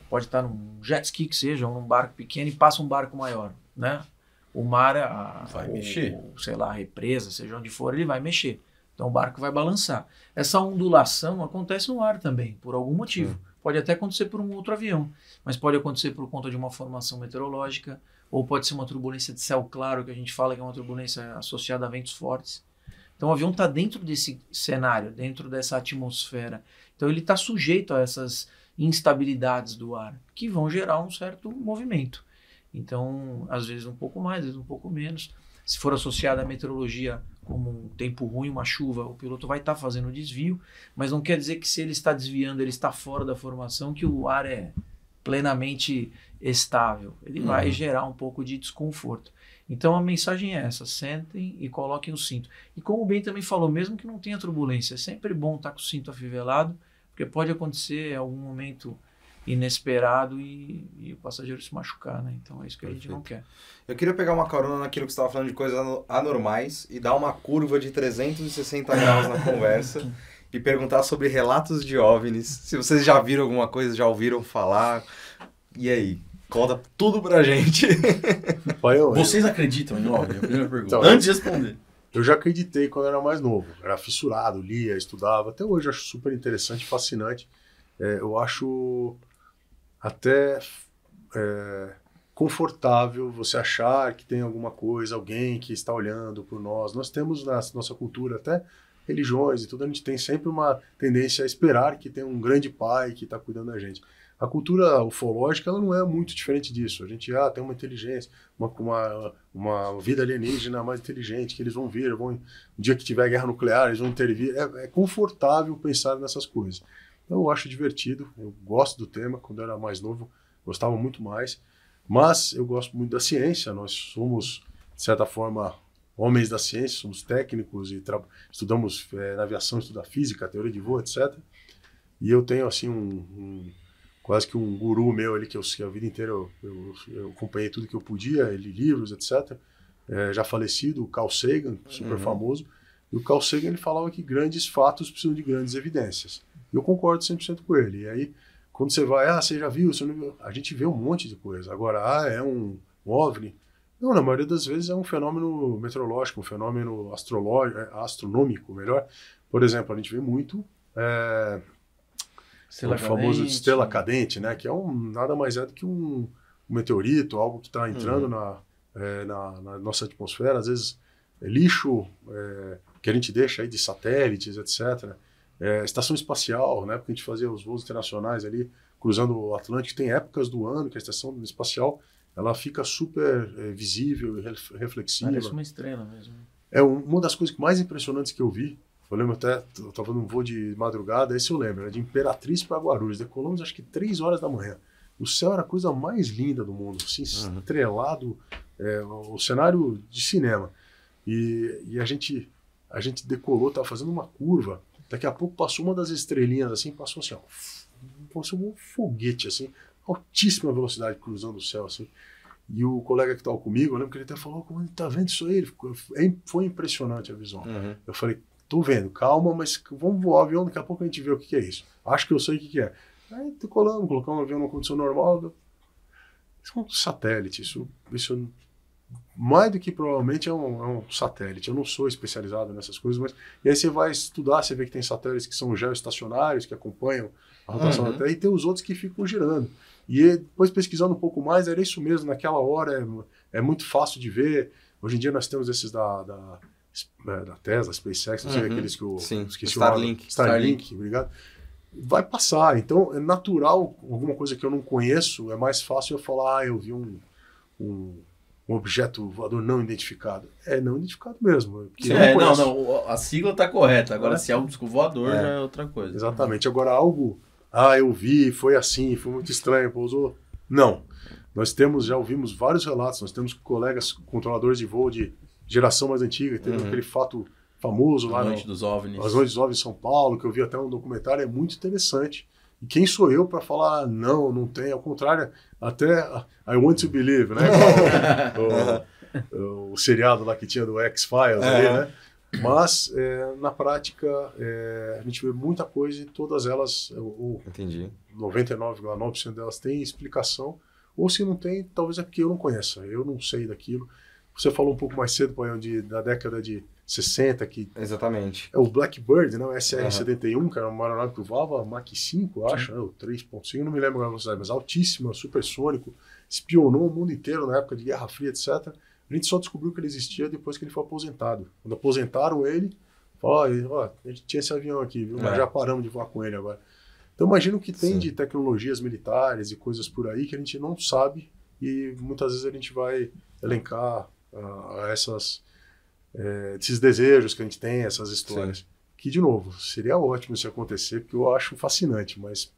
pode estar num jet ski que seja, ou num barco pequeno e passa um barco maior. né? O mar, a, vai o, mexer. O, sei lá, a represa, seja onde for, ele vai mexer. Então o barco vai balançar. Essa ondulação acontece no ar também, por algum motivo. Sim. Hum. Pode até acontecer por um outro avião, mas pode acontecer por conta de uma formação meteorológica, ou pode ser uma turbulência de céu claro, que a gente fala que é uma turbulência associada a ventos fortes. Então o avião está dentro desse cenário, dentro dessa atmosfera. Então ele está sujeito a essas instabilidades do ar, que vão gerar um certo movimento. Então, às vezes um pouco mais, às vezes um pouco menos. Se for associada à meteorologia como um tempo ruim, uma chuva, o piloto vai estar tá fazendo desvio, mas não quer dizer que se ele está desviando, ele está fora da formação, que o ar é plenamente estável. Ele uhum. vai gerar um pouco de desconforto. Então a mensagem é essa: sentem e coloquem o cinto. E como o Ben também falou, mesmo que não tenha turbulência, é sempre bom estar tá com o cinto afivelado, porque pode acontecer algum momento inesperado e, e, o passageiro se machucar, né? Então é isso que a gente não quer. Eu queria pegar uma carona naquilo que você estava falando de coisas anormais e dar uma curva de 360 graus na conversa e perguntar sobre relatos de OVNIs. Se vocês já viram alguma coisa, já ouviram falar. E aí? Conta tudo pra gente. Pai, eu, Vocês eu... acreditam em OVNI? É a primeira pergunta. Então, Antes de responder. Eu já acreditei quando era mais novo. Era fissurado, lia, estudava. Até hoje eu acho super interessante, fascinante. É, eu acho até é, confortável você achar que tem alguma coisa, alguém que está olhando por nós. Nós temos na nossa cultura até religiões e tudo, a gente tem sempre uma tendência a esperar que tem um grande pai que está cuidando da gente. A cultura ufológica ela não é muito diferente disso. A gente ah, tem uma inteligência, uma, uma, uma vida alienígena mais inteligente, que eles vão vir, vão, um dia que tiver guerra nuclear, eles vão intervir. É, é confortável pensar nessas coisas. Então, eu acho divertido, eu gosto do tema. Quando eu era mais novo, gostava muito mais. Mas eu gosto muito da ciência, nós somos, de certa forma, homens da ciência, somos técnicos e estudamos é, na aviação, estuda física, teoria de voo, etc. E eu tenho, assim, um, um quase que um guru meu ali, que eu que a vida inteira eu, eu, eu, acompanhei tudo que eu podia, ele livros, etc. É, já falecido, o Carl Sagan, super uhum. famoso. E o Carl Sagan ele falava que grandes fatos precisam de grandes evidências. E eu concordo 100% com ele. E aí, quando você vai, ah, você já viu, você não viu? A gente vê um monte de coisa. Agora, ah, é um, um OVNI. Não, na maioria das vezes é um fenômeno meteorológico, um fenômeno astrológico, é, astronômico, melhor. Por exemplo, a gente vê muito é, Estela o famoso cadente. Estela Cadente, né? Que é um, nada mais é do que um, um meteorito, algo que está entrando uhum. na, é, na, na, nossa atmosfera, às vezes é lixo é, que a gente deixa aí de satélites, etc. É, estação espacial, né? Porque a gente fazia os voos internacionais ali, cruzando o Atlântico, tem épocas do ano que a estação espacial ela fica super é, visível e reflexiva. Parece uma estrela mesmo. É uma das coisas mais impressionantes que eu vi eu lembro até, eu tava num voo de madrugada, esse eu lembro, era de Imperatriz para Guarulhos. Decolamos acho que três horas da manhã. O céu era a coisa mais linda do mundo, assim, uhum. estrelado, é, o cenário de cinema. E, e, a gente a gente decolou, tava fazendo uma curva. Daqui a pouco passou uma das estrelinhas, assim, passou assim, ó, passou um foguete, assim, altíssima velocidade cruzando o céu, assim. E o colega que estava comigo, eu lembro que ele até falou, como ele é tá vendo isso aí? É, foi impressionante a visão. Uhum. Eu falei, Tô vendo, calma, mas vamos voar o avião, daqui a pouco a gente vê o que, que é isso. Acho que eu sei o que, que é. Aí tô colando, colocar um avião numa condição normal. Isso é um satélite, isso, isso mais do que provavelmente é um, é um, satélite. Eu não sou especializado nessas coisas, mas. E aí você vai estudar, você vê que tem satélites que são geoestacionários, que acompanham a rotação uhum. da Terra, e tem os outros que ficam girando. E depois pesquisando um pouco mais, era isso mesmo, naquela hora é, é muito fácil de ver. Hoje em dia nós temos esses da, da é, da Tesla, SpaceX, não sei, uhum. aqueles que eu Sim. esqueci Starlink. o Starlink. Starlink, obrigado. Vai passar. Então, é natural, alguma coisa que eu não conheço, é mais fácil eu falar, ah, eu vi um, um, um objeto voador não identificado. É não identificado mesmo. É não é, não, não, a sigla está correta. Agora, é. se é um disco voador, é. já é outra coisa. Exatamente. Agora, algo, ah, eu vi, foi assim, foi muito estranho, pousou. Não. Nós temos, já ouvimos vários relatos, nós temos colegas controladores de voo de geração mais antiga, teve uhum. aquele fato famoso lá. A né? Noite no, dos OVNIs. As Noites dos OVNIs em São Paulo, que eu vi até um documentário, é muito interessante. E quem sou eu para falar ah, não, não tem? Ao contrário, até I want to believe, né? o, o, o, seriado lá que tinha do X-Files é. ali, né? Mas, é, na prática, é, a gente vê muita coisa e todas elas, é, ou 99,9% delas têm explicação, ou se não tem, talvez é porque eu não conheça, eu não sei daquilo. Você falou um pouco mais cedo, Poião, de, da década de 60, que. Exatamente. É o Blackbird, não? SR-71, uhum. que era uma aeronave que voava Mach 5, acho, né? 3.5, não me lembro a velocidade, mas altíssima, supersônico, espionou o mundo inteiro na época de Guerra Fria, etc. A gente só descobriu que ele existia depois que ele foi aposentado. Quando aposentaram ele, falaram, ó, a gente tinha esse avião aqui, viu? Mas é. já paramos de voar com ele agora. Então imagino que tem Sim. de tecnologias militares e coisas por aí que a gente não sabe e muitas vezes a gente vai elencar a, essas, é, esses desejos que a gente tem, essas histórias. Sim. Que, de novo, seria ótimo se acontecer, porque eu acho fascinante, mas,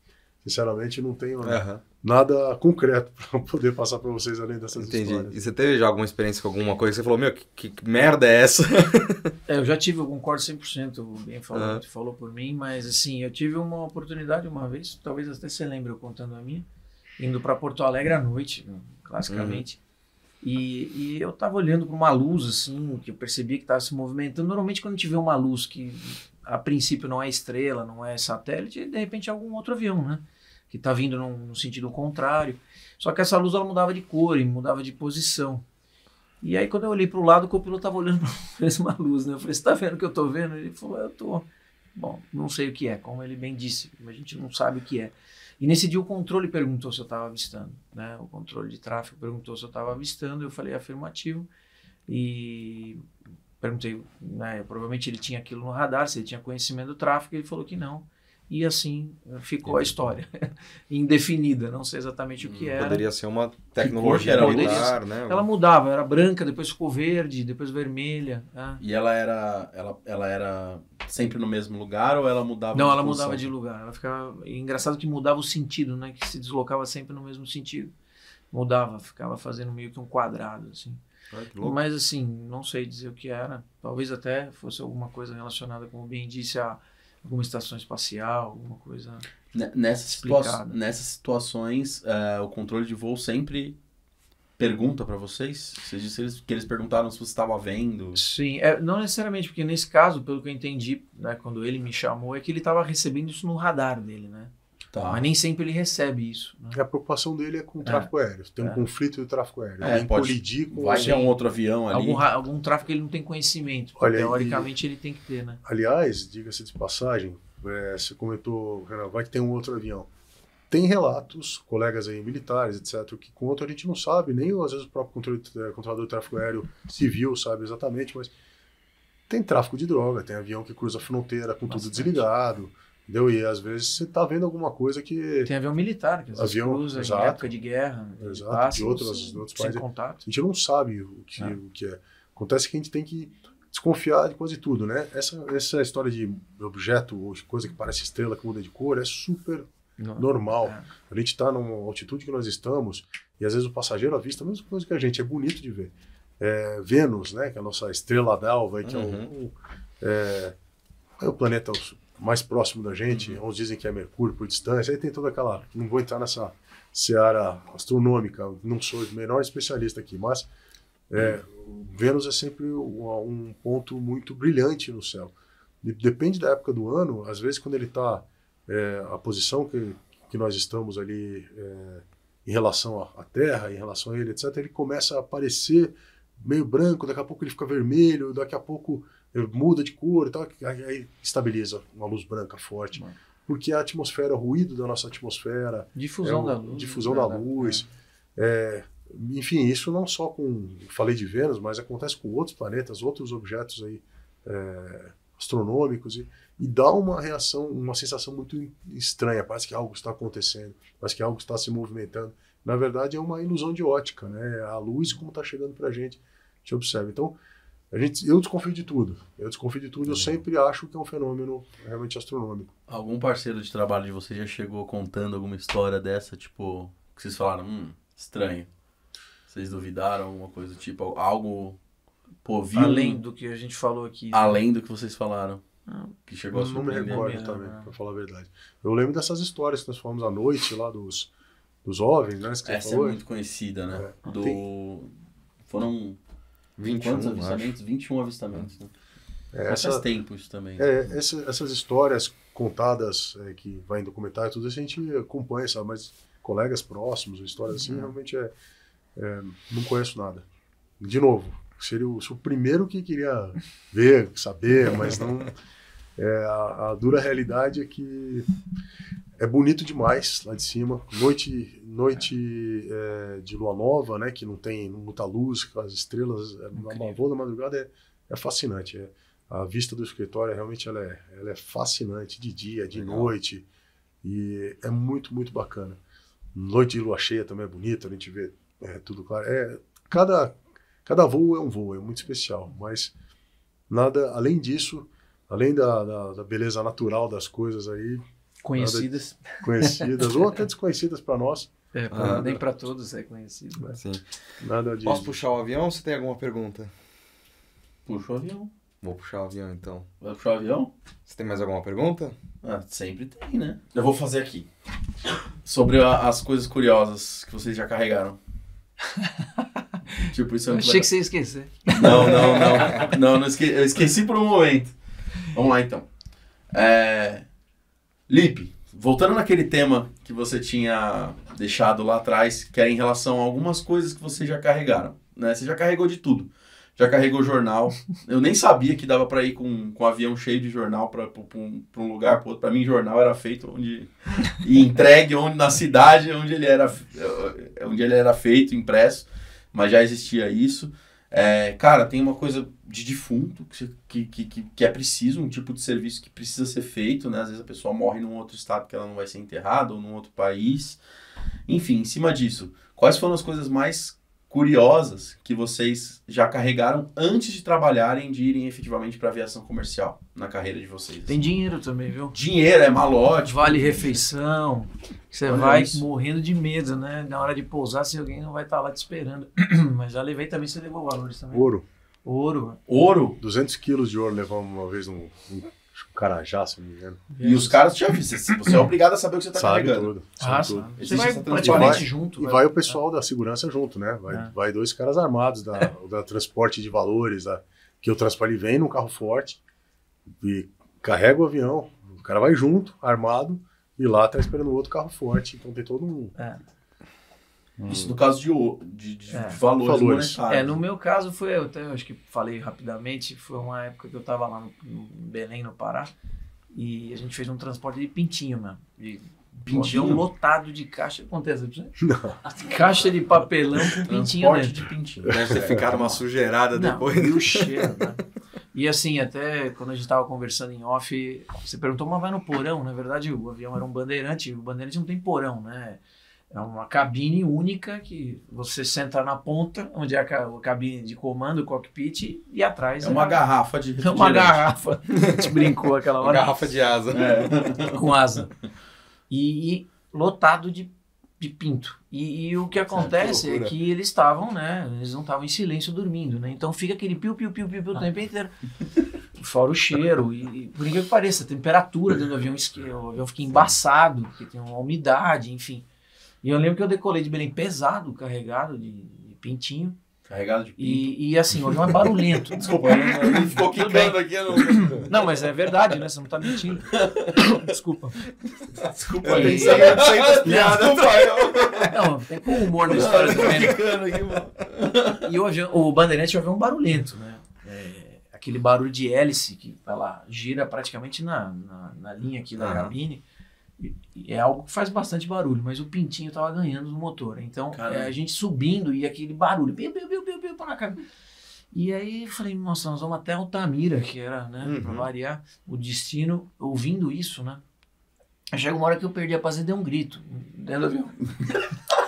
sinceramente, não tenho uhum. nada concreto para poder passar para vocês além dessas Entendi. histórias. E você teve já alguma experiência com alguma coisa que você falou, meu, que, que merda é essa? é, eu já tive, eu concordo 100%, alguém falou, uhum. falou por mim, mas, assim, eu tive uma oportunidade uma vez, talvez até você lembre eu contando a minha, indo para Porto Alegre à noite, né, classicamente. Uhum e, e eu estava olhando para uma luz, assim, que eu percebia que estava se movimentando. Normalmente, quando a gente vê uma luz que a princípio não é estrela, não é satélite, de repente é algum outro avião, né? Que está vindo num, sentido contrário. Só que essa luz ela mudava de cor e mudava de posição. E aí, quando eu olhei para o lado, o copiloto estava olhando para a mesma luz, né? Eu falei, você está vendo o que eu estou vendo? Ele falou, eu estou. Bom, não sei o que é, como ele bem disse, a gente não sabe o que é. E nesse dia o controle perguntou se eu estava avistando, né? O controle de tráfego perguntou se eu estava avistando, eu falei afirmativo e perguntei, né? Provavelmente ele tinha aquilo no radar, se ele tinha conhecimento do tráfego, ele falou que não e assim eh, ficou a história indefinida, não sei exatamente o que hum, era. Poderia ser uma tecnologia era militar, né? Ela mudava, era branca, depois ficou verde, depois vermelha. Né? E ela era, ela, ela era sempre no mesmo lugar ou ela mudava? Não, ela função? mudava de lugar. Ela ficava engraçado que mudava o sentido, né? Que se deslocava sempre no mesmo sentido, mudava, ficava fazendo meio que um quadrado assim. Ah, Mas assim, não sei dizer o que era. Talvez até fosse alguma coisa relacionada, como bem disse a alguma estação espacial, alguma coisa nessas, situa nessas situações, uh, o controle de voo sempre pergunta para vocês? Você disse que eles perguntaram se você estava vendo? Sim, é, não necessariamente, porque nesse caso, pelo que eu entendi, né, quando ele me chamou, é que ele estava recebendo isso no radar dele, né? Tá. Mas nem sempre ele recebe isso. Né? É, a preocupação dele é com o tráfego é. aéreo. Tem um é. conflito do tráfego aéreo. É, pode colidir com... Vai ter um outro avião ali. Algum, algum tráfego que ele não tem conhecimento. Olha, teoricamente e... ele tem que ter, né? Aliás, diga-se de passagem, é, você comentou, vai que tem um outro avião. Tem relatos, colegas aí militares, etc., que contam, a gente não sabe, nem às vezes o próprio eh, controlador de tráfego aéreo civil sabe exatamente, mas tem tráfico de droga, tem avião que cruza a fronteira com Bastante. tudo desligado. Deu, e às vezes você tá vendo alguma coisa que. Tem avião militar, que às avião, cruza exato, em época de guerra, exato, passa, de outros, sem, outros sem países. contato. A gente não sabe o que, é. o que é. Acontece que a gente tem que desconfiar de quase tudo, né? Essa, essa história de objeto ou de coisa que parece estrela que muda de cor é super normal. É. A gente está numa altitude que nós estamos e às vezes o passageiro avista a mesma coisa que a gente, é bonito de ver. É, Vênus, né? Que é a nossa estrela d'alva, que é uhum. é o. é, é o planeta mais próximo da gente, uhum. uns dizem que é Mercúrio por distância, aí tem toda aquela. Não vou entrar nessa seara astronômica, não sou o menor especialista aqui, mas é, uhum. Vênus é sempre um, um, ponto muito brilhante no céu. Depende da época do ano, às vezes quando ele está. É, a posição que, que nós estamos ali é, em relação à Terra, em relação a ele, etc., ele começa a aparecer meio branco, daqui a pouco ele fica vermelho, daqui a pouco muda de cor e tal, aí estabiliza uma luz branca forte. Mano. Porque a atmosfera, o ruído da nossa atmosfera. Difusão é da luz. Difusão né, da né? luz. É. é, enfim, isso não só com. Falei de Vênus, mas acontece com outros planetas, outros objetos aí é, astronômicos. E, e dá uma reação, uma sensação muito estranha. Parece que algo está acontecendo, parece que algo está se movimentando. Na verdade, é uma ilusão de ótica, né? É a luz como está chegando para a gente, a gente observa. Então, a gente, eu desconfio de tudo. Eu desconfio de tudo. Tá eu uhum. sempre acho que é um fenômeno realmente astronômico. Algum parceiro de trabalho de você já chegou contando alguma história dessa, tipo, que vocês falaram, hum, estranho. Vocês duvidaram, alguma coisa do tipo, algo. Pô, viu? Além do que a gente falou aqui. Né? Além né? do que vocês falaram. Ah. Que chegou a Não me recordo também, né? pra falar a verdade. Eu lembro dessas histórias que nós falamos à noite lá dos, dos OVNIs, né? Essa é muito conhecida, né? É. Do... Tem... Foram 21, Quantos avistamentos? Acho. 21 avistamentos. Né? É, essa, tempos também. É, essa, essas histórias contadas é, que vai em documentário, tudo isso a gente acompanha, sabe? Mas colegas próximos, histórias assim, uhum. realmente é, é, não conheço nada. De novo, seria o, o primeiro que queria ver, saber, mas não. É, a, a, dura realidade é que é bonito demais lá de cima. Noite noite é, é de lua nova, né? Que não tem muita luz, com as estrelas. É, Incrível. Uma boa da madrugada é, é fascinante. É. A vista do escritório é realmente ela é, ela é fascinante de dia, de Legal. noite. E é muito, muito bacana. Noite de lua cheia também é bonita, a gente vê é, tudo claro. É, cada, cada voo é um voo, é muito especial. Mas nada, além disso, além da, da, da beleza natural das coisas aí, Conhecidas. conhecidas, ou até desconhecidas para nós. É, ah. pra, ah, nem para todos é conhecido. Né? Sim. Nada disso. Posso puxar o avião ou você tem alguma pergunta? Puxa o avião. Vou puxar o avião então. Vai puxar o avião? Você tem mais alguma pergunta? Ah, sempre tem, né? Eu vou fazer aqui. Sobre a, as coisas curiosas que vocês já carregaram. tipo, isso é muito Achei legal. que você ia esquecer. Não, não, não. não, não esque... eu esqueci por um momento. Vamos lá então. É... Lipe, voltando naquele tema que você tinha deixado lá atrás, que era em relação a algumas coisas que você já carregaram, né? Você já carregou de tudo. Já carregou jornal. Eu nem sabia que dava para ir com, com um avião cheio de jornal para um, um lugar, para outro. Para mim, jornal era feito onde e entregue onde na cidade onde ele era onde ele era feito, impresso, mas já existia isso. É, cara, tem uma coisa de defunto que, que, que, que, é preciso, um tipo de serviço que precisa ser feito, né? Às vezes a pessoa morre num outro estado que ela não vai ser enterrada ou num outro país. Enfim, em cima disso, quais foram as coisas mais curiosas que vocês já carregaram antes de trabalharem, de irem efetivamente para aviação comercial na carreira de vocês? Tem assim? dinheiro também, viu? Dinheiro, é malote. Vale refeição. Você Olha vai isso. morrendo de medo, né? Na hora de pousar, se alguém não vai estar tá lá te esperando. Mas já levei também, você levou valores também. Ouro. Ouro. Ouro? 200 quilos de ouro levamos uma vez num, num Carajá, se não me engano. E os caras já viram, você é obrigado a saber o que você está carregando. Tudo, sabe ah, tudo. Você vai praticamente junto. E vai, né? vai o pessoal é. da segurança junto, né? Vai, é. vai dois caras armados da, da transporte de valores, da, que o transporte vem num carro forte e carrega o avião, o cara vai junto, armado, e lá está esperando outro carro forte. Então tem todo mundo. É. Hum. Isso no caso de, de, de é, valores, valores monetários. É, no meu caso foi, eu, até, eu acho que falei rapidamente, foi uma época que eu estava lá no, no, Belém, no Pará, e a gente fez um transporte de pintinho mano De, Pintinho um lotado de caixa. Acontece, não. Caixa de papelão com pintinho dentro. de pintinho. Deve ter ficado uma sujeirada não, depois. E o cheiro, né? E assim, até quando a gente estava conversando em off, você perguntou, mas vai no porão? Na verdade, o avião era um bandeirante, o bandeirante não tem porão, né? É uma cabine única que você senta na ponta, onde é a cabine de comando, o cockpit, e atrás. É, uma é garrafa de. É uma garrafa. A gente brincou aquela hora. Uma garrafa de asa. É. com asa. E, e lotado de, de pinto. E, e o que é, acontece que é que eles estavam, né? Eles não estavam em silêncio dormindo, né? Então fica aquele piu-piu-piu-piu o ah. tempo inteiro. fora o cheiro. E, por incrível que pareça, a temperatura dentro do avião, o avião fica embaçado, porque tem uma umidade, enfim. E eu lembro que eu decolei de Belém pesado, carregado de, de pintinho. Carregado de pintinho. E, e assim, hoje é não é barulhento. Desculpa, ele ficou quicando aqui. não... não, mas é verdade, né? Você não tá mentindo. Desculpa. Desculpa, e... tem que de sair das piadas. Não, não, tem com humor na história né? do aqui, E hoje, o Bandeirante já vê é um barulhento, né? É, aquele barulho de hélice que ela tá gira praticamente na, na, na linha aqui da uhum. cabine é algo que faz bastante barulho, mas o pintinho tava ganhando no motor. Então, é, a gente subindo e aquele barulho, biu, biu, biu, biu, biu, cá. E aí falei, nossa, nós vamos até Altamira, que era, né, uhum. pra variar o destino, ouvindo isso, né? Chega uma hora que eu perdi a paz e dei um grito dentro do avião.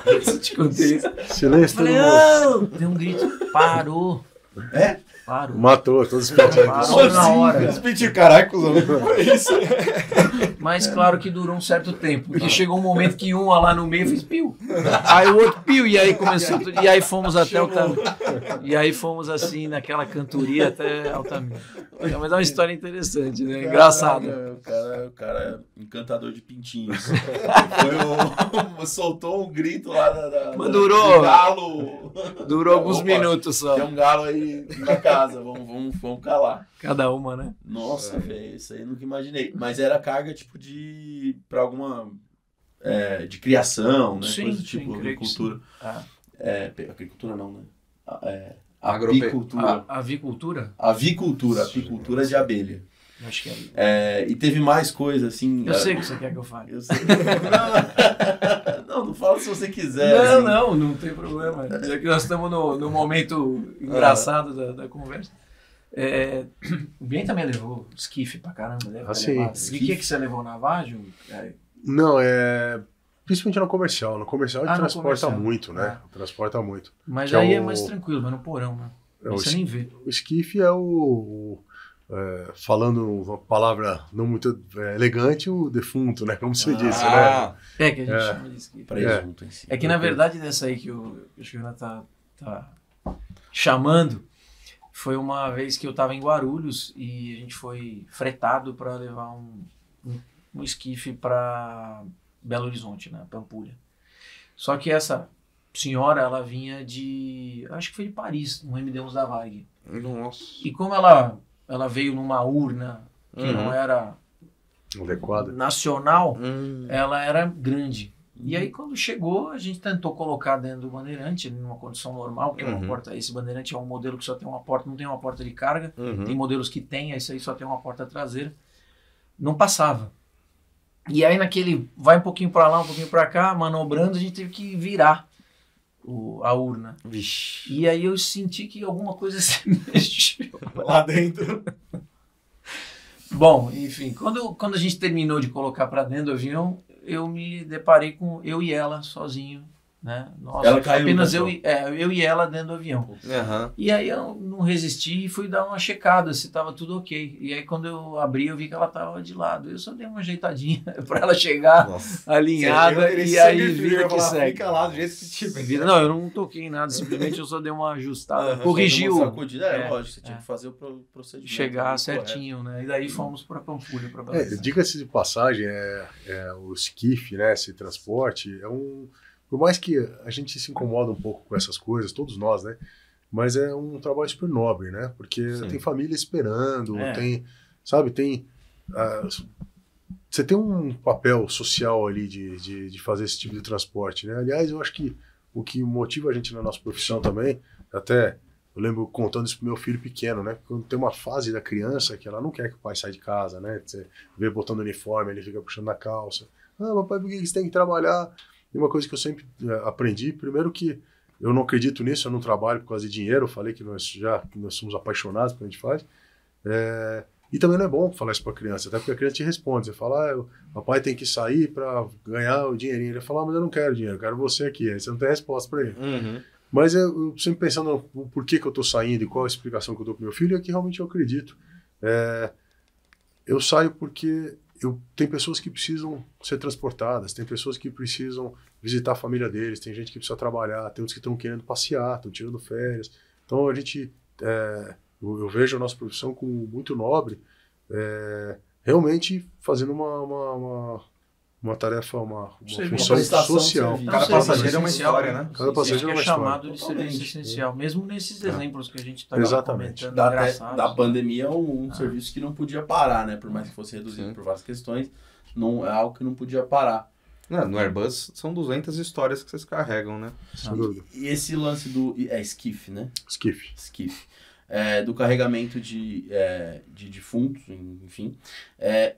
eu te contei Silêncio, falei, oh! Deu um grito, parou. É? Parou. Matou todos os pintinhos Parou na hora. Os caraca, Foi é isso. Mas é. claro que durou um certo tempo. Tá? Porque chegou um momento que uma lá no meio fez piu. Aí o outro piu. E aí começou. E aí fomos até o Altamira. E aí fomos assim, naquela cantoria até Altamira. Mas é uma história interessante, né? Engraçada. É, o cara, o cara é encantador de pintinhos. Foi soltou um grito lá da, da, Mas durou, do galo. Durou alguns Opa, minutos só. Tem um galo aí na casa, vamos, vamos, vamos calar. Cada uma, né? Nossa, velho, isso aí eu nunca imaginei. Mas era carga, tipo, tipo de. para alguma. É, de criação, né? Sim, Coisa tipo sim, agricultura. Ah. É, agricultura não, né? É, avicultura. A, avicultura? Avicultura, apicultura de abelha. Acho que é. é. E teve mais coisa, assim. Eu sei ah, o que você quer que eu fale. Eu sei. não, não, não fala se você quiser. Não, assim. não, não tem problema. Já que nós estamos no, no momento ah. engraçado ah. da, da conversa. É, o Bian também levou esquife pra caramba, né? Ah, sim. E o que, que você levou na vagem? É. Não, é. Principalmente no comercial. No comercial ah, transporta comercial. muito, né? É. Transporta muito. Mas que é aí é, o... é, mais tranquilo, mas no porão, né? É, você nem vê. O esquife é o. É, falando uma palavra não muito elegante, o defunto, né? Como você ah. disse, né? É que a gente é. chama de esquife. Presunto É que na verdade dessa aí que o, que o tá, tá chamando foi uma vez que eu estava em Guarulhos e a gente foi fretado para levar um, um, um esquife para Belo Horizonte, né, Pampulha. Só que essa senhora, ela vinha de, acho que foi de Paris, um MD1 da Varg. Nossa. E como ela, ela veio numa urna que uhum. não era Adequada. nacional, hum. ela era grande. E aí, uhum. quando chegou, a gente tentou colocar dentro do bandeirante, numa condição normal, porque uhum. uma porta, esse bandeirante é um modelo que só tem uma porta, não tem uma porta de carga. Uhum. Tem modelos que tem, esse aí só tem uma porta traseira. Não passava. E aí, naquele vai um pouquinho para lá, um pouquinho para cá, manobrando, a gente teve que virar o, a urna. Vixe. E aí eu senti que alguma coisa se mexeu lá dentro. Bom, enfim, quando, quando a gente terminou de colocar para dentro do avião, eu me deparei com eu e ela sozinho né? Nossa, ela caiu, apenas eu, é, eu e ela dentro do avião. Uhum. E aí eu não resisti e fui dar uma checada se tava tudo ok. E aí quando eu abri, eu vi que ela tava de lado. Eu só dei uma ajeitadinha para ela chegar Nossa. alinhada e aí vira que segue. Fica lá do jeito que tiver. Não, eu não toquei em nada, simplesmente eu só dei uma ajustada. Uhum, corrigiu. Uma é, é, lógico, você tinha é. que fazer o procedimento. Chegar certinho, correto. né? E daí fomos para Pampulha. Pra é, Diga-se de passagem, é, é o skiff, né, esse transporte, é um por mais que a gente se incomoda um pouco com essas coisas, todos nós, né? Mas é um trabalho super nobre, né? Porque Sim. tem família esperando, é. tem, sabe, tem. Uh, você tem um papel social ali de, de, de, fazer esse tipo de transporte, né? Aliás, eu acho que o que motiva a gente na nossa profissão também, até eu lembro contando isso pro meu filho pequeno, né? Quando tem uma fase da criança que ela não quer que o pai saia de casa, né? Você vê botando uniforme, ele fica puxando a calça. Ah, papai, por que você tem que trabalhar? E uma coisa que eu sempre é, aprendi, primeiro que eu não acredito nisso, eu não trabalho por causa de dinheiro, eu falei que nós já que nós somos apaixonados pelo que a gente faz. É, e também não é bom falar isso para criança, até porque a criança te responde. Você fala, ah, papai tem que sair para ganhar o dinheirinho. Ele fala, ah, mas eu não quero dinheiro, eu quero você aqui. Aí você não tem resposta para ele. Uhum. Mas eu, eu, sempre pensando no porquê que eu estou saindo e qual a explicação que eu dou para meu filho, é que realmente eu acredito. É, eu saio porque eu, tem pessoas que precisam ser transportadas, tem pessoas que precisam visitar a família deles, tem gente que precisa trabalhar, tem uns que estão querendo passear, estão tirando férias. Então a gente, é, eu, eu, vejo a nossa profissão como muito nobre, é, realmente fazendo uma, uma, uma, uma tarefa, uma, uma função social. Cada é né? é passageiro é uma história, né? Cada passageiro é uma história. É chamado de serviço essencial, mesmo nesses é. exemplos é. que a gente está comentando. Da, da pandemia é um, um ah. serviço que não podia parar, né? Por mais que fosse reduzido Sim. por várias questões, não é algo que não podia parar. Não, no Airbus são 200 histórias que vocês carregam, né? Sem dúvida. E esse lance do... É Skiff, né? Skiff. Skiff. É, do carregamento de, é, de defuntos, enfim. É,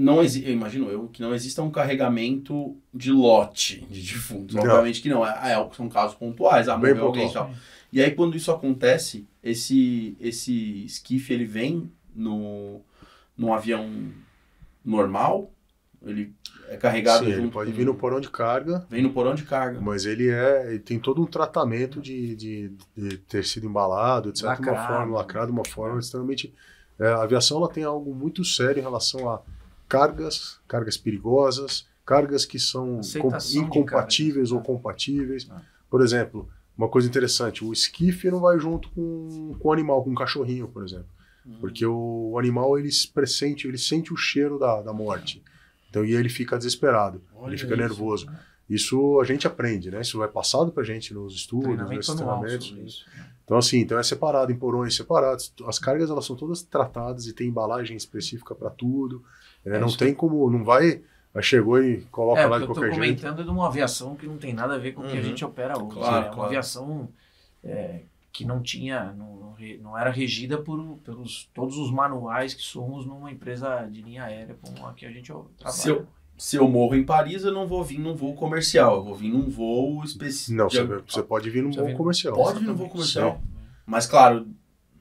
não eu imagino eu que não exista um carregamento de lote de defuntos. Não. Obviamente que não, é, é, são casos pontuais, ah, morreu alguém e tal. E aí quando isso acontece, esse esse esquife ele vem no num avião normal, ele é carregado Sim, junto. Ele pode vir no porão de carga. Vem no porão de carga. Mas ele é, ele tem todo um tratamento de, de, de ter sido embalado, etc. Lacrado. Uma forma lacrado, uma forma extremamente. É, a aviação ela tem algo muito sério em relação a cargas, cargas perigosas, cargas que são com, incompatíveis ou né? compatíveis. Ah. Por exemplo, uma coisa interessante, o esquife não vai junto com, com o animal, com um cachorrinho, por exemplo. Hum. Porque o animal, ele pressente, ele sente o cheiro da, da morte. Então, e ele fica desesperado, Olha ele fica isso, nervoso. Né? Isso a gente aprende, né? Isso vai passado pra gente nos estudos, nos treinamentos. Isso. Né? Então, assim, então é separado em porões separados. As cargas, elas são todas tratadas e tem embalagem específica para tudo. É, não tem como, não vai. Chegou e coloca é, lá de qualquer jeito. Eu estou comentando de uma aviação que não tem nada a ver com o uhum. que a uhum. gente opera hoje. Claro, né? é claro. Uma aviação é, que não tinha, não, não era regida por pelos todos os manuais que somos numa empresa de linha aérea como a que a gente trabalha. Se eu, se eu morro em Paris, eu não vou vir num voo comercial, eu vou vir num voo específico. Não, você, você pode vir num voo comercial. Pode vir num voo comercial. Sim. Mas claro,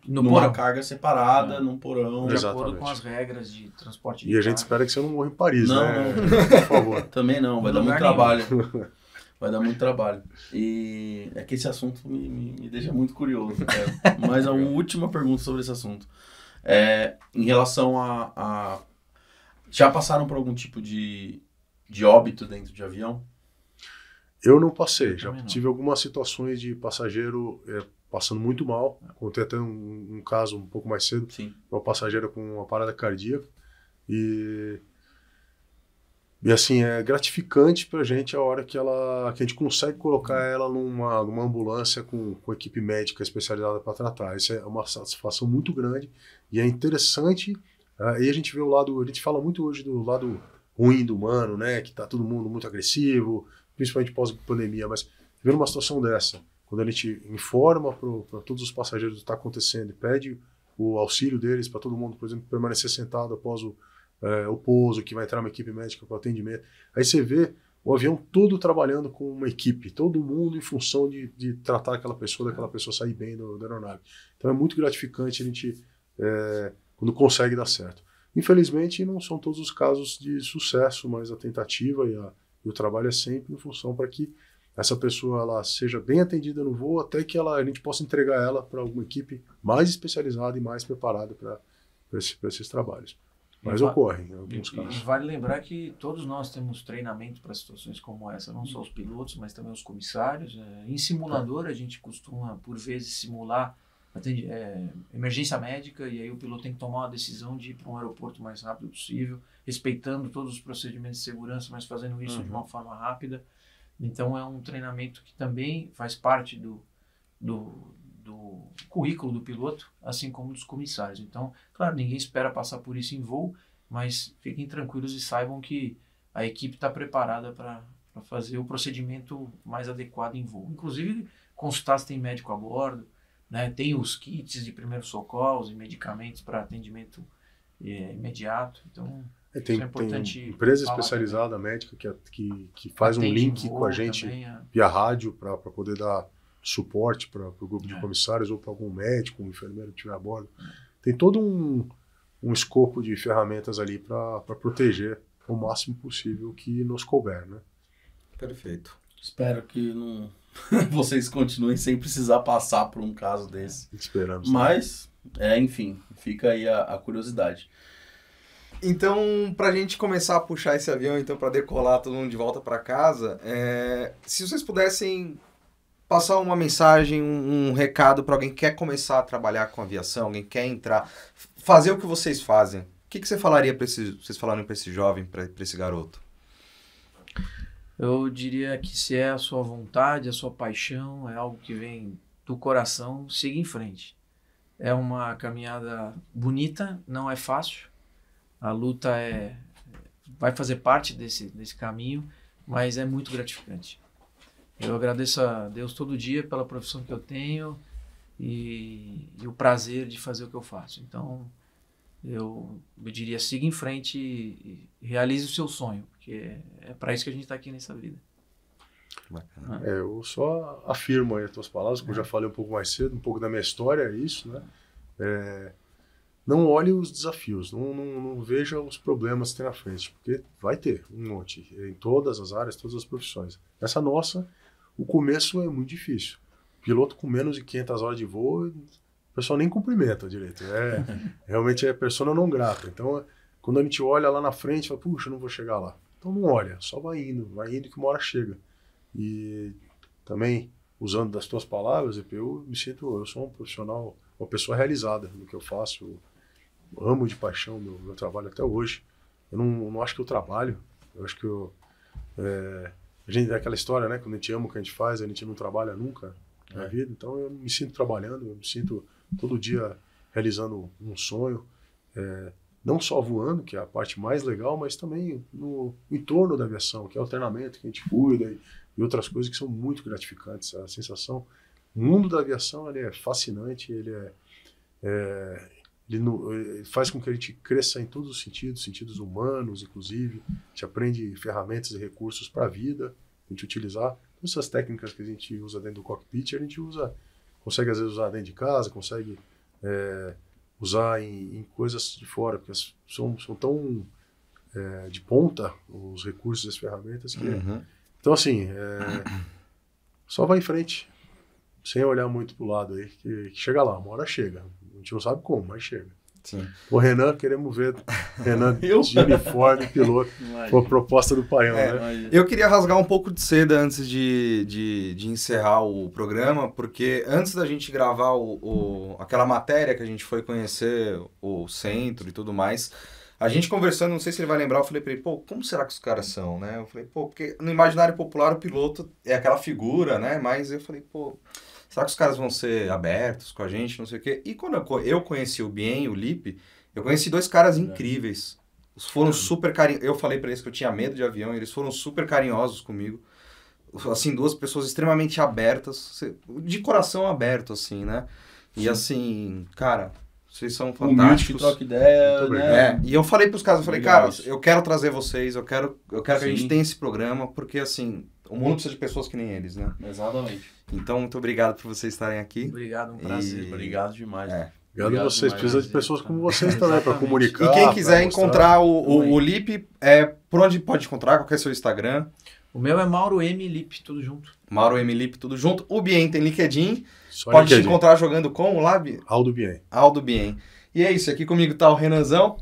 no numa porão. carga separada, é. num porão, de Exatamente. acordo com as regras de transporte. De e a gente espera que você não morra em Paris, não, né? Não. Por favor. Também não, vai não dar muito trabalho. Vai dar muito trabalho. E é que esse assunto me, me, me deixa muito curioso. É, mas a última pergunta sobre esse assunto. É, em relação a, a, Já passaram por algum tipo de, de óbito dentro de avião? Eu não passei. Eu já tive algumas situações de passageiro é, passando muito mal. Contei até um, um caso um pouco mais cedo, Sim. uma passageira com uma parada cardíaca. E, e assim, é gratificante pra gente a hora que, ela, que a gente consegue colocar ela numa, numa ambulância com, com equipe médica especializada para tratar. Isso é uma satisfação muito grande e é interessante. Uh, e a gente vê o lado, a gente fala muito hoje do lado ruim do humano, né? Que tá todo mundo muito agressivo, principalmente pós-pandemia, mas vendo uma situação dessa, quando a gente informa para todos os passageiros o que está acontecendo e pede o auxílio deles para todo mundo, por exemplo, permanecer sentado após o, é, o pouso, que vai entrar uma equipe médica para atendimento. Aí você vê o avião todo trabalhando com uma equipe, todo mundo em função de, de tratar aquela pessoa, daquela pessoa sair bem do, da aeronave. Então é muito gratificante a gente, é, quando consegue dar certo. Infelizmente, não são todos os casos de sucesso, mas a tentativa e, a, e o trabalho é sempre em função para que essa pessoa ela seja bem atendida no voo até que ela, a gente possa entregar ela para alguma equipe mais especializada e mais preparada para esse, esses trabalhos. Mas ocorrem em alguns casos. Vale lembrar que todos nós temos treinamento para situações como essa, não só os pilotos, mas também os comissários. É, em simulador, a gente costuma, por vezes, simular atende, é, emergência médica e aí o piloto tem que tomar uma decisão de ir para um aeroporto o mais rápido possível, respeitando todos os procedimentos de segurança, mas fazendo isso uhum. de uma forma rápida. Então é um treinamento que também faz parte do, do, do currículo do piloto, assim como dos comissários. Então, claro, ninguém espera passar por isso em voo, mas fiquem tranquilos e saibam que a equipe está preparada para fazer o procedimento mais adequado em voo. Inclusive, consultar se tem médico a bordo, né? tem os kits de primeiros socorros e medicamentos para atendimento é, imediato. Então, é, tem, é tem empresa né? especializada também. médica que, que, que faz Atende um link com a gente também, é. via rádio para poder dar suporte para o grupo de é. comissários ou para algum médico, um enfermeiro que estiver a bordo. Tem todo um, um escopo de ferramentas ali para proteger o máximo possível que nos couber, né? Perfeito. Espero que não... vocês continuem sem precisar passar por um caso desse. Esperamos. Mas, é, enfim, fica aí a, a curiosidade. Então, para a gente começar a puxar esse avião, então, para decolar todo mundo de volta para casa, é... se vocês pudessem passar uma mensagem, um, um recado para alguém que quer começar a trabalhar com aviação, alguém que quer entrar, fazer o que vocês fazem, o que, que você falaria para vocês falarem para esse jovem, para esse garoto? Eu diria que se é a sua vontade, a sua paixão, é algo que vem do coração, siga em frente. É uma caminhada bonita, não é fácil, a luta é vai fazer parte desse, desse caminho, mas é muito gratificante. Eu agradeço a Deus todo dia pela profissão que eu tenho e, e o prazer de fazer o que eu faço. Então, eu, eu diria, siga em frente e, e realize o seu sonho, porque é, é para isso que a gente está aqui nessa vida. Ah. É, eu só afirmo aí as tuas palavras, como é. eu já falei um pouco mais cedo, um pouco da minha história, é isso, né? É, não olhe os desafios, não, não, não, veja os problemas que tem na frente, porque vai ter um monte, é, em todas as áreas, todas as profissões. Essa nossa, o começo é muito difícil. Piloto com menos de 500 horas de voo, o pessoal nem cumprimenta direito. É, realmente é persona não grata. Então, quando a gente olha lá na frente, fala, puxa, não vou chegar lá. Então não olha, só vai indo, vai indo que uma hora chega. E também, usando das tuas palavras, eu me sinto, eu sou um profissional, uma pessoa realizada no que eu faço, amo de paixão meu, meu trabalho até hoje. Eu não, não acho que eu trabalho, eu acho que eu. É, a gente tem é aquela história, né? Quando a gente ama o que a gente faz, a gente não trabalha nunca na é. vida. Então eu me sinto trabalhando, eu me sinto todo dia realizando um sonho. É, não só voando, que é a parte mais legal, mas também no entorno da aviação, que é o treinamento que a gente cuida e, e outras coisas que são muito gratificantes. A sensação, o mundo da aviação ele é fascinante, ele é, é ele, não, ele, faz com que a gente cresça em todos os sentidos, sentidos humanos, inclusive. A gente aprende ferramentas e recursos para a vida, a gente utilizar. Todas essas técnicas que a gente usa dentro do cockpit, a gente usa, consegue às vezes usar dentro de casa, consegue é, usar em, em, coisas de fora, porque são, são tão é, de ponta os recursos e as ferramentas que. É. Uhum. Então, assim, é, só vai em frente, sem olhar muito para o lado aí, que, que chega lá, uma hora chega gente não sabe como, mas chega. Sim. O Renan, queremos ver. Renan eu? de uniforme, piloto. Foi proposta do paião, é, né? Eu queria rasgar um pouco de seda antes de, de, de encerrar o programa, porque antes da gente gravar o, o, aquela matéria que a gente foi conhecer o centro e tudo mais, a gente conversando, não sei se ele vai lembrar, eu falei pra ele, pô, como será que os caras são, né? Eu falei, pô, porque no imaginário popular o piloto é aquela figura, né? Mas eu falei, pô, será que os caras vão ser abertos com a gente, não sei o quê? E quando eu, eu conheci o Bien, o Lipe, eu conheci dois caras é. incríveis. Eles foram é. super carinhosos. Eu falei para eles que eu tinha medo de avião, eles foram super carinhosos comigo. Assim, duas pessoas extremamente abertas, de coração aberto, assim, né? E Sim. assim, cara, vocês são fantásticos. ideia, né? É. E eu falei pros caras, eu falei, cara, eu quero trazer vocês, eu quero, eu quero que a gente tenha esse programa, porque assim, o mundo precisa de pessoas que nem eles, né? Exatamente. Então, muito obrigado por vocês estarem aqui. Obrigado, um prazer. E... Obrigado demais. É. Obrigado, obrigado vocês. Precisa de pessoas como vocês também para comunicar. E quem quiser encontrar o, o, o é, por onde pode encontrar? Qual é o seu Instagram? O meu é Mauro M. Lip tudo junto. Mauro M. Lip tudo junto. O Bien tem LinkedIn. Só pode LinkedIn. te encontrar jogando com o Lab? Aldo Bien. Aldo Bien. E é isso. Aqui comigo está o Renanzão.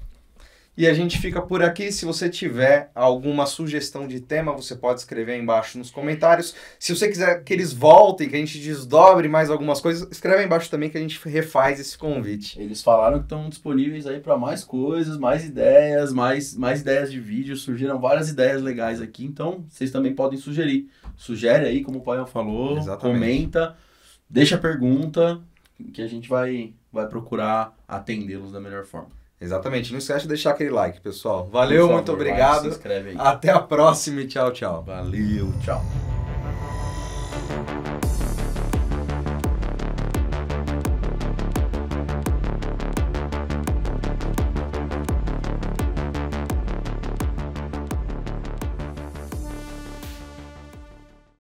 E a gente fica por aqui. Se você tiver alguma sugestão de tema, você pode escrever aí embaixo nos comentários. Se você quiser que eles voltem, que a gente desdobre mais algumas coisas, escreve aí embaixo também que a gente refaz esse convite. Eles falaram que estão disponíveis aí para mais coisas, mais ideias, mais, mais ideias de vídeo. Surgiram várias ideias legais aqui, então vocês também podem sugerir. Sugere aí, como o Paião falou, Exatamente. comenta, deixa a pergunta que a gente vai, vai procurar atendê-los da melhor forma. Exatamente. Não esquece de deixar aquele like, pessoal. Valeu, favor, muito obrigado. Até a próxima e tchau, tchau. Valeu, tchau.